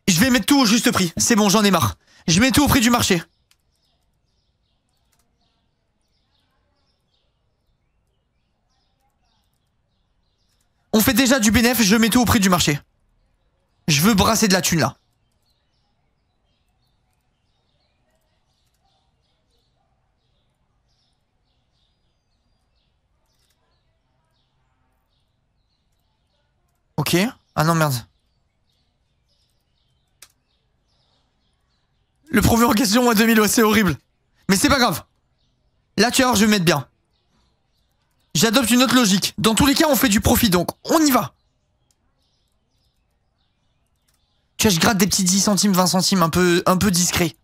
Je vais mettre tout au juste prix. C'est bon, j'en ai marre. Je mets tout au prix du marché. On fait déjà du bénéfice, je mets tout au prix du marché. Je veux brasser de la thune là. Ok. Ah non, merde. Le premier en question, à 2000, ouais, c'est horrible. Mais c'est pas grave. Là, tu vas voir, je vais me mettre bien. J'adopte une autre logique. Dans tous les cas, on fait du profit, donc on y va. Tu vois, je gratte des petits 10 centimes, 20 centimes, un peu, un peu discret.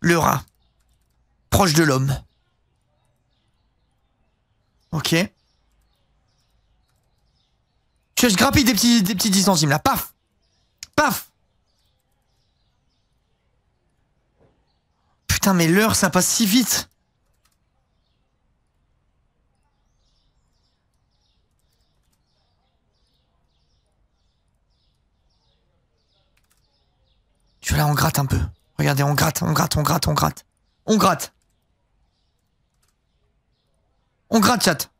Le rat. Proche de l'homme. Ok je grappille des petits, des petits 10 là. Paf Paf Putain, mais l'heure, ça passe si vite. Tu vois là, on gratte un peu. Regardez, on gratte, on gratte, on gratte, on gratte. On gratte. On gratte, chat.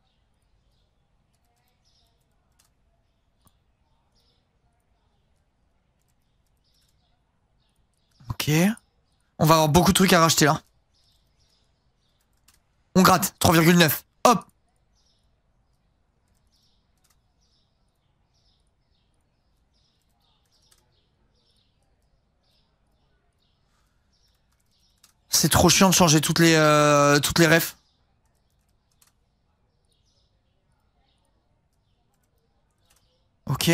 On va avoir beaucoup de trucs à racheter là. On gratte. 3,9. Hop. C'est trop chiant de changer toutes les, euh, toutes les refs. Ok.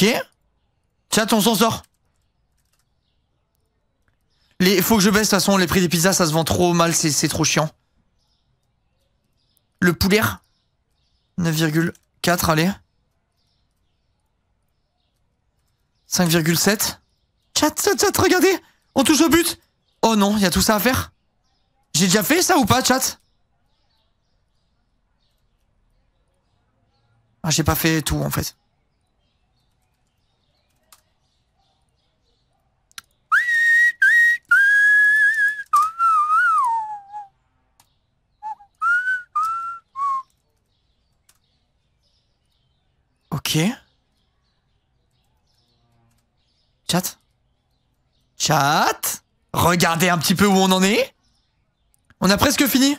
Ok. Chat, on s'en sort. Les, faut que je baisse, de toute façon, les prix des pizzas, ça se vend trop mal, c'est trop chiant. Le poulet 9,4, allez. 5,7. Chat, chat, chat, regardez On touche au but Oh non, il y a tout ça à faire J'ai déjà fait ça ou pas, chat Ah, j'ai pas fait tout, en fait. Ok. Chat Chat Regardez un petit peu où on en est. On a presque fini.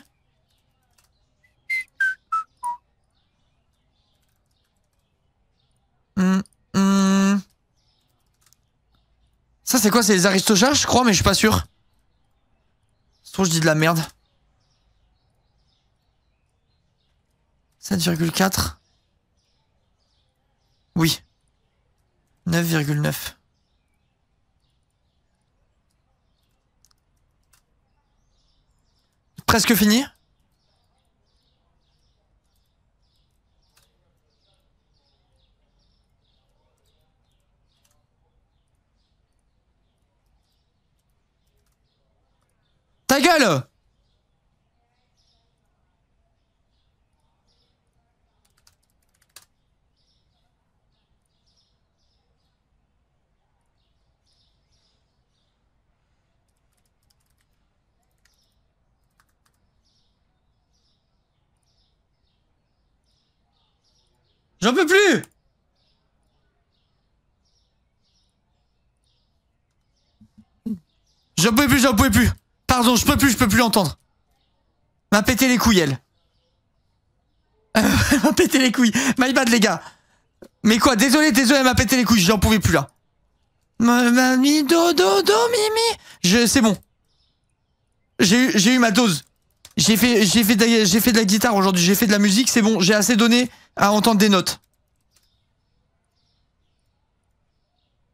Hum, hum. Ça c'est quoi C'est les aristochats je crois mais je suis pas sûr. C'est trop je dis de la merde. 7,4 oui. 9,9. Presque fini Ta gueule J'en peux plus J'en pouvais plus, j'en pouvais plus Pardon, je peux plus, je peux plus l'entendre. M'a pété les couilles, elle. Euh, elle m'a pété les couilles. My bad, les gars. Mais quoi, désolé, désolé, elle m'a pété les couilles, j'en pouvais plus, là. Mamie, do, do, mimi. Je, c'est bon. J'ai eu ma dose. J'ai fait, j'ai fait, fait de la guitare aujourd'hui, j'ai fait de la musique, c'est bon, j'ai assez donné. Ah, on entendre des notes.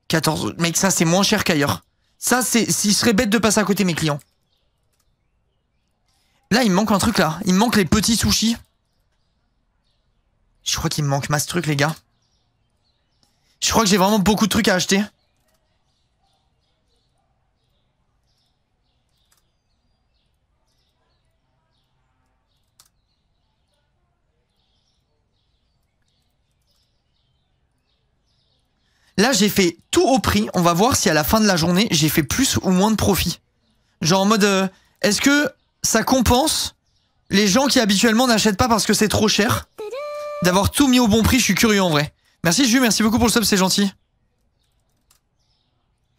14. Mec, ça, c'est moins cher qu'ailleurs. Ça, c'est. Il serait bête de passer à côté mes clients. Là, il me manque un truc là. Il me manque les petits sushis. Je crois qu'il me manque masse truc, les gars. Je crois que j'ai vraiment beaucoup de trucs à acheter. Là, j'ai fait tout au prix. On va voir si à la fin de la journée, j'ai fait plus ou moins de profit. Genre en mode, euh, est-ce que ça compense les gens qui habituellement n'achètent pas parce que c'est trop cher D'avoir tout mis au bon prix, je suis curieux en vrai. Merci Jus, merci beaucoup pour le sub, c'est gentil.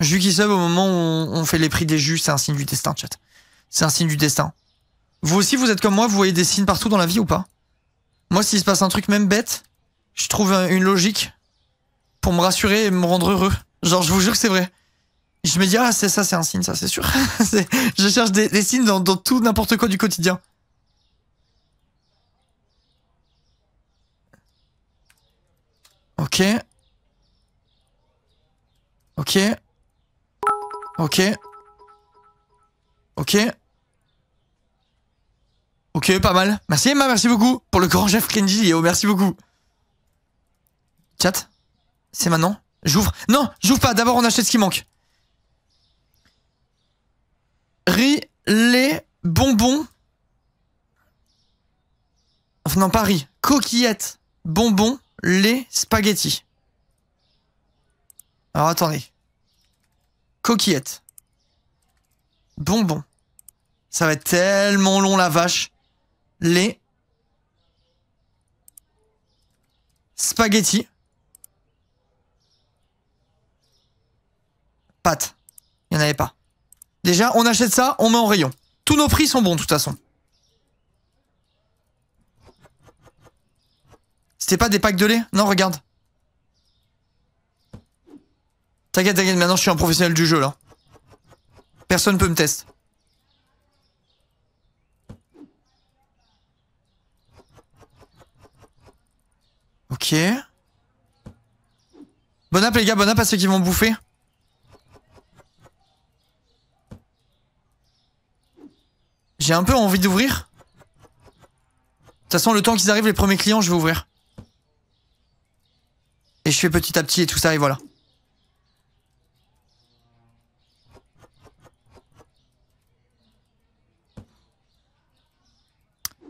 Jus qui sub au moment où on fait les prix des jus, c'est un signe du destin, chat. C'est un signe du destin. Vous aussi, vous êtes comme moi, vous voyez des signes partout dans la vie ou pas Moi, s'il se passe un truc même bête, je trouve une logique pour me rassurer et me rendre heureux. Genre, je vous jure que c'est vrai. Je me dis, ah, c'est ça, c'est un signe, ça, c'est sûr. je cherche des, signes dans, tout n'importe quoi du quotidien. Ok. Ok. Ok. Ok. Ok, pas mal. Merci Emma, merci beaucoup pour le grand chef Kenji et oh, merci beaucoup. Chat c'est maintenant J'ouvre. Non, j'ouvre pas. D'abord, on achète ce qui manque. Riz, lait, bonbons. Enfin, non, pas riz. Coquillettes, bonbons, lait, spaghettis. Alors, attendez. Coquillettes. Bonbons. Ça va être tellement long, la vache. Lait. Spaghettis. Il n'y en avait pas. Déjà, on achète ça, on met en rayon. Tous nos prix sont bons de toute façon. C'était pas des packs de lait Non, regarde. T'inquiète, t'inquiète, maintenant je suis un professionnel du jeu là. Personne peut me tester. Ok. Bon app les gars, bon app à ceux qui vont bouffer. J'ai un peu envie d'ouvrir. De toute façon, le temps qu'ils arrivent, les premiers clients, je vais ouvrir. Et je fais petit à petit et tout ça, et voilà.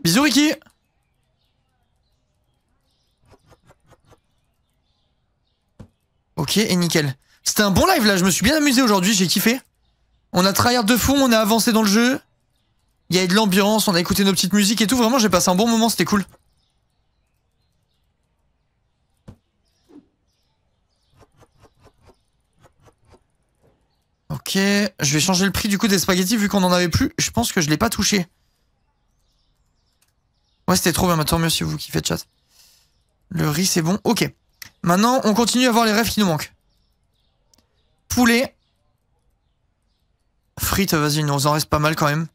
Bisous Ricky Ok, et nickel. C'était un bon live là, je me suis bien amusé aujourd'hui, j'ai kiffé. On a tryhard de fond, on a avancé dans le jeu. Il y a de l'ambiance, on a écouté nos petites musiques et tout. Vraiment, j'ai passé un bon moment, c'était cool. Ok, je vais changer le prix du coup des spaghettis vu qu'on en avait plus. Je pense que je l'ai pas touché. Ouais, c'était trop bien, mais tant mieux si vous kiffez chat. Le riz, c'est bon. Ok. Maintenant, on continue à voir les rêves qui nous manquent. Poulet. Frites, vas-y, il nous en reste pas mal quand même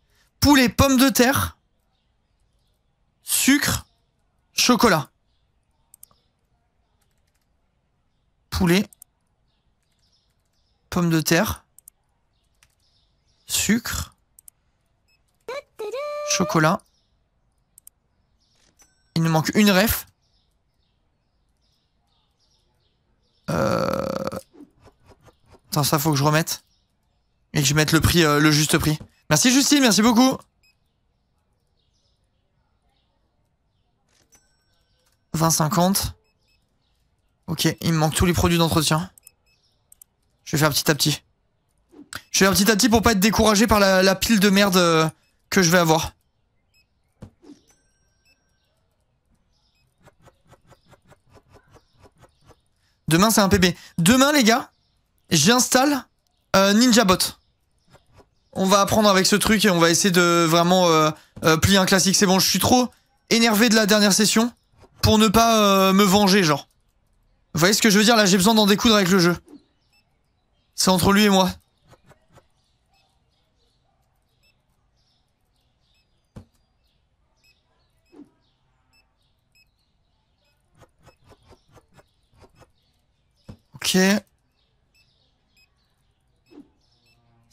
poulet, pommes de terre, sucre, chocolat. Poulet, pommes de terre, sucre, chocolat. Il nous manque une ref. Euh... Attends, ça faut que je remette. Et que je mette le prix, euh, le juste prix. Merci Justine, merci beaucoup. « 20,50. Ok, il me manque tous les produits d'entretien. Je vais faire petit à petit. Je vais faire petit à petit pour pas être découragé par la, pile de merde euh, que je vais avoir. Demain, c'est un PB. Demain, les gars, j'installe euh, Ninja Bot on va apprendre avec ce truc et on va essayer de vraiment euh, euh, plier un classique. C'est bon, je suis trop énervé de la dernière session pour ne pas euh, me venger, genre. Vous voyez ce que je veux dire Là, j'ai besoin d'en découdre avec le jeu. C'est entre lui et moi. Ok.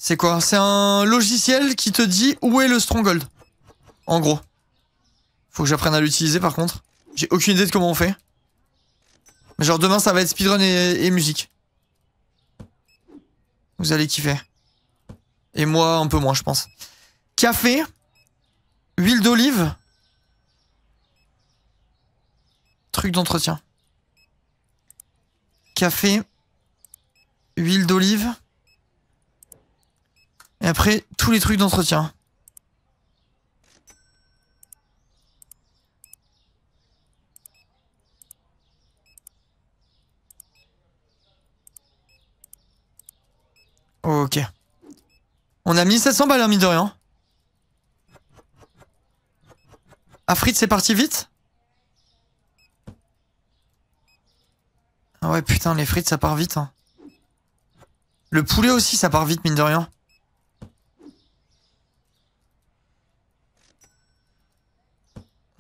C'est quoi C'est un logiciel qui te dit où est le stronghold. En gros. Faut que j'apprenne à l'utiliser par contre. J'ai aucune idée de comment on fait. Mais genre demain ça va être speedrun et, musique. Vous allez kiffer. Et moi un peu moins je pense. Café, huile d'olive, truc d'entretien. Café, huile d'olive. Et après, tous les trucs d'entretien. Ok. On a 1700 balles, hein, mine de rien. frites, c'est parti vite Ah ouais, putain, les frites, ça part vite. Hein. Le poulet aussi, ça part vite, mine de rien.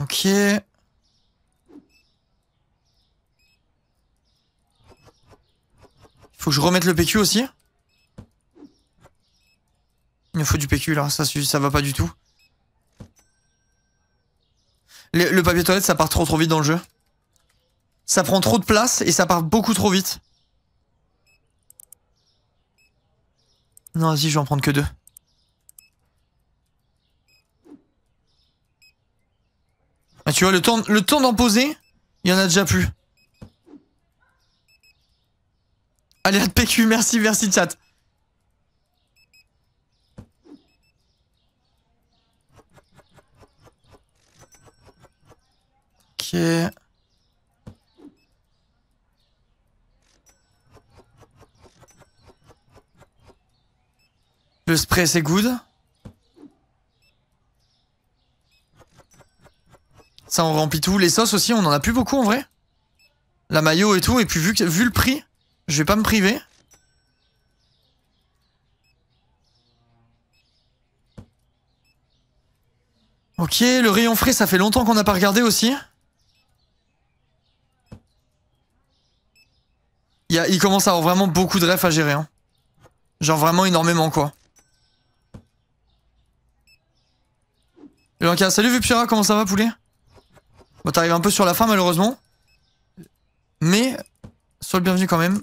Ok. Faut que je remette le PQ aussi Il me faut du PQ là, ça, ça va pas du tout. Le, le papier toilette, ça part trop trop vite dans le jeu. Ça prend trop de place et ça part beaucoup trop vite. Non, vas-y, je vais en prendre que deux. Ah, tu vois, le temps, le temps d'en poser, il y en a déjà plus. Allez, PQ, merci, merci chat. Ok. Le spray, c'est good. Ça, on remplit tout. Les sauces aussi, on en a plus beaucoup en vrai. La maillot et tout. Et puis, vu, que, vu le prix, je vais pas me priver. Ok, le rayon frais, ça fait longtemps qu'on n'a pas regardé aussi. Il, commence à avoir vraiment beaucoup de refs à gérer. Hein. Genre vraiment énormément, quoi. salut Vupira, comment ça va, poulet Bon, t'arrives un peu sur la fin, malheureusement. Mais, sois le bienvenu quand même.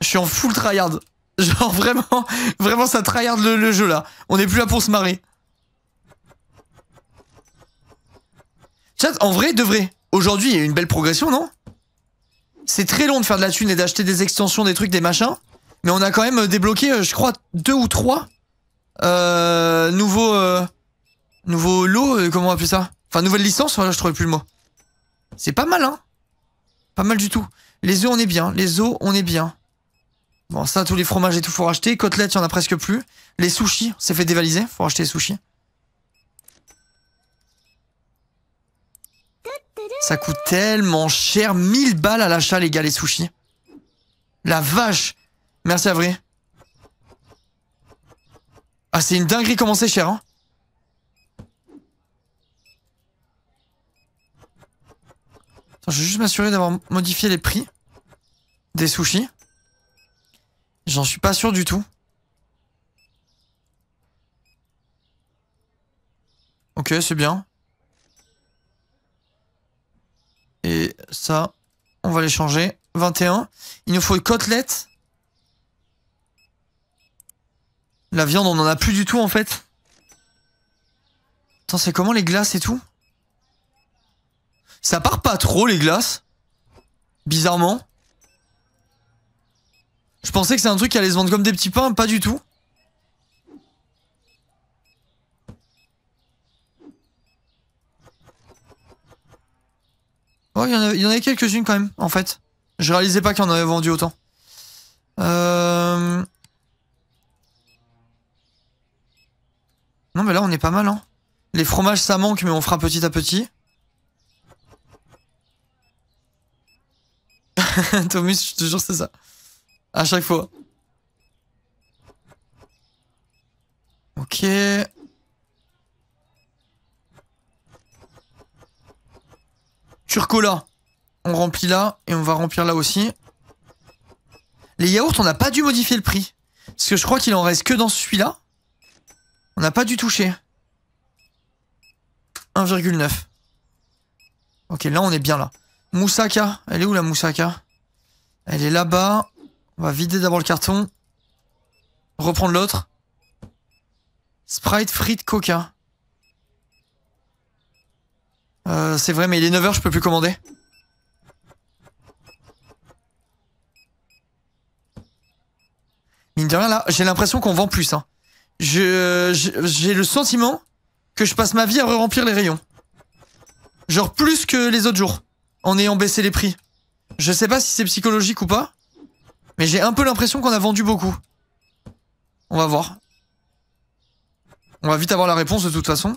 Je suis en full tryhard. Genre, vraiment, vraiment, ça tryhard le, jeu, là. On n'est plus là pour se marrer. Chat, en vrai, de vrai, aujourd'hui, il y a une belle progression, non C'est très long de faire de la thune et d'acheter des extensions, des trucs, des machins. Mais on a quand même débloqué, euh, je crois, deux ou trois euh, nouveaux... Euh, Nouveau lot, euh, comment on appelle ça Enfin, nouvelle licence, je trouvais plus le mot. C'est pas mal, hein Pas mal du tout. Les œufs, on est bien. Les os, on est bien. Bon, ça, tous les fromages et tout, faut racheter. Côtelettes, il n'y en a presque plus. Les sushis, c'est fait dévaliser. Faut racheter les sushis. Ça coûte tellement cher. 1000 balles à l'achat, les gars, les sushis. La vache Merci, Avril. Ah, c'est une dinguerie comment c'est cher, hein je vais juste m'assurer d'avoir modifié les prix des sushis. J'en suis pas sûr du tout. Ok, c'est bien. Et ça, on va les changer. 21. Il nous faut une côtelette. La viande, on en a plus du tout en fait. Attends, c'est comment les glaces et tout ça part pas trop les glaces. Bizarrement. Je pensais que c'est un truc qui allait se vendre comme des petits pains, pas du tout. Oh il y, en avait, quelques-unes quand même, en fait. Je réalisais pas qu'il en avait vendu autant. Euh... Non mais là on est pas mal hein. Les fromages ça manque mais on fera petit à petit. Thomas, je te jure, c'est ça. À chaque fois. Ok. Turcola. On remplit là et on va remplir là aussi. Les yaourts, on n'a pas dû modifier le prix. Parce que je crois qu'il en reste que dans celui-là. On n'a pas dû toucher. 1,9. Ok, là on est bien là. Moussaka, elle est où la Moussaka elle est là-bas. On va vider d'abord le carton. Reprendre l'autre. Sprite, frit coca. Euh, c'est vrai, mais il est 9h, je peux plus commander. Mine de rien, là, j'ai l'impression qu'on vend plus. Hein. J'ai le sentiment que je passe ma vie à re remplir les rayons. Genre plus que les autres jours, en ayant baissé les prix. Je sais pas si c'est psychologique ou pas, mais j'ai un peu l'impression qu'on a vendu beaucoup. On va voir. On va vite avoir la réponse de toute façon.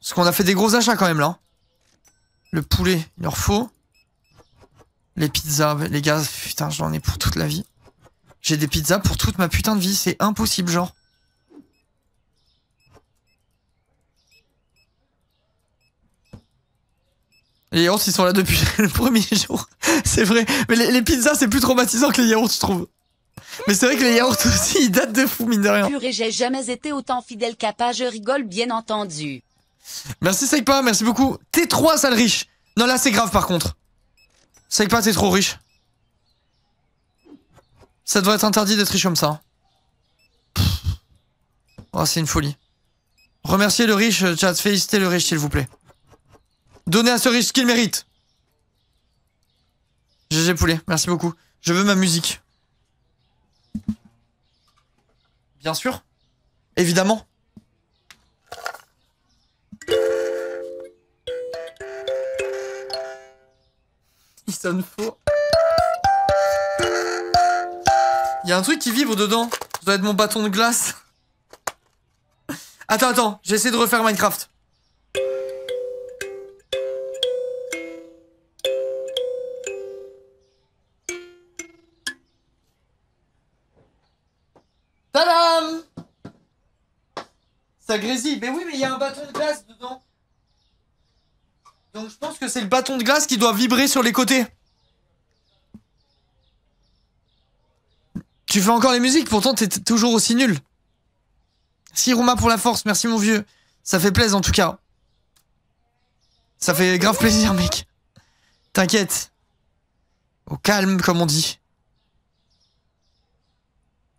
Parce qu'on a fait des gros achats quand même là. Le poulet, il leur faut. Les pizzas, les gars, putain, j'en ai pour toute la vie. J'ai des pizzas pour toute ma putain de vie, c'est impossible genre. Les yaourts, ils sont là depuis le premier jour. C'est vrai. Mais les, pizzas, c'est plus traumatisant que les yaourts, je trouve. Mais c'est vrai que les yaourts aussi, ils datent de fou, mine de rien. Purée, j'ai jamais été autant fidèle pas. je rigole, bien entendu. Merci Seikpa, merci beaucoup. T'es trop sale riche. Non, là, c'est grave, par contre. Seikpa, t'es trop riche. Ça devrait être interdit d'être riche comme ça. Hein. Oh, c'est une folie. Remerciez le riche, euh, chat. Félicitez le riche, s'il vous plaît. Donnez à ce riche ce qu'il mérite. GG Poulet, merci beaucoup. Je veux ma musique. Bien sûr. Évidemment. Il sonne faux. Il y a un truc qui vibre dedans. Ça doit être mon bâton de glace. Attends, attends, j'essaie de refaire Minecraft. Mais oui, mais il y a un bâton de glace dedans. Donc je pense que c'est le bâton de glace qui doit vibrer sur les côtés. Tu fais encore les musiques, pourtant t'es toujours aussi nul. Si Roma pour la force, merci mon vieux. Ça fait plaisir en tout cas. Ça fait grave plaisir mec. T'inquiète. Au calme comme on dit.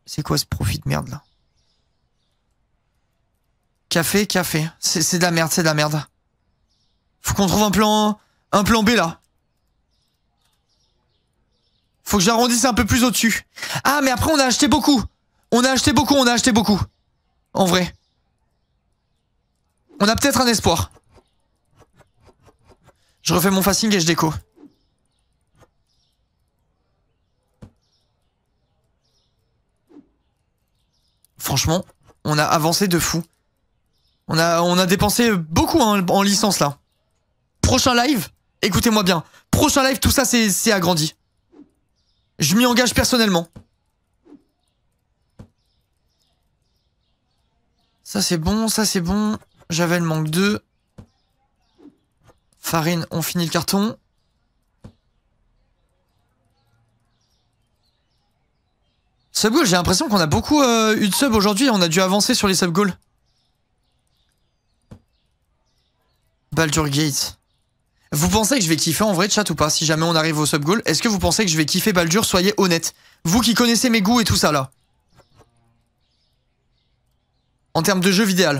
C'est quoi ce profit de merde là Café, café. C'est de la merde, c'est de la merde. Faut qu'on trouve un plan, un plan B là. Faut que j'arrondisse un peu plus au-dessus. Ah, mais après on a acheté beaucoup. On a acheté beaucoup, on a acheté beaucoup. En vrai. On a peut-être un espoir. Je refais mon facing et je déco. Franchement, on a avancé de fou. On a, on a dépensé beaucoup hein, en licence là. Prochain live, écoutez-moi bien. Prochain live, tout ça c'est agrandi. Je m'y engage personnellement. Ça c'est bon, ça c'est bon. J'avais le manque de... Farine, on finit le carton. Sub-goal, j'ai l'impression qu'on a beaucoup euh, eu de sub aujourd'hui. On a dû avancer sur les sub-goals. Baldur Gate. Vous pensez que je vais kiffer en vrai, chat ou pas, si jamais on arrive au sub-goal Est-ce que vous pensez que je vais kiffer Baldur Soyez honnête. Vous qui connaissez mes goûts et tout ça là. En termes de jeu vidéo,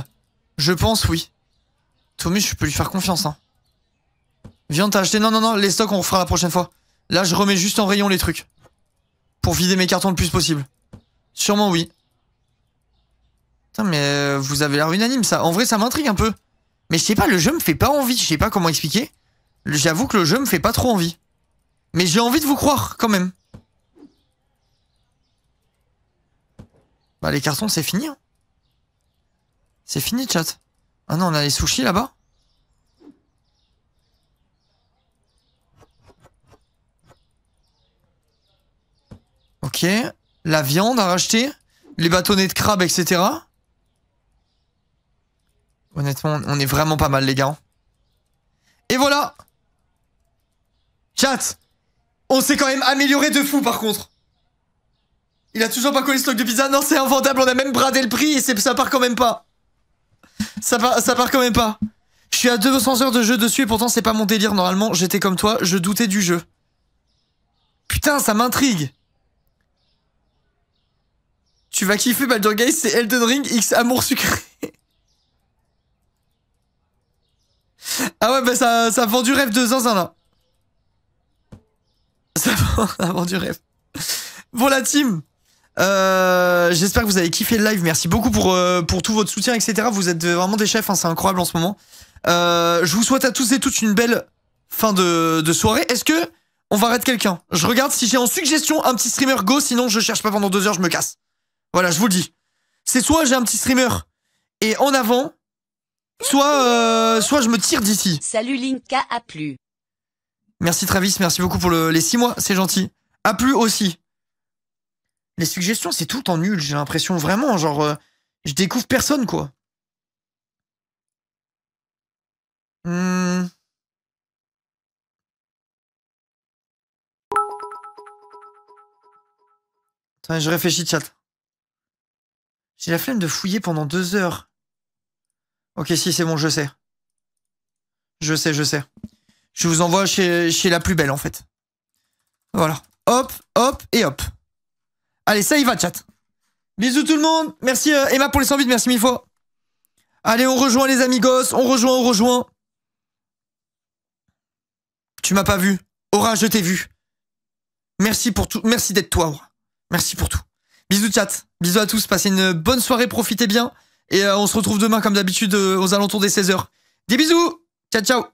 je pense oui. Tommy je peux lui faire confiance. Hein. Viens, t'as Non, non, non, les stocks, on refera la prochaine fois. Là, je remets juste en rayon les trucs. Pour vider mes cartons le plus possible. Sûrement oui. Putain, mais euh, vous avez l'air unanime, ça. En vrai, ça m'intrigue un peu. Mais je sais pas, le jeu me fait pas envie. Je sais pas comment expliquer. J'avoue que le jeu me fait pas trop envie. Mais j'ai envie de vous croire quand même. Bah les cartons c'est fini. Hein. C'est fini chat. Ah non, on a les sushis là-bas. Ok. La viande à racheter. Les bâtonnets de crabe, etc. Honnêtement, on est vraiment pas mal, les gars. Et voilà Chat On s'est quand même amélioré de fou, par contre Il a toujours pas collé le stock de pizza Non, c'est invendable, on a même bradé le prix et ça part quand même pas ça part, ça part quand même pas Je suis à 200 heures de jeu dessus et pourtant c'est pas mon délire. Normalement, j'étais comme toi, je doutais du jeu. Putain, ça m'intrigue tu vas kiffer Baldur's Gate, c'est Elden Ring X amour sucré. Ah ouais, ça, ça vend du rêve de zinzin là. Ça vend, ça du rêve. Bon team, euh, j'espère que vous avez kiffé le live. Merci beaucoup pour, euh, pour tout votre soutien, etc. Vous êtes vraiment des chefs, hein, c'est incroyable en ce moment. Euh, je vous souhaite à tous et toutes une belle fin de, soirée. Est-ce que on va arrêter quelqu'un Je regarde si j'ai en suggestion un petit streamer go, sinon je cherche pas pendant deux heures, je me casse. Voilà, je vous le dis. C'est soit j'ai un petit streamer et en avant, Soit, euh, soit je me tire d'ici. Salut Linka, à plus. Merci Travis, merci beaucoup pour les six mois, c'est gentil. À plus aussi. Les suggestions, c'est tout en nul, j'ai l'impression vraiment, genre, euh, je découvre personne quoi. Hmm. Attends, je réfléchis, chat. J'ai la flemme de fouiller pendant deux heures. Ok, si, c'est bon, je sais. Je sais, je sais. Je vous envoie chez, la plus belle, en fait. Voilà. Hop, hop et hop. Allez, ça y va, chat. Bisous tout le monde. Merci euh, Emma pour les 100 vides. merci mille fois. Allez, on rejoint les amis gosses. On rejoint, on rejoint. Tu m'as pas vu. Aura, je t'ai vu. Merci pour tout. Merci d'être toi, Aura. Merci pour tout. Bisous, chat. Bisous à tous. Passez une bonne soirée. Profitez bien. Et euh, on se retrouve demain, comme d'habitude, euh, aux alentours des 16h. Des bisous Ciao, ciao